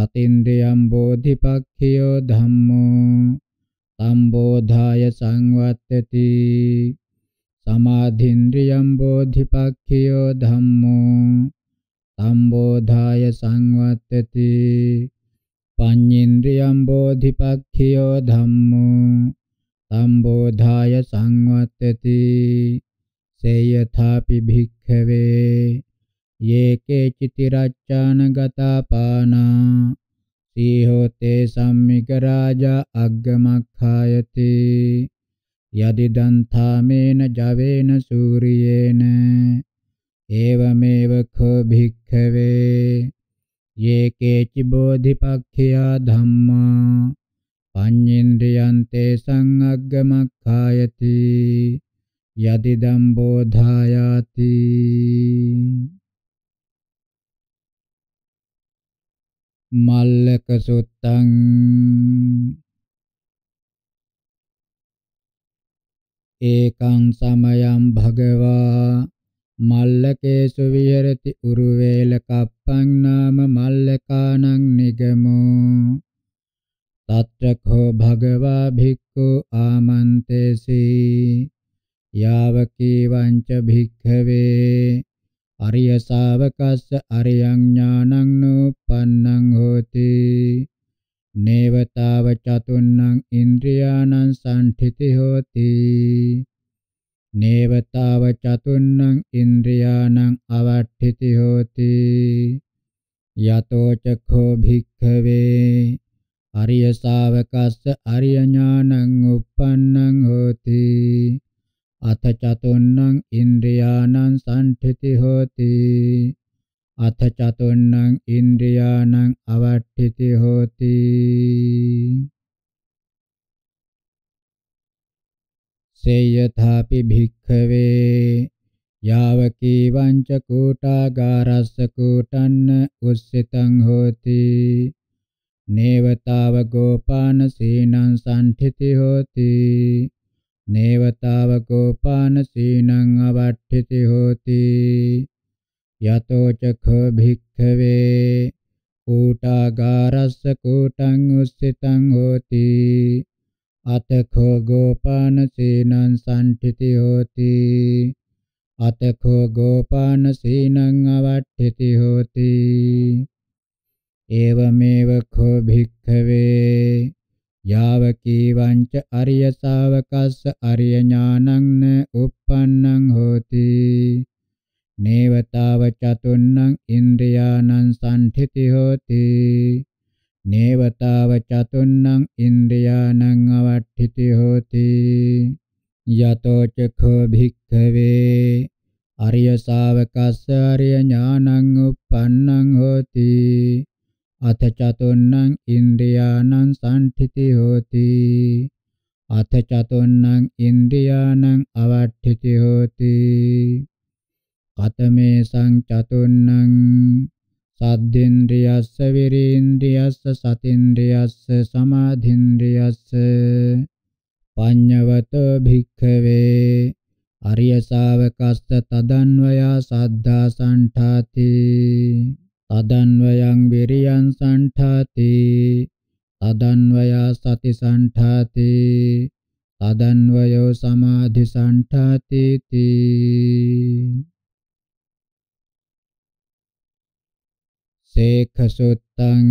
සතින්ද්‍රියම් බෝධිපක්ඛියෝ ධම්මෝ තම් බෝධාය සංවත්තති සමාධින්ද්‍රියම් බෝධිපක්ඛියෝ ධම්මෝ සම්බෝධාය සංවත්තති පඤ්ඤේන්ද්‍රියම් බෝධිපක්ඛියෝ ධම්මෝ සම්බෝධාය සංවත්තති සේයථාපි භික්ඛවේ යේකේ චිතිරච්ඡාන ගතා පානා සීහෝතේ සම්මික රාජා අග්ගමක්ඛායති යදිදන්තාමේන ජවේන සූරියේන ඒවමේව කෝ භික්ඛවේ යේකේචි බෝධිපක්ඛයා ධම්මා පඤ්ඤේන්ද්‍රයන්තේ සංඅග්ගමක්ඛායති යදිදම් බෝධායාති මල්ලක සුත්තං ඒකං සමයං භගවා මල්ලකේසු විහෙරති උරුවේල කප්පං නාම මල්ලකානං නිගමෝ තත්‍රකෝ භගවා භික්ඛු ආමන්තේසි යාවකී වංච භික්ඛවේ අරිය ශාවකස්ස අරියං ඥානං නෝපන්නං හෝති नेवताव चतुर्णं इन्द्रियाणां सण्ठिति होति नेवताव चतुर्णं इन्द्रियाणाम् अवठिति होति यतो चखो भिक्खवे अर्यसावकस्य अर्यज्ञानम् उत्पन्नं होति अथ चतुर्णं इन्द्रियाणां सण्ठिति होति අත චතුන්නං ඉන්ද්‍රියානං අවට්ඨිති හෝති සේයථාපි භික්ඛවේ යාවකී වංච කූටාගාරස්ස කූටන්න උස්සිතං හෝති නේවතාව ගෝපාන සීනං සම්ඨිති හෝති නේවතාව ගෝපාන සීනං අවට්ඨිති හෝති යතෝ චඛෝ භික්ඛවේ කූටාගාරස්ස කූටං උස්සිතං හෝති අතඛෝ ගෝපාන සීනං සම්ඨිති හෝති අතඛෝ ගෝපාන සීනං අවට්ඨිති හෝති එවමෙව කෝ භික්ඛවේ යාවකීවංච අරිය ශාවකස්ස අරිය ඥානං උප්පන්නං හෝති නේවතාව චතුන්නං ඉන්ද්‍රියානං සම්ඨිති හෝති නේවතාව චතුන්නං ඉන්ද්‍රියානං අවට්ඨිති හෝති යතෝ චඛෝ භික්ඛවේ අරිය ශාවකස්ස අරිය ඥානං උප්පන්නං හෝති අත චතුන්නං ඉන්ද්‍රියානං සම්ඨිති හෝති අත චතුන්නං ඉන්ද්‍රියානං අවට්ඨිති හෝති කතමේ සංචතුන්නං සද්දේන්ද්‍රියස්ස විරේන්ද්‍රියස්ස සතේන්ද්‍රියස්ස සමාධේන්ද්‍රියස්ස පඤ්ඤවත භික්ඛවේ අරිය ශාවකස්ස තදන්වයා සද්ධා සංඨාති තදන්වයන් විරියං සංඨාති තදන්වයා සති සංඨාති තදන්වයෝ සමාධි සංඨාති තී තේකසුත්තං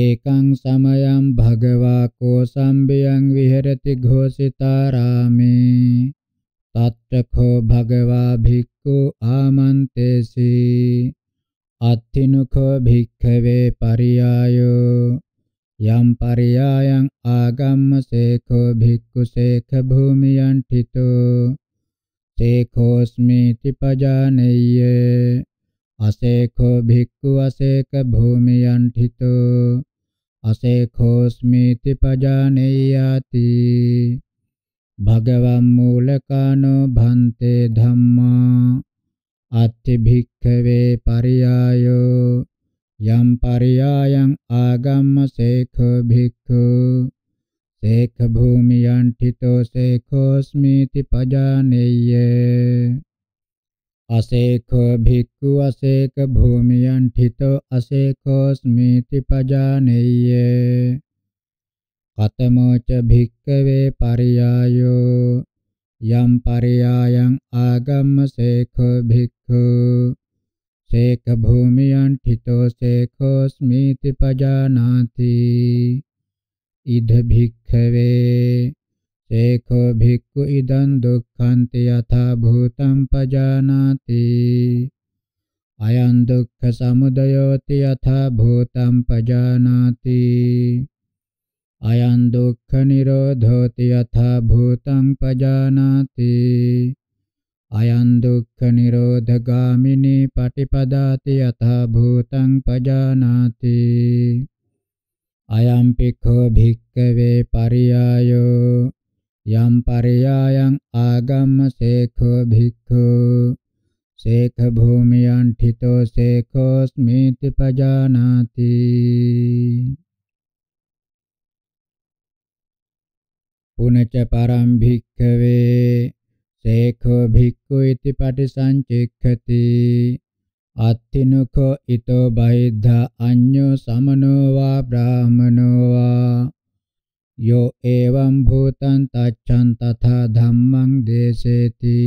ඒකං සමයං භගවා කෝසම්බියං විහෙරති ഘോഷිතාරාමේ තත්ත්‍රඛෝ භගවා භික්ඛු ආමන්තේසි අත්තිනුඛෝ භික්ඛවේ පරියායෝ යම් පරියායං ආගම්මසේඛෝ භික්ඛු සේඛ භූමියන් තිතෝ සේඛෝස්මේති පජානෙය්‍ය අසේඛෝ භික්ඛු අසේක භූමියන් හිතෝ අසේඛෝස්මේති පජානෙයාති භගවම් මූලකානෝ භන්තේ ධම්මා අත්ථි භික්ඛවේ පරියායෝ යම් පරියායං ආගම්ම සේඛෝ භික්ඛු සේක භූමියන් ඨිතෝ සේකෝස්මීති පජානෙය්‍ය අසේකෝ භික්ඛු අසේක භූමියන් ඨිතෝ අසේකෝස්මීති පජානෙය්‍ය කතමෝච භික්ඛවේ පරියායෝ යම් පරියායන් ආගම්ම සේකෝ භික්ඛු සේක භූමියන් ඨිතෝ සේකෝස්මීති පජානාති ඉද භික්ඛවේ ඒකෝ භික්ඛු ඉදං දුක්ඛන්ති යථා භූතං පජානාති අයං දුක්ඛ සමුදයෝති යථා භූතං පජානාති අයං දුක්ඛ නිරෝධෝති යථා භූතං පජානාති අයං දුක්ඛ නිරෝධගාමිනී පටිපදාති යථා භූතං පජානාති අයම් පික්ඛෝ භික්ඛවේ පරියායෝ යම් පරියායන් ආගම්ම සේඛෝ භික්ඛෝ සේඛ භූමියන් ඨිතෝ සේඛෝස්මීති පජානාති පුනච පරම් භික්ඛවේ සේඛෝ භික්ඛු ඉති පටිසංචෙක්ඛති අත්තිනුකෝ ඊතෝ බහිද්ධා අඤ්ඤෝ සමනෝ වා බ්‍රාහමනෝ වා යෝ එවං භූතං තච්ඡන් තථා ධම්මං දේසේති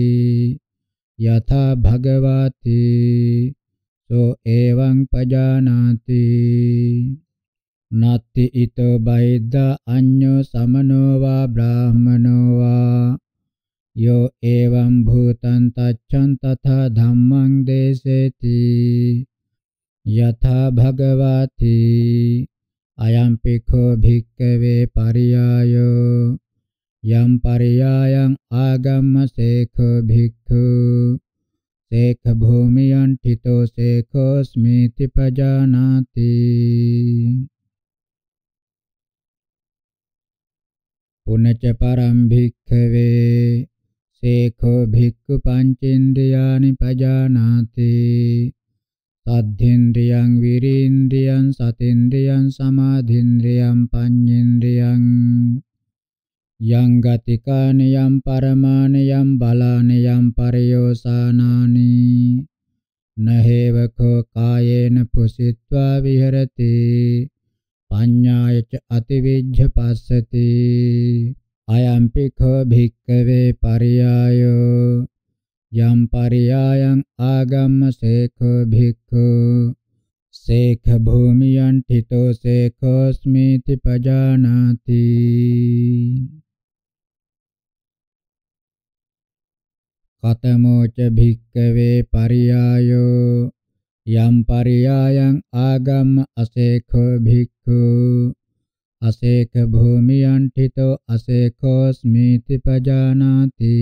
යථා භගවාති සෝ එවං පජානාති නත්ති ඊතෝ බහිද්ධා අඤ්ඤෝ සමනෝ වා බ්‍රාහමනෝ වා යෝ එවං භූතං තච්ඡං තථා ධම්මං දේසේති යථා භගවති අයං පිඛෝ භික්ඛවේ පරියායෝ යම් පරියායං ආගම්ම සේඛෝ භික්ඛු සේඛ භූමියන් ඨිතෝ සේඛෝ ස්මීති පජානාති පුනච පරම් භික්ඛවේ සේඛෝ භික්ඛු පංචේන්ද්‍රයානි පජානාති සද්ධේන්ද්‍රයන් විරේන්ද්‍රයන් සතේන්ද්‍රයන් සමාධේන්ද්‍රයන් පඤ්ඤේන්ද්‍රයන් යං ගතිකාන යම් පරමාන යම් බලාන යම් පරයෝසානානි නහේවකෝ කායේන පුසිත්වා විහෙරති පඤ්ඤාය ච අතිවිජ්ජ පස්සති අයම්පි කෝ භික්කවේ පරියායෝ යම් පරියායන් ආගම්ම සේඛෝ භික්ඛු සේඛ භූමියන් ඨිතෝ සේඛෝස්මීති පජානාති කතමෝච භික්කවේ පරියායෝ යම් පරියායන් ආගම්ම අසේඛෝ භික්ඛු අසේක භූමියන්ඨිතෝ අසේකෝස්මීති පජානාති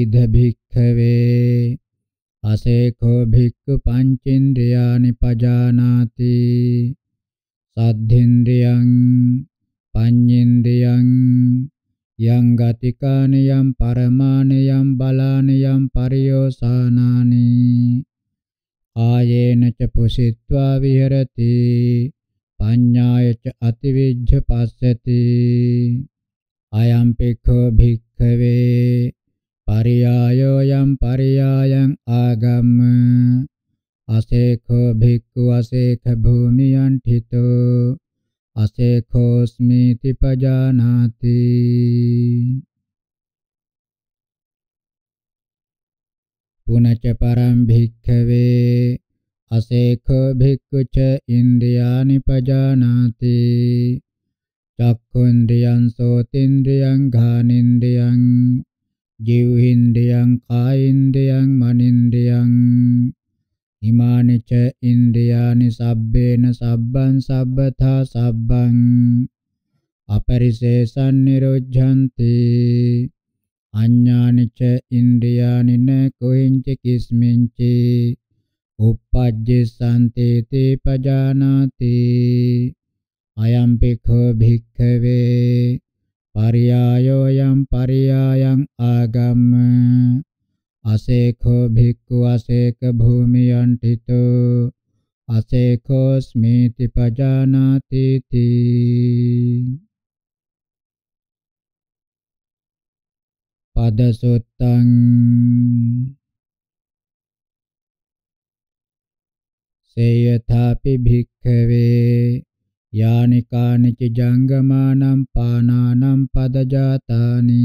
ඉද භික්ඛවේ අසේකෝ භික්ඛු පංචේන්ද්‍රයානි පජානාති සද්ධේන්ද්‍රයං පඤ්ඤේන්ද්‍රයං යං ගතිකානි යම් පරමානි යම් බලානි යම් පරියෝසානානි ආයේන ච පුසිත්වා විහෙරති පඤ්ඤායච අතිවිජ්ජ පස්සති අයම් පික්ඛෝ භික්ඛවේ පරියායෝ යම් පරියායන් ආගම්ම අසේඛෝ භික්ඛු අසේඛ භූමියන් ඨිතෝ අසේඛෝස්මීති පජානාති පුනච පරම් භික්ඛවේ අසේඛෝ භික්ඛු ච ඉන්ද්‍රියානි පජානාති චක්ඛුන්ද්‍රියං සෝතින්ද්‍රියං ඝානින්ද්‍රියං ජීවහින්ද්‍රියං කායින්ද්‍රියං මනින්ද්‍රියං ඉමානි ච ඉන්ද්‍රියානි සබ්බේන සබ්බං සබ්බතා සබ්බං අපරිසේසං නිරුද්ධಂತಿ අඤ්ඤානි ච ඉන්ද්‍රියානි න කොහින්ච කිස්මින්චේ uppajjessantete pajanati ayam pikho bhikkave pariyayo yam pariyayang agama asekho bhikkhu aseka bhumiyantito asekho smiti pajanati ti padasuttang සේයථාපි භික්ඛවේ යානිකානිච ජංගමානම් පානානම් පදජාතානි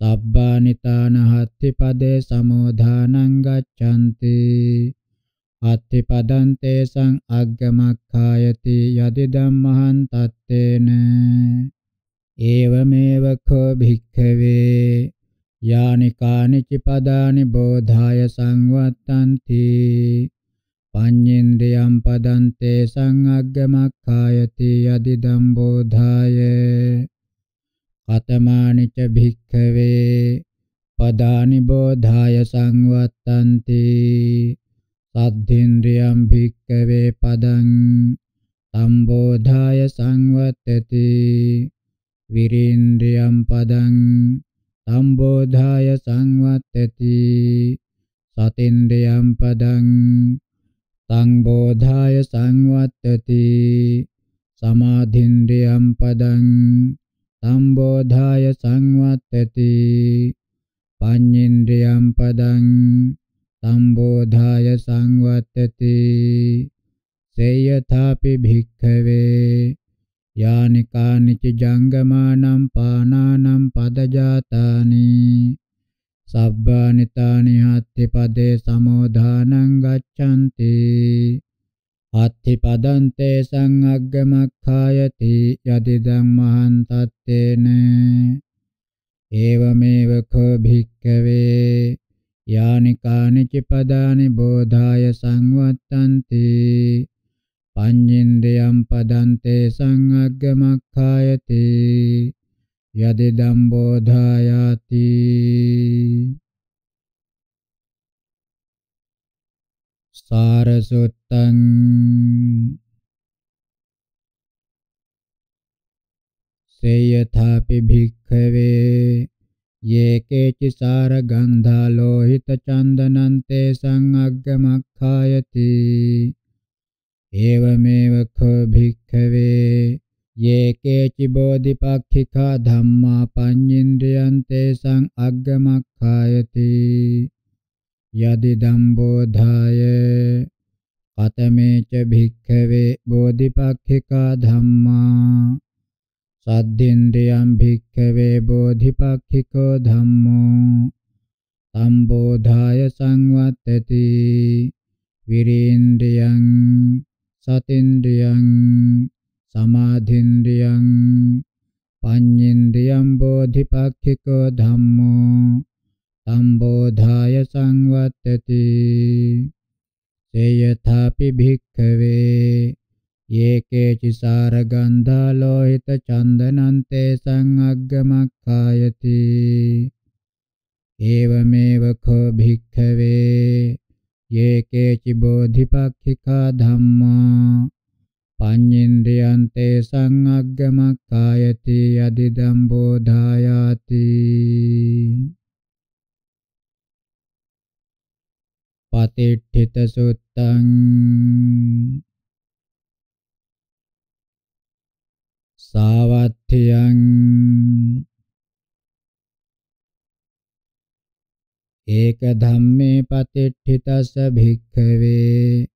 සබ්බානිතාන හත්ති පදේ සමෝධානං ගච්ඡanti හත්ති පදං තේසං අග්ගමක්ඛායති යදි ධම්මහං තත්තේන ඒවමේව කෝ භික්ඛවේ යානිකානිච පදානි බෝධාය සංවත්තන්ති පඤ්ඤේන්ද්‍රයම් පදන්තේ සංඅග්ගමක්ඛායති අදිදම් බෝධාය කතමානි ච භික්ඛවේ පදානි බෝධාය සංවත්තන්ති සද්ධේන්ද්‍රයම් භික්ඛවේ පදං සම්බෝධාය සංවත්තති විරේන්ද්‍රයම් පදං සම්බෝධාය සංවත්තති සතේන්ද්‍රයම් පදං tang bodhaya samvattati samadhindriyam padang tam bodhaya samvattati paññindriyam padang tam bodhaya samvattati seyathapi bhikkhave yani kāni ca jaṅgamaṇaṁ pānānaṁ padajātāni සබ්බානිතානි අත්ථිපදේ සමෝධානං ගච්ඡanti අත්ථිපදන්තේ සංඅග්ගමක්ඛායති යදිදං මහං තත්තේන ඒවමේව කෝ භික්ඛවේ යානි කානිච පදානි බෝධාය සංවත්තන්ති පඤ්ඤින්දයම් පදන්තේ සංඅග්ගමක්ඛායති යදිදම් බෝධායාති සාරසුත්තං සේයථාපි භික්ඛවේ යේකේචි සාර ගන්ධා ලෝහිත චන්දනං තේ සංඅග්ගමක්ඛායති ඒවමේව කෝ භික්ඛවේ ये केचि बोधिपाक्षिका धम्मा पञ्चेन्द्रियं तेषाम् अग्गमक्खायति यदिदं बोधाय कतमे च भिक्खवे बोधिपाक्षिका धम्मा සද්ධින්ද්‍රියම් භික්ඛවේ බෝධිපක්ඛිකෝ ධම්මෝ තම් බෝධාය සංවත්තති විරේන්ද්‍රියං සතින්ද්‍රියං සමාධින්ද්‍රියං පඤ්ඤේන්ද්‍රියං බෝධිපක්ඛිකෝ ධම්මෝ සම්බෝධාය සංවත්තති සේයථාපි භික්ඛවේ යේකේචි සාරගන්ධා ලෝහිත චන්දනන්තේ සංඅග්ගමක්ඛායති ඒවමේව කෝ භික්ඛවේ යේකේචි බෝධිපක්ඛිකා ධම්මා පඤ්ඤේන්ද්‍රයන් තේ සංඅග්ගමක්ඛායති යදිදම් බෝධායාති පතිට්ඨිත සුත්තං සාවත්ථියං ඒක ධම්මේ පතිට්ඨිතස භික්ඛවේ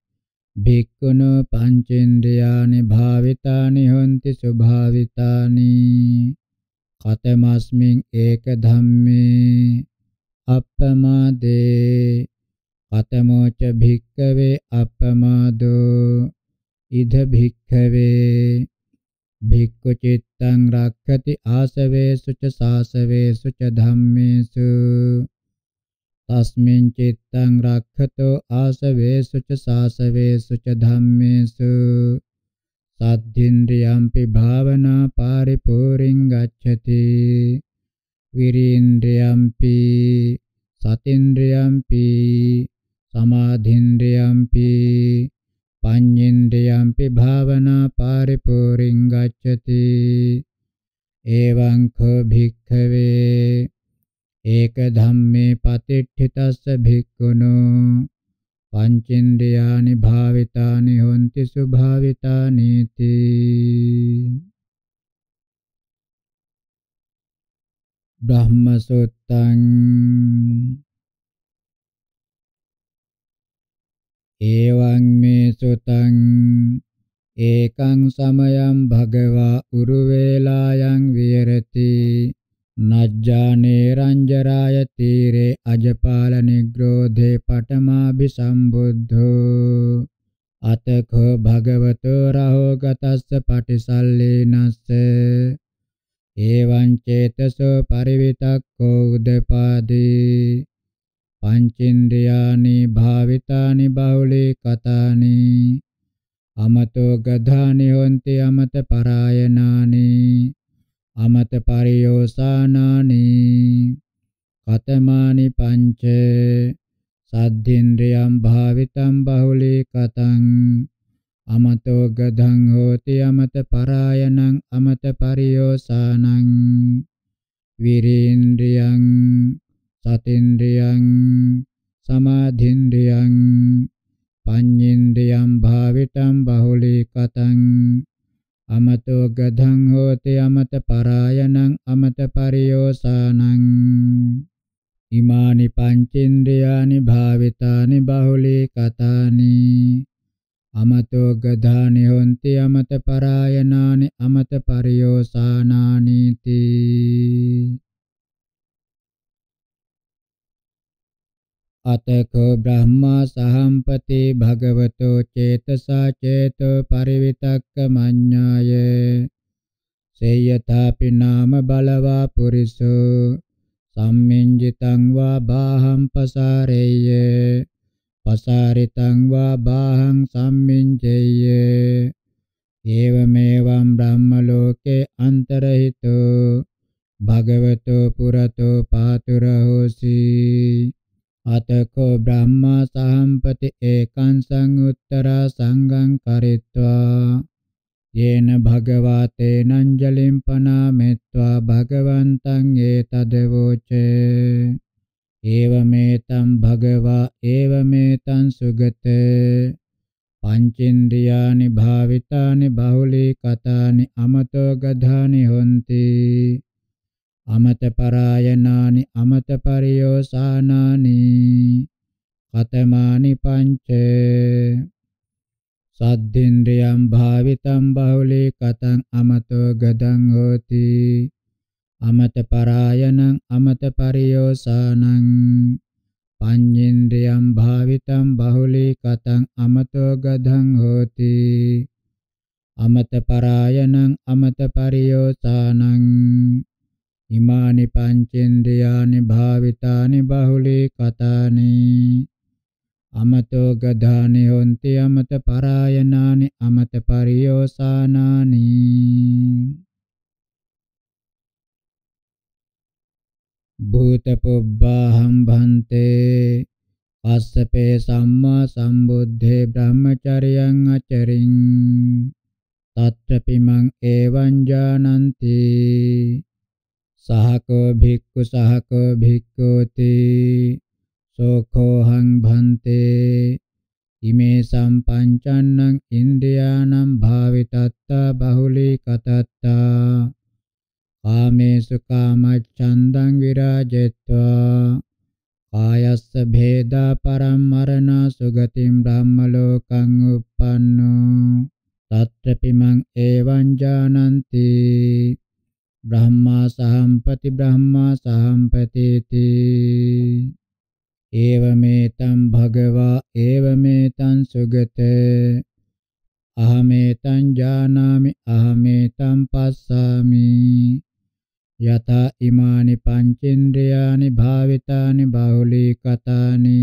භික්ඛුනෝ පංචේන්ද්‍රයානි භාවිතානි හොಂತಿ සුභාවිතානි කතමස්මින් ඒක ධම්මේ අප්පමාදේ කතමෝච භික්ඛවේ අප්පමාදෝ ඉද භික්ඛවේ භික්ඛු චිත්තං රක්ඛති ආසවේසු ච සාසවේසු ච ධම්මේසු తస్మిన్ చిత్తం రక్షతు ఆసవేసు చ సాసవేసు చ ధమ్మేసు සද්ධින්ද්‍රියම්පි භාවනා පාරිපූර්ණං ගච්ඡති විරීන්ද්‍රියම්පි සතින්ද්‍රියම්පි සමාධින්ද්‍රියම්පි පඤ්ඤේන්ද්‍රියම්පි භාවනා පාරිපූර්ණං ගච්ඡති එවං කෝ භික්ඛවේ ඒක ධම්මේ පතිට්ඨිතස්ස භික්ඛුනෝ පංචේන්ද්‍රයානි භාවිතානි හොಂತಿ සුභාවිතානීති බ්‍රහ්මසොත්තං එවං මේ සොතං ඒකං සමයං භගවා උරුවේලායන් විහෙරති නජ්ජානේ රංජරාය තීරේ අජපාල නිග්‍රෝධේ පඨමාභි සම්බුද්ධෝ අතකෝ භගවතෝ රහෝ ගතස්ස පටිසල්ලේනස්ස ඒවං චේතසෝ පරිවිතක්කෝ උදපාදී පංචේන්ද්‍රයානි භාවිතානි බහුලී කතානි අමතෝ ගධානි හොන්ති අමත පරායනානි අමත පරියෝසානානි කතමානි පංච සද්ධින්ද්‍රියම් භාවිතම් බහුලී කතං අමතෝ ගධං හෝති අමත පරායනං අමත පරියෝසානං විරේන්ද්‍රියං සතින්ද්‍රියං සමාධින්ද්‍රියං පඤ්ඤේන්ද්‍රියම් භාවිතම් බහුලී කතං අමතෝ ගධං හෝති අමත පරායනං අමත පරියෝසානං ඉමානි පංචේන්ද්‍රයානි භාවිතානි බහුලී කතානි අමතෝ ගධානි හොන්ති අමත පරායනානි අමත පරියෝසානානීති අතකෝ බ්‍රහ්මා සහම්පති භගවතෝ චේතසා චේතෝ පරිවිතක්ක මඤ්ඤාය සේයථාපි නාම බලවා පුරිසෝ සම්මින්ජිතං වා බාහං පසාරේය පසාරිතං වා බාහං සම්මින්ජේය ඒවමෙවම් බ්‍රහ්ම ලෝකේ අන්තරහිතෝ භගවතෝ පුරතෝ පාතුරහෝසී අතකෝ බ්‍රහ්මා සහම්පති ඒකං සංඋත්තරා සංඝං කරිත්වා යේන භගවතේ නංජලිම් පනාමෙත්වා භගවන්තං ඒතදවෝචේ ඒවමෙතං භගවා ඒවමෙතං සුගතේ පංචේන්ද්‍රියානි භාවිතානි බහුලී කතානි අමතෝ ගධානි හොಂತಿ අමත පරායනානි අමත පරියෝසානානි කතමානි පංච සද්දේන්ද්‍රයම් භාවිතම් බහුලී කතං අමතෝ ගදං හෝති අමත පරායනං අමත පරියෝසානං පඤ්ඤේන්ද්‍රයම් භාවිතම් බහුලී කතං අමතෝ ගදං හෝති අමත පරායනං අමත පරියෝසානං ඉමානි පංචේන්ද්‍රයානි භාවිතානි බහුලී කතානි අමතෝ ගධානි හොන්ති අමත පරායනානි අමත පරියෝසානානි භූත පුබ්බාහම් භන්තේ අස්සපේ සම්මා සම්බුද්ධේ බ්‍රහ්මචර්යං අචරින් තත්ත්‍පිමං එවං ජානන්ති සහකෝ භික්ඛු සහකෝ භික්ඛෝති සෝඛෝහං භන්තේ ඉමේ සම්පංචන්නං ඉන්ද්‍රියානම් භාවිතත්තා බහුලී කතත්තා කාමේසු කාමච්ඡන්දං විරාජෙත්වා කායස්ස භේදා පරම්මරණ සුගතිම් බ්‍රහ්මලෝකං uppannෝ තත්ත්‍පිමං එවං ජානන්ති බ්‍රහ්මා සහම්පති බ්‍රහ්මා සහම්පතේති ඒවමේතං භගවා ඒවමේතං සුගත අහමේතං ජානාමි අහමේතං පස්සාමි යතා ඉමානි පංචේන්ද්‍රයානි භාවිතානි බාහුලී කතානි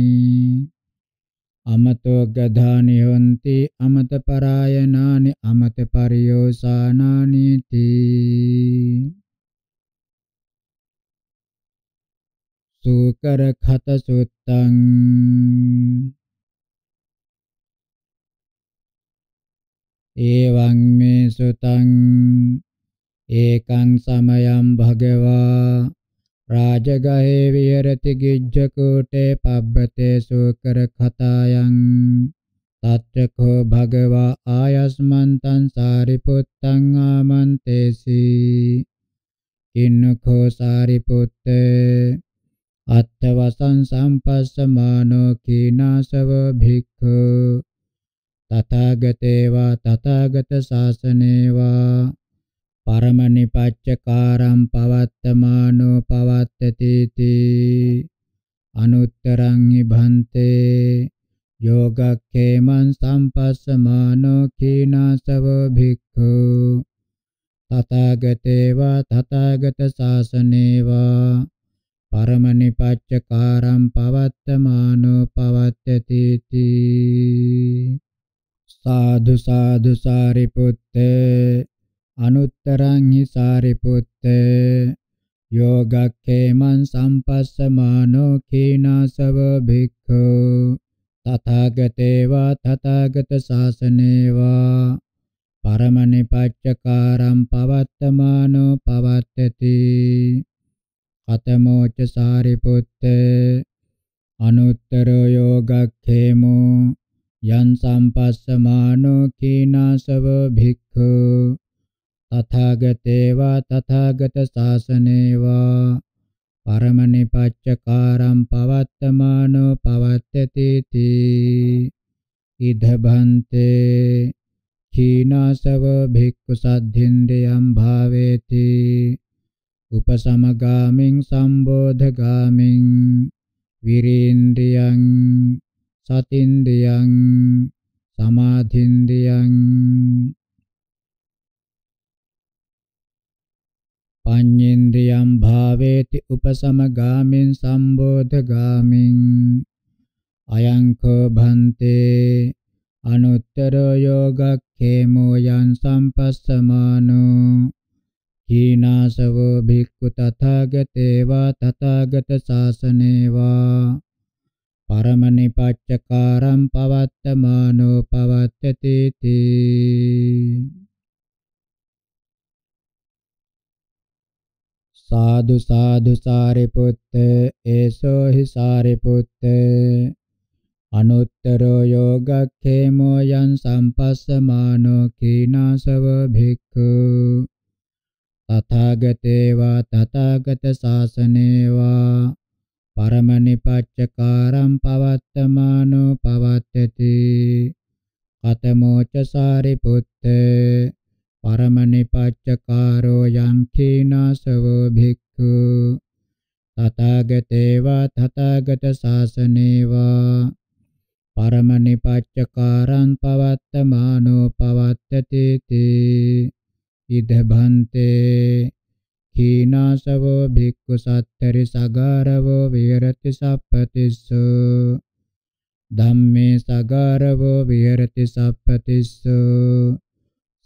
අමතෝ ගධානි හොಂತಿ අමත පරායනානි අමත පරියෝසානානි තී සූකර ඛත සුත්තං එවං මේ සුතං ඒකං සමයං භගවා රාජගහේ විහෙරති ගිජ්ජකූටේ පබ්බතේ සූකර කතායන් තත්ත්‍යකෝ භගවා ආයස්මන්තං සාරිපුත්තං ආමන්තේසි කින්නකෝ සාරිපුත්තේ අත්තවසං සම්පස්සමානෝ කීනාසව භික්ඛු තථාගතේවා තථාගත ශාසනේවා පරමනිපච්චකාරම් පවත්තමානෝ පවත්තතිති අනුත්තරං ඉභන්තේ යෝගක්ඛේමං සම්පස්සමානෝ කීනාසවෝ භික්ඛු තථාගතේවා තථාගත ශාසනේවා පරමනිපච්චකාරම් පවත්තමානෝ පවත්තතිති සාදු සාදු සාරිපුත්තේ අනුත්තරං හි සාරිපුත්ත යෝගක්ඛේමං සම්පස්සමානෝ කීනාසව භික්ඛු තථාගතේවා තථාගත ශාසනේවා පරමනිපච්චකාරම් පවත්තමානෝ පවත්තති කතමෝච සාරිපුත්ත අනුත්තරෝ යෝගක්ඛේමෝ යං සම්පස්සමානෝ කීනාසව භික්ඛු තථාගතේවා තථාගත ශාසනේවා පරමනිපච්චකාරම් පවත්තමානෝ පවත්තති ඉද භන්තේ චීනසව භික්ඛු සද්ධින්දයම් භාවේති උපසමගාමින් සම්බෝධගාමින් විරේන්ද්‍රියං සතින්ද්‍රියං සමාධින්ද්‍රියං මඤ්ඤේන්ද්‍රියම් භාවේති උපසමගාමින් සම්බෝධගාමින් අයංකෝ භන්තේ අනුත්තරෝ යෝගක්ඛේමෝ යං සම්පස්සමානෝ හීනාසවෝ භික්ඛු තථාගතේවා තථාගත ශාසනේවා පරමනිපච්චකාරම් පවත්තමානෝ පවත්තති තී සාදු සාදු සාරිපුත්ත ඒසෝ හි සාරිපුත්ත අනුත්තරෝ යෝගක්ඛේමෝ යං සම්පස්සමානෝ කීනාසව භික්ඛු තථාගතේවා තථාගත ශාසනේවා පරමනිපච්චකාරම් පවත්තමානෝ පවත්තති කතමෝච සාරිපුත්තේ පරමනිපච්චකාරෝ යං කීනසවෝ භික්ඛු තථාගතේවා තථාගත ශාසනේවා පරමනිපච්චකාරං පවත්තමානෝ පවත්තති තී ඉදභන්තේ කීනාසවෝ භික්ඛු සත්තරි සගාරවෝ විහෙරති සප්පතිස්සු ධම්මේ සගාරවෝ විහෙරති සප්පතිස්සු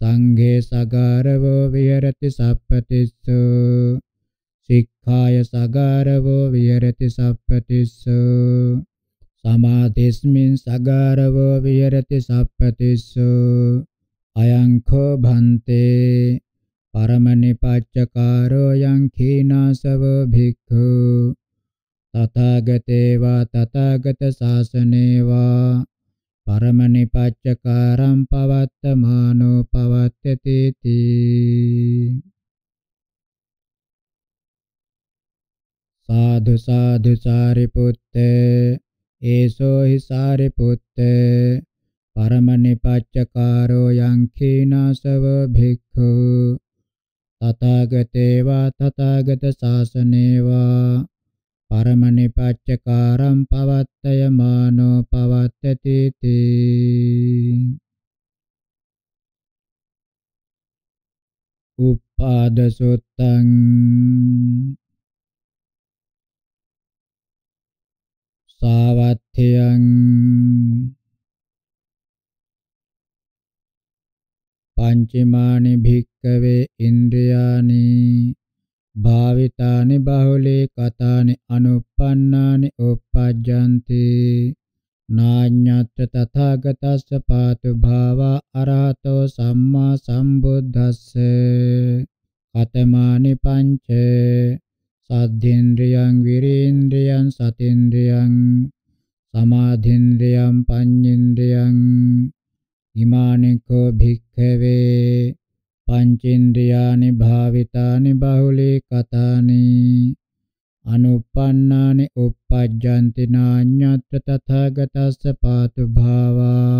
සංඝේ සගාරවෝ විහෙරති සප්පතිස්සු සික්ඛාය සගාරවෝ විහෙරති සප්පතිස්සු සමාධිස්මින් සගාරවෝ විහෙරති සප්පතිස්සු අයං කෝ භන්තේ පරමනිපච්චකාරෝ යං කීනාසවෝ භික්ඛු තථාගතේ වා තථාගත ශාසනේ වා පරමනිපච්චකාරම් පවත්තමානෝ පවත්තති තී සාදු සාදු සාරිපුත්තේ ඒසෝ හි සාරිපුත්තේ පරමනිපච්චකාරෝ යං කීනසව භික්ඛු තථාගතේවා තථාගත ශාසනේවා පරමනිපච්චකාරම් පවත්තය මානෝ පවත්තති තී උපාද සුත්තං සාවත්ථයං පංචමානි භික්කවේ ඉන්ද්‍රයානි භාවිතානි බහුලී කතානි අනුප්පන්නානි uppajjanti නාඤ්ඤත්‍ර තථාගතස්ස පාතු භාවා අරහතෝ සම්මා සම්බුද්දස්ස කතමානි පංච සද්ධේන්ද්‍රියං විරේන්ද්‍රියං සතේන්ද්‍රියං සමාධේන්ද්‍රියං පඤ්ඤේන්ද්‍රියං ඉමානිකෝ භික්ඛවේ පංචේන්ද්‍රයානි භාවිතානි බහුලී කතානි අනුප්පන්නානි uppajjanti නාඤ්ඤත්‍ර තථාගතස්ස පාතු භාවා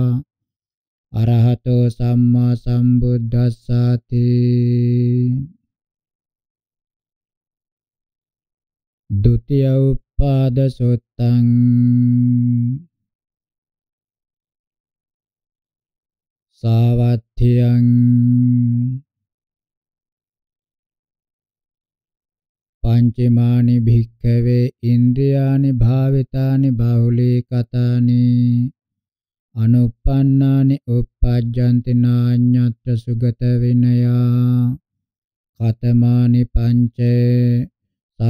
අරහතෝ සම්මා සම්බුද්දස්සාති දුතිය උපාද සොත්තං සාවත්්‍යයන් පංචමානි භික්ඛවේ ඉන්ද්‍රියානි භාවිතානි බාහුලී කතානි අනුප්පන්නානි uppajjanti නාඤ්ඤත්‍ර සුගත විනයා කතමානි පංචේ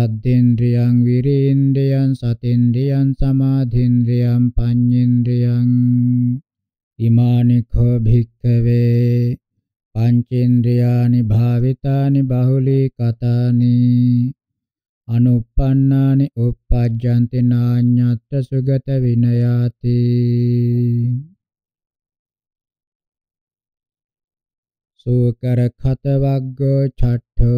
සද්දේන්ද්‍රියං විරේන්ද්‍රියං සතේන්ද්‍රියං සමාධේන්ද්‍රියං පඤ්ඤේන්ද්‍රියං ඉමානිඛෝ භික්ඛවේ පංචේන්ද්‍රයානි භාවිතානි බහුලී කතානි අනුප්පන්නානි uppajjanti නාඤ්ඤත්ත සුගත විනයාති සූකර khata vaggo chatto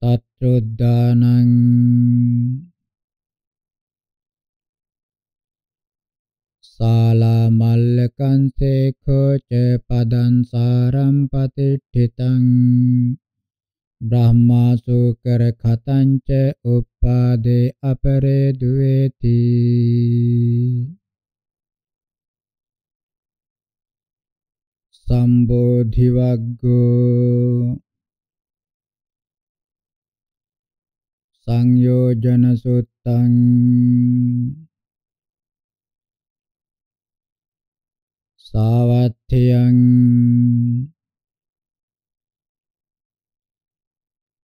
tatruddānaṁ ශාලා මල්ලකං සේඛෝච පදං සාරම් පතිට්ඨිතං බ්‍රහ්මාසු කර ඛතං ච උප්පාදේ අපරේ දුවේති සම්බෝධි වග්ගෝ සංයෝජන සුත්තං සාවත්ථයං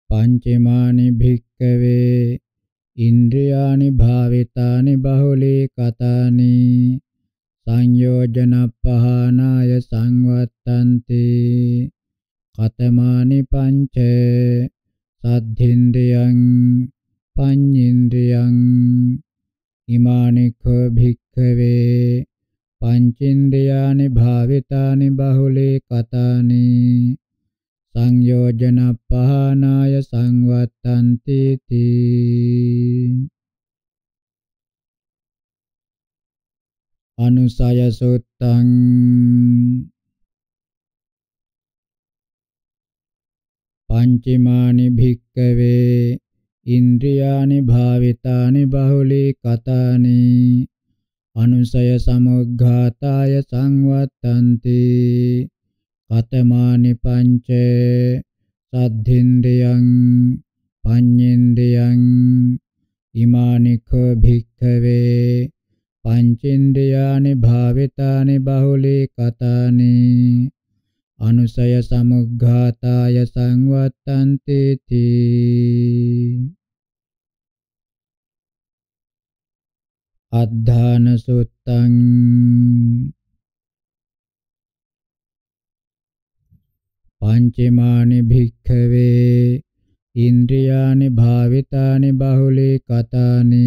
පංචමානි භික්කවේ ඉන්ද්‍රියානි භාවිතානි බහුලී කතානි සංයෝජනප්පහානාය සංවත්තන්ති කතමානි පංච සද්ධින්ද්‍රියං පඤ්ඤින්ද්‍රියං ඉමානිඛ භික්ඛවේ පංචින්ද්‍රියානි භාවිතානි බහුලී කතානි සංයෝජන පහනාය සංවත්තන්ති තී අනුසය සුත්තං පංචමානි භික්කවේ ඉන්ද්‍රියානි භාවිතානි බහුලී කතානි අනුසය සමුග්ඝාතාය සංවත්තන්ති කතමානි පංච සද්ධින්ද්‍රියං පඤ්ඤේන්ද්‍රියං ඉමානික භික්ඛවේ පංචේන්ද්‍රයානි භාවිතානි බහුලී කතානි අනුසය සමුග්ඝාතාය සංවත්තන්ති තී අද්ධාන සුත්තං පංචමානි භික්ඛවේ ඉන්ද්‍රියානි භාවිතානි බහුලී කතානි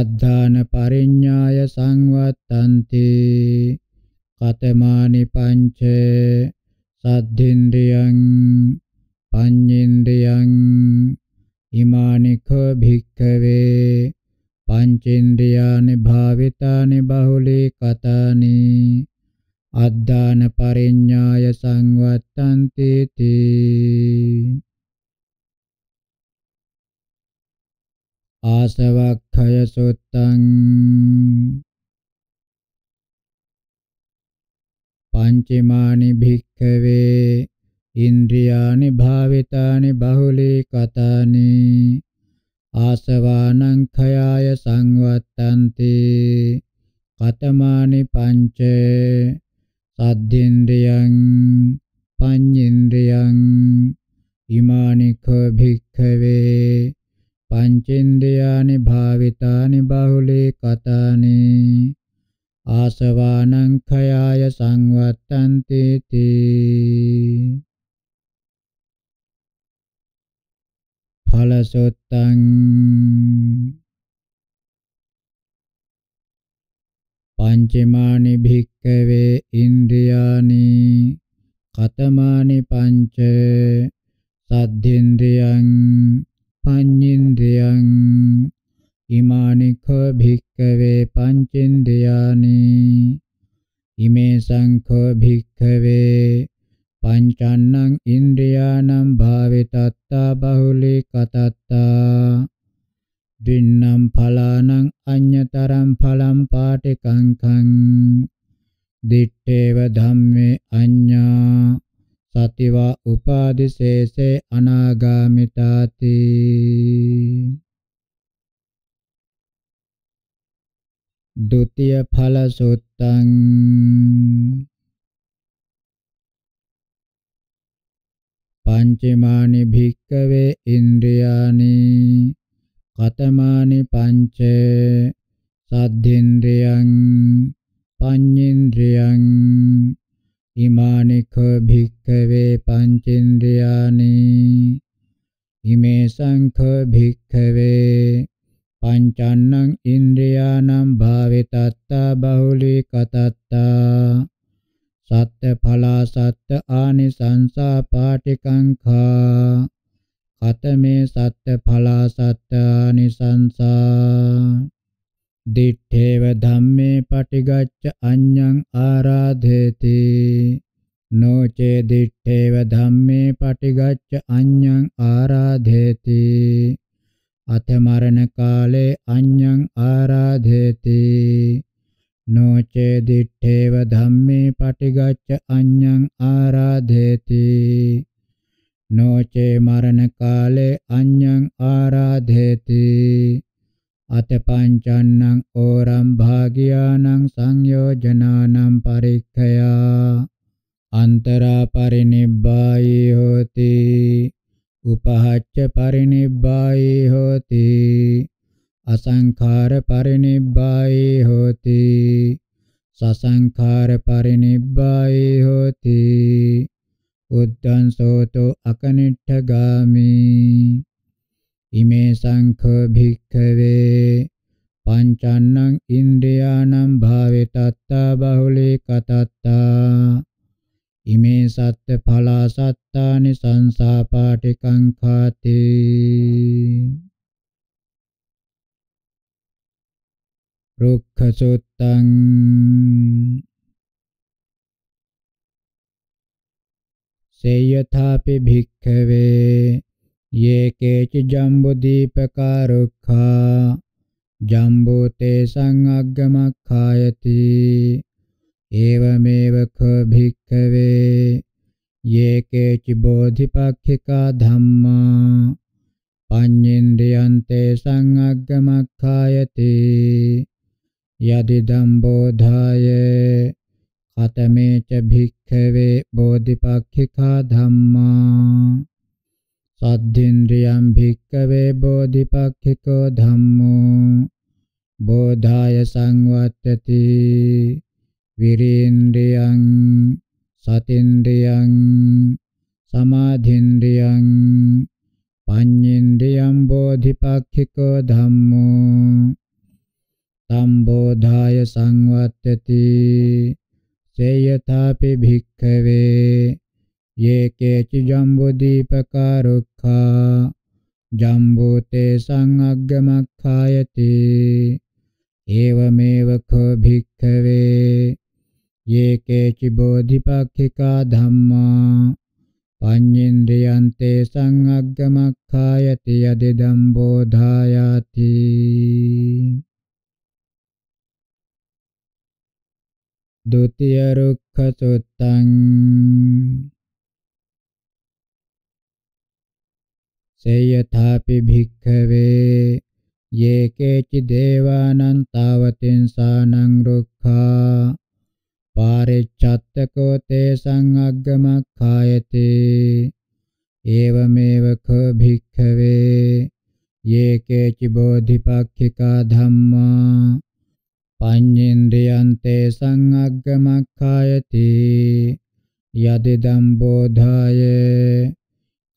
අද්ධාන පරිඤ්ඤාය සංවත්තන්ති කතමානි පංච සද්ධින්ද්‍රියං පඤ්ඤේන්ද්‍රියං ඉමානික භික්ඛවේ පංචේන්ද්‍රියානි භාවිතානි බහුලී කතානි අද්දාන පරිඤ්ඤාය සංවත්තන්ති තී ආසවක්ඛය සුත්තං පංචමානි භික්ඛවේ ඉන්ද්‍රියානි භාවිතානි බහුලී කතානි ආසවානං khයාය සංවත්තන්ති කතමානි පංච සද්ධින්ද්‍රියං පඤ්ඤින්ද්‍රියං ඉමානි කෝ භික්ඛවේ පංචේන්ද්‍රයානි භාවිතානි බාහුලේ කතානි ආසවානං khයාය සංවත්තන්ති තී ඵලසුත්තං පංචමානි භික්කවේ ඉන්ද්‍රියානි කතමානි පංච සද්ධින්ද්‍රියං පඤ්ඤින්ද්‍රියං ඉමානි කෝ භික්කවේ පංචින්ද්‍රියානි ඉමේ සංඛෝ භික්ඛවේ පංචන්නං ඉන්ද්‍රියානම් භාවිතත්තා බහුලී කතත්තා දින්නම් ඵලානං අඤ්‍යතරම් ඵලම් පාටිකංකං දිත්තේව ධම්මේ අඤ්ඤා සතිවා උපාදිශේෂේ අනාගාමිතාති ද්විතීය ඵල සුත්තං පංචමානි භික්කවේ ඉන්ද්‍රියානි කතමානි පංච සද්ධින්ද්‍රියං පඤ්ඤේන්ද්‍රියං ඉමානික භික්කවේ පංචේන්ද්‍රියානි ඉමේ සංඛ භික්ඛවේ පංචන්නං ඉන්ද්‍රියානම් භාවිතත්තා බහුලී කතත්තා සත්‍ය ඵලා සත්‍ය ආනිසංසා පාටිකංඛා කතමේ සත්‍ය ඵලා සත්‍ය ආනිසංසා දිත්තේව ධම්මේ පටිගච්ඡ අඤ්ඤං ආරාධේති නොචේ දිත්තේව ධම්මේ පටිගච්ඡ අඤ්ඤං ආරාධේති අත මරණ කාලේ අඤ්ඤං ආරාධේති නොචේ දිත්තේව ධම්මේ පටිගච්ඡ අඤ්ඤං ආරාධේති නොචේ මරණ කාලේ අඤ්ඤං ආරාධේති අතපංචන්නං ඕරම් භාගියානං සංයෝජනානම් පරික්ඛයා අන්තරා පරිනිබ්බායි හෝති උපහච්ච පරිනිබ්බායි හෝති අසංඛාර පරිනිබ්බායි හෝති සසංඛාර පරිනිබ්බායි හෝති උද්දං සෝතෝ අකනිට්ඨගාමි ඉමේ සංඛ භික්ඛවේ පංචන්නං ඉන්ද්‍රියානම් භාවේතත්තා බහුලී කතත්තා ඉමේ සත්ත ඵලා සත්තානි සංසාපාටිකං ඛාති රුක්ඛසුත්තං සේයථාපි භික්ඛවේ යේකේච ජම්බුදීපකා රුක්ඛා ජම්බෝතේ සංග්ගමක්ඛායති ඒවමේව ක භික්ඛවේ යේකේච බෝධිපක්ඛිකා ධම්මා පඤ්ඤේන්ද්‍රයන්තේ සංග්ගමක්ඛායති යදිදම්බෝධාය කතමේච භික්ඛවේ බෝධිපක්ඛිකා ධම්මා සද්ධින්ද්‍රියම් භික්ඛවේ බෝධිපක්ඛිකෝ ධම්මෝ බෝධාය සංවත්තති විරේන්ද්‍රියං සතින්ද්‍රියං සමාධින්ද්‍රියං පඤ්ඤේන්ද්‍රියම් බෝධිපක්ඛිකෝ ධම්මෝ සම්බෝධාය සංවත්තති සේයථාපි භික්ඛවේ යේකේච ජම්බු දීපකාරුක්ඛා ජම්බුතේ සංග්ගමක්ඛායති ඒවමේව කෝ භික්ඛවේ යේකේච බෝධිපක්ඛිකා ධම්මා පඤ්ඤේන්ද්‍රයන්තේ සංග්ගමක්ඛායති යදෙදම් බෝධායාති द्वितीय रुक्ख सुत्तं सेयथापि भिक्खवे ये केचिदेवानं तावतिंसानं रुक्खा पारिच्छत्तको तेषां अग्गमखायते एवमेव खो भिक्खवे ये केचिबोधिपाक्षिका धम्मा පඤ්ඤේන්ද්‍රයන්තේ සංඅග්ගමක්ඛායති යදිදම් බෝධාය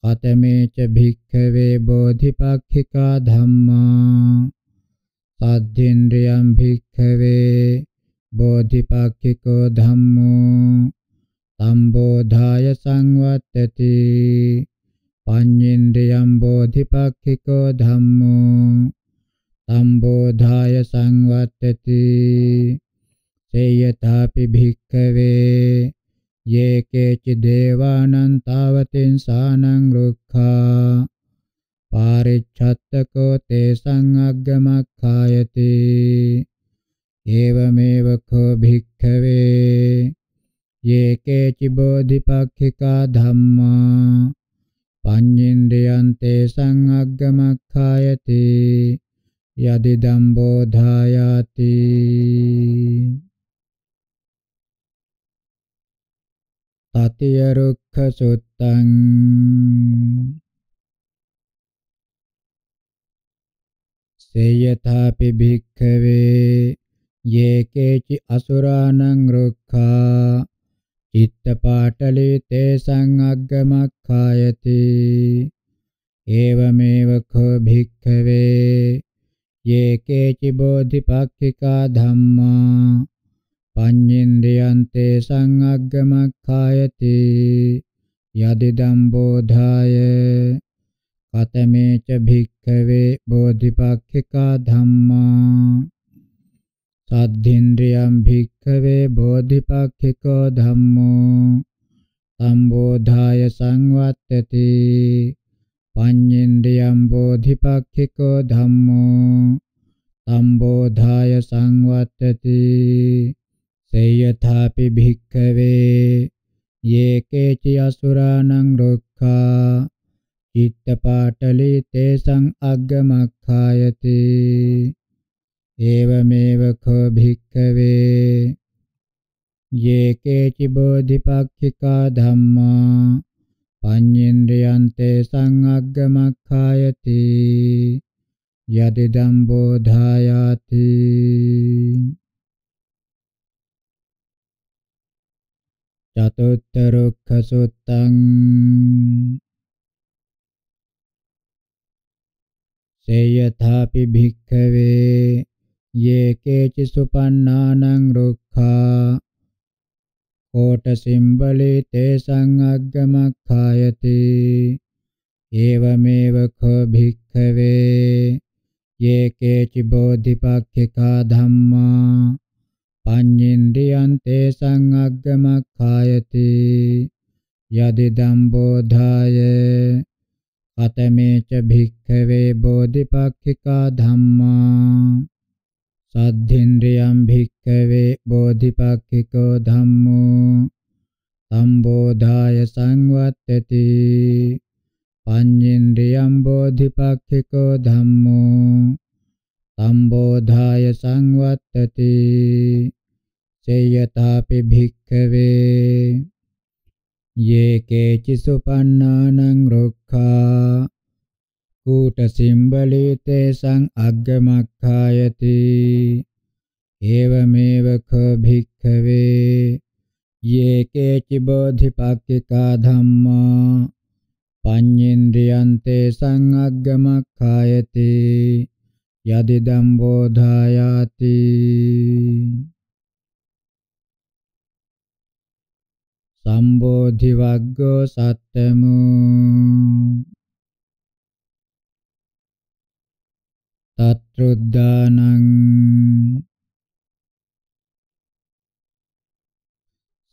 කතමේච භික්ඛවේ බෝධිපක්ඛිකා ධම්මා සද්ධේන්ද්‍රයම් භික්ඛවේ බෝධිපක්ඛිකෝ ධම්මෝ සම්බෝධාය සංවත්තති පඤ්ඤේන්ද්‍රයම් බෝධිපක්ඛිකෝ ධම්මෝ සම්බෝධාය සංවත්තති සේයථාපි භික්ඛවේ ये केचि देवानं तावतिंसानं रुक्खा पारिच्छत्तको तेषां अग्गमखायति एवमेव खो भिक्खवे ये केचि बोधिपाक्षिका धम्मा पञ्जिन्द्रियं तेषां अग्गमखायति යදිදම්බෝධායාති තතිය රුක්ඛ සුත්තං සේයථාපි භික්ඛවේ යේකේචි අසුරාණං රුක්ඛා චිත්තපාටලේ තේසං අග්ගමක්ඛායති ඒවමේව කෝ භික්ඛවේ ये केचि बोधिपाक्षिका धम्मा पञ्चेन्द्रियन्ते संअग्गमक्खायति यदिदं बोधाय कतमे च भिक्खवे बोधिपाक्षिका धम्मा සද්ධින්ද්‍රියම් භික්ඛවේ බෝධිපක්ඛිකෝ ධම්මෝ සම්බෝධාය සංවත්තති පඤ්ඤේන්ද්‍රියම් බෝධිපක්ඛිකෝ ධම්මෝ සම්බෝධාය සංවත්තති සේයථාපි භික්ඛවේ යේකේච අසුරාණං රොක්ඛා චිත්තපාටලි තේසං අග්ගමක්ඛායති ඒවමේව කෝ භික්ඛවේ යේකේච බෝධිපක්ඛිකා ධම්මා පඤ්ඤේන්ද්‍රයන්තේ සංඅග්ගමක්ඛායති යදිදම් බෝධායාති චතුත්ථ රුක්ඛ සුත්තං සේයථාපි භික්ඛවේ යේ කේචි සුපන්නානං රුක්ඛා කෝට සිම්බලේ තේසං අග්ගමක්ඛායති ඒවමේව කෝ භික්ඛවේ යේකේචි බෝධිපක්ඛිකා ධම්මා පඤ්ඤේන්ද්‍රියං තේසං අග්ගමක්ඛායති යදිදම් බෝධාය අතමේච භික්ඛවේ බෝධිපක්ඛිකා ධම්මා සද්ධින්ද්‍රියම් භික්කවේ බෝධිපක්ඛිකෝ ධම්මෝ සම්බෝධාය සංවත්තති පඤ්ඤේන්ද්‍රියම් බෝධිපක්ඛිකෝ ධම්මෝ සම්බෝධාය සංවත්තති සේයතාපි භික්ඛවේ යේ කේචි සුපන්නානං රොක්ඛා කූට සිම්බලීතේසං අග්ගමක්ඛායති ඒවමේව ඛ භික්ඛවේ යේකේචි බෝධිපක්ඛිකා ධම්මා පඤ්ඤේන්ද්‍රයන්තේ සංඅග්ගමක්ඛායති යදිදම් බෝධායාති සම්බෝධි වග්ගෝ සත්තමෝ තත්රුද්දානං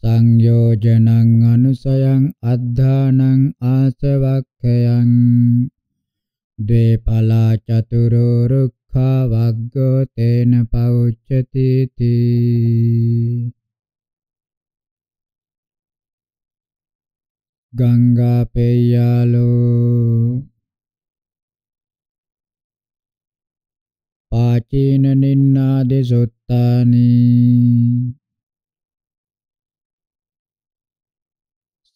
සංයෝජනං අනුසයං අද්ධානං ආසවක්ඛයං ද්වේපලා චතුරෝ රුක්ඛා වග්ගෝ තේන පෞච්චති තී ගංගා පෙය්‍යාලෝ පාචීන නින්නාදි සුත්තානි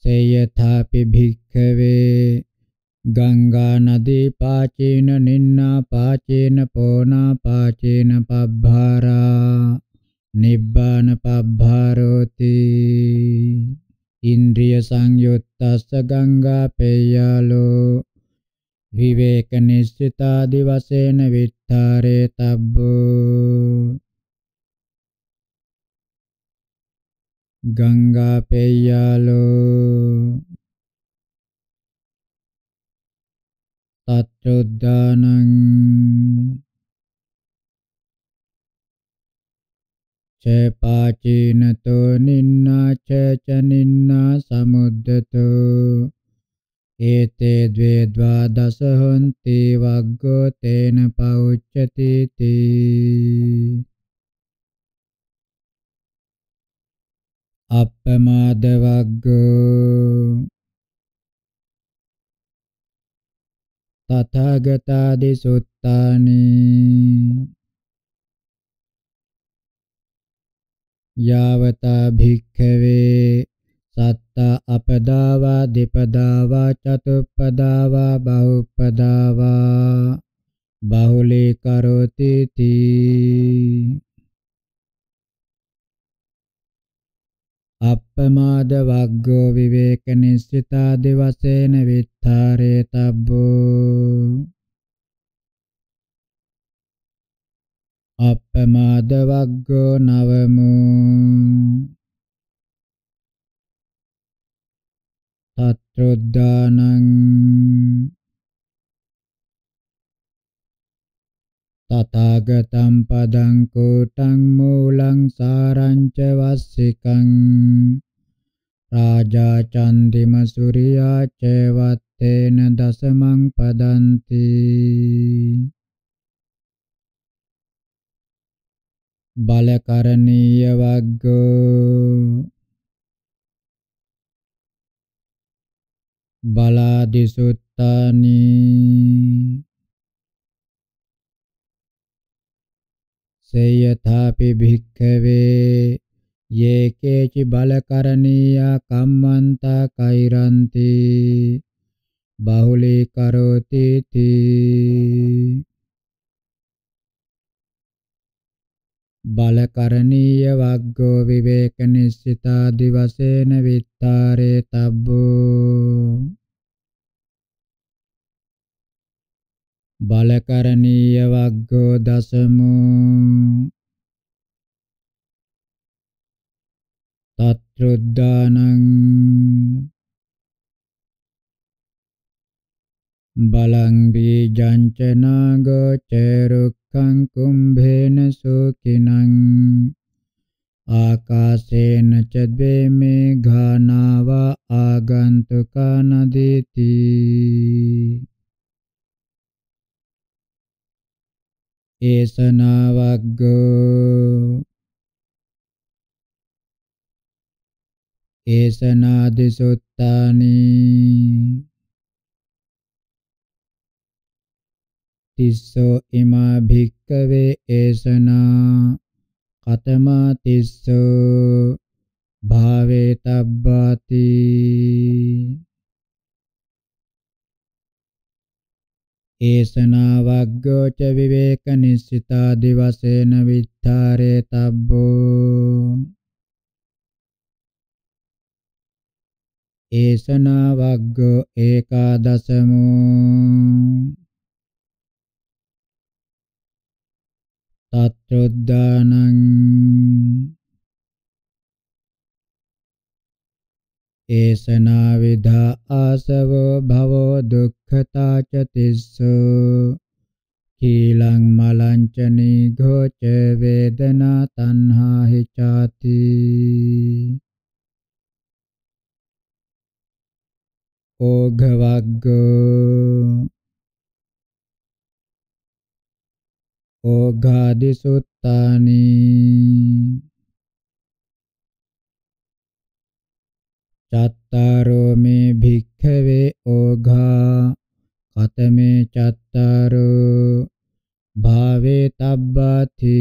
සේයථාපි භික්ඛවේ ගංගා නදී පාචීන නින්නා පාචීන පෝනා පාචීන පබ්භාරා නිබ්බාන පබ්භාරෝති ඉන්ද්‍රිය සංයුත්තස්ස ගංගා පේයාලෝ විවේක නිස්සිතාදි වශයෙන් විත්තරේ තබ්බෝ ගංගා පෙය්‍යාලෝ තත්ත්වදානං චපාචීනතෝ නින්නා ච චනින්නා සමුද්දතෝ ඒතේ ද්වේ ද්වාදස හොಂತಿ වග්ගෝ තේන පෞච්චති තී අප්පමාද වග්ගෝ තථාගතාදි සුත්තානි යාවතා භික්ඛවේ සත්තා අපදාවා දෙපදාවා චතුප්පදාවා බහුපදාවා බහුලී කරෝති තී අප්පමාද වග්ගෝ විවේක නිස්සිතා දිවසේන විත්තරේ තබ්බෝ අප්පමාද වග්ගෝ නවමෝ තත්‍රොද්ධානං තථාගතම් පදං කෝටං මූලං සාරංච වස්සිකං රාජා චන්දිම සූර්යා චේවත්තේන දසමං පදන්ති බලකරණීය වග්ගෝ බලාදිසුත්තානි සේයථාපි භික්ඛවේ යේකේචි බලකරණීයා කම්මන්තා කෛරන්ති බහුලී කරෝති තී බලකරණීය වග්ගෝ විවේක නිස්සිතා දිවසේන විත්තාරේ තබ්බෝ බලකරණීය වග්ගෝ දසමෝ තත්රුද්දානං බලං බීජං චනාගෝ චේරුක් සක්ඛං කුම්භේන සුඛිනං ආකාශේන ච ද්වේ මේඝානාව ආගන්තුකානදීති ඒසනාවග්ගෝ ඒසනාදිසුත්තානි තිස්සෝ ඉමා භික්කවේ ඒසනා කතමා තිස්සෝ භාවේ තබ්බාති ඒසනා වග්ගෝච විවේක නිස්සිතා දිවසේන විත්තරේ තබ්බෝ ඒසනා වග්ගෝ ඒකාදසමෝ තත්‍රොද්ධානං ඒසනා විධා ආසවෝ භවෝ දුක්ඛතා ච තිස්සෝ කීලං මලං ච නිඝෝච වේදනා තණ්හා හිචාති ඕඝවග්ගෝ ඕඝාදි සුත්තානි චත්තාරෝ මේ භික්ඛවේ ඕඝා කතමේ චත්තාරෝ භාවේ තබ්බති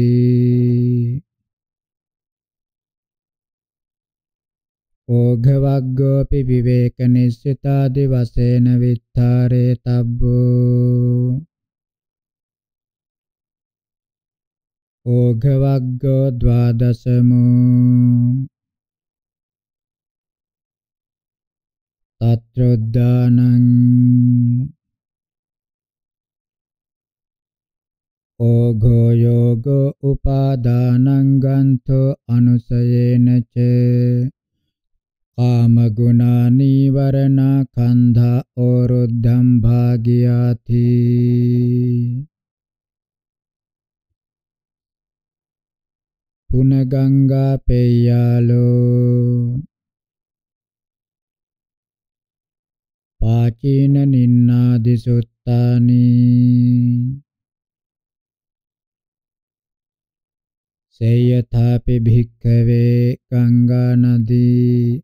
ඕඝවග්ගෝපි විවේක නිස්සිතාදි වශයෙන් විත්තරේ තබ්බෝ ඕඝවග්ගෝ ද්වාදශමෝ තත්‍රොද්දානං ඕඝෝ යෝගෝ උපාදානං ගන්තෝ අනුසයේන ච කාම ගුණා නීවරණ කන්ධා ඕරුද්ධම් භාගියාති පුනගංගා පෙය්‍යාලෝ පාචීන නින්නාදි සුත්තානි සේයථාපි භික්ඛවේ ගංගා නදී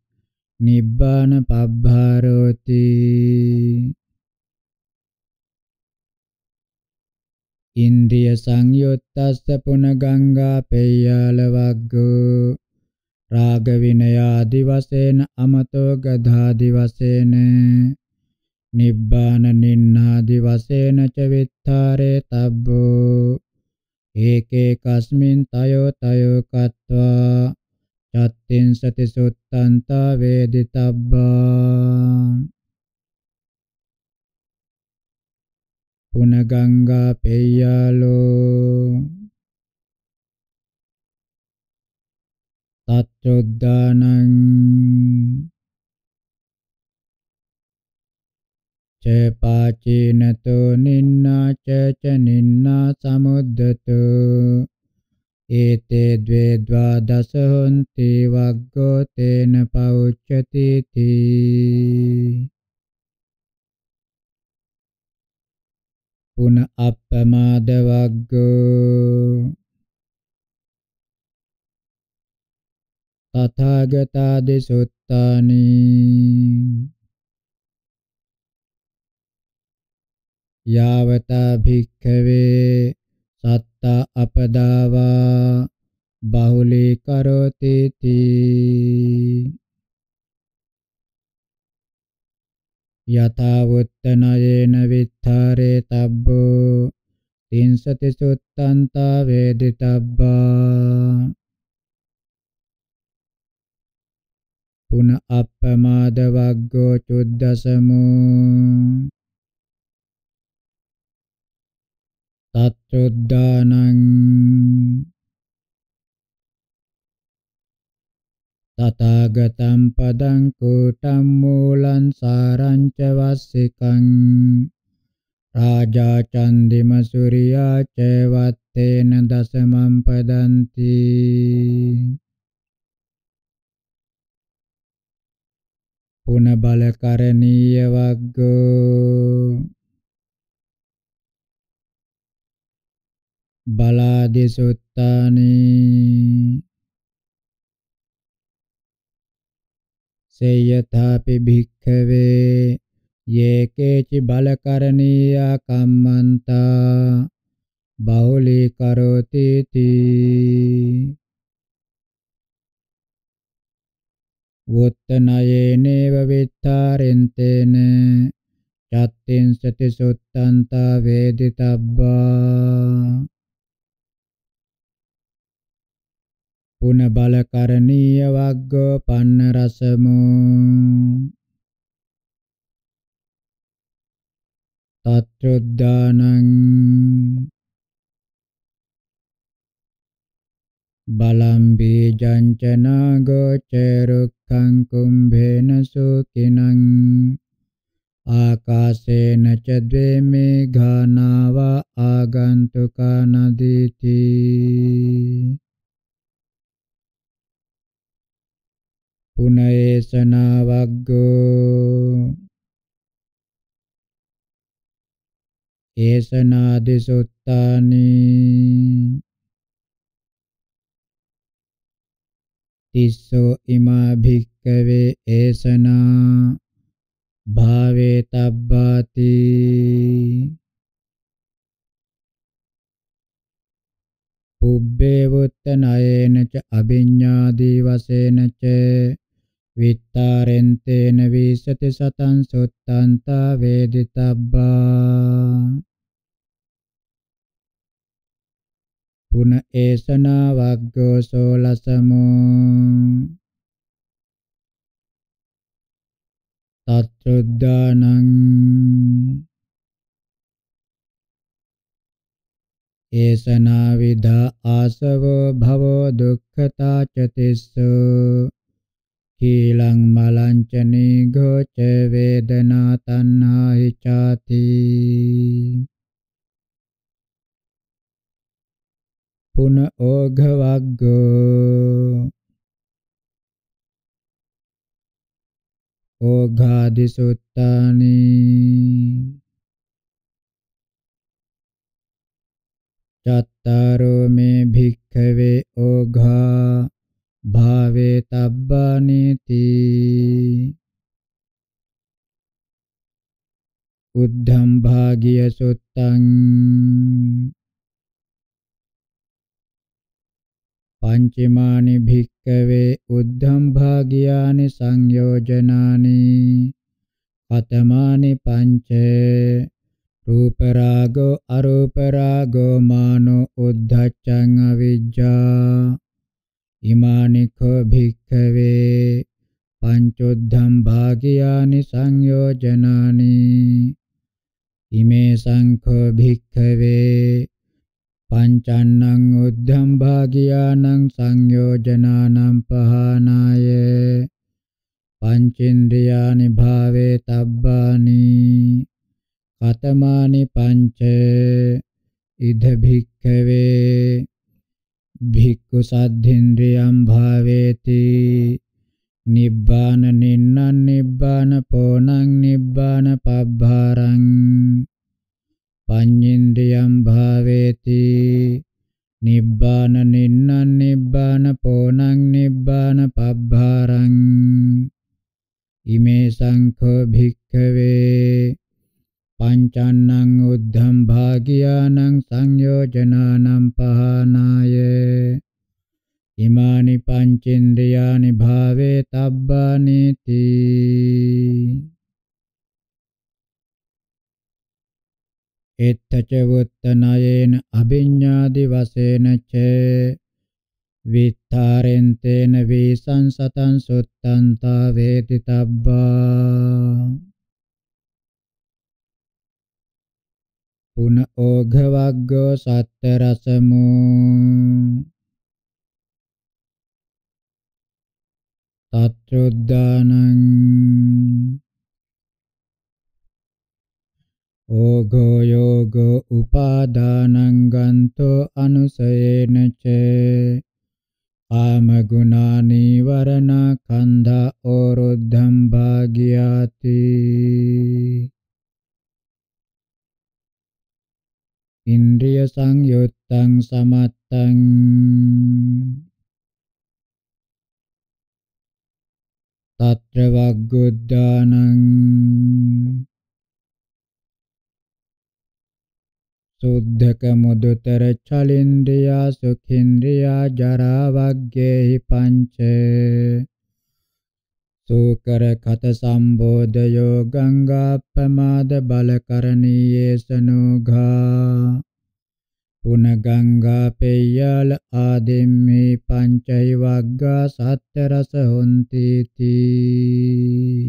නිබ්බාන පබ්භාරෝති ඉන්ද්‍රිය සංයුත්තස්ස පුනගංගා පෙය්‍යාල වග්ගෝ රාග විනය ආදි වශයෙන් අමතෝ ගධාදි වශයෙන් නිබ්බාන නින්නාදි වශයෙන් ච විත්තරේ තබ්බෝ ඒකේ කස්මින් තයෝ තයෝ කତ୍වා චත්තින් සති සුත්තන්තා වේදිතබ්බා පුනගංගා පෙය්‍යාලෝ තච්චොද්දානං චපාචීනතෝ නින්නා චච නින්නා සමුද්දතු ඒතේ ද්වේ ද්වාදස හොන්ති වග්ගෝ තේන පෞච්චති තී පුන අප්පමාද වග්ගෝ තථාගතා දිසුත්තානි යාවතා භික්ඛවේ සත්ත අපදාවා බහුලී කරෝති තී යථා වුත්තනයේන විත්තරේ තබ්බෝ තින්සති සුත්තන්තා වේදිතබ්බා පුන අප්පමාද වග්ගෝ චුද්දසමෝ තත්ත්‍ොද්දානං තථාගතම් පදං කෝටම් මූලං සාරං ච වස්සිකං රාජා චන්දිම සූර්යා ච වත්තේන දසමම් පදන්ති පුන බල කරණීය වග්ගෝ බලාදි සුත්තානේ සේයථාපි භික්ඛවේ යේකේචි බලකරණීයා කම්මන්තා බහුලී කරෝති තී වොත්තනයේනේව විත්තරෙන්තේන චත්තින් සති සුත්තන්තා වේදිතබ්බා පුන බල කරණීය වග්ගෝ පන්න රසමෝ තත්ත්‍රුද්දානං බලම් බීජං ච නාගෝචරුක්ඛං කුම්භේන සුඛිනං ආකාශේන ච ද්වේ මේඝානාවා ආගන්තුකා නදීති පුනේසනාවග්ගෝ ඒසනාදි සුත්තානි තිස්සෝ ඉමා භික්කවේ ඒසනා භාවේ තබ්බාති පුබ්බේ වුත්තනයේන ච අභිඤ්ඤාදී වශයෙන් ච විත්තාරෙන්තේන වීසති සතං සුත්තන්තා වේදිතබ්බා පුන ඒසනා වග්ගෝ සෝලසමෝ තත්ත්‍රුද්ධානං ඒසනා විදා ආසවෝ භවෝ දුක්ඛතා චතිස්සෝ කීලං මලංචනේ ගෝච වේදනා තණ්හාහි ചാති පුන ඕඝ වග්ගෝ ඕඝාදි සුත්තානි චත්තාරෝ මේ භික්ඛවේ ඕඝා භාවේ තබ්බානේති උද්ධම් භාගිය සුත්තං පංචමානි භික්කවේ උද්ධම් භාගියානි සංයෝජනානි අතමානි පංච රූප රාගෝ අරූප රාගෝ මානෝ උද්ධච්ඡං අවිජ්ජා ඉමානිකෝ භික්ඛවේ පංචොද්ධම් භාගියානි සංයෝජනානි ඉමේ සංඛෝ භික්ඛවේ පංචන්නං උද්ධම් භාගියානං සංයෝජනානම් පහනාය පංචේන්ද්‍රයානි භාවේ තබ්බානි කතමානි පංච ඉද භික්ඛවේ භික්ඛු සද්ධින්ද්‍රියම් භාවේති නිබ්බාන නින්නං නිබ්බාන පෝනං නිබ්බාන පබ්බාරං පඤ්ඤේන්ද්‍රියම් භාවේති නිබ්බාන නින්නං නිබ්බාන පෝනං නිබ්බාන පබ්බාරං ඉමේ සංඛෝ භික්ඛවේ පංචන්නං උද්ධම් භාගියානං සංයෝජනානම් පහනාය ඉමානි පංචේන්ද්‍රයානි භාවේ තබ්බානීති එත්තච වත්තනයේන අභිඤ්ඤාදි වශයෙන් ච විත්තරෙන්තේන වේසං සතං සුත්තන්තා වේති තබ්බා උන ඕඝවග්ගෝ සත්ත රසමෝ තත්‍රොද්දානං ඕඝෝ යෝගෝ උපාදානං ගන්තෝ අනුසයේන ච ආමගුණානි වරණ කන්ධා ඕරුද්ධම් භාග්‍යාති ඉන්ද්‍රිය සංයුත්තං සමත්තං తත්‍ර වග්ගුද්දානං සුද්ධක මුදුතර චලින්ද්‍රියා සුඛින්ද්‍රියා ජරා වග්ගේහි පංචේ සූකර කත සම්බෝධයෝ ගංගාප්පමාද බලකරණීයේසනෝඝා පුනගංගා පෙය්‍යල ආදෙම්මේ පංචෛ වග්ගා සත්‍ය රස හොන්ති තී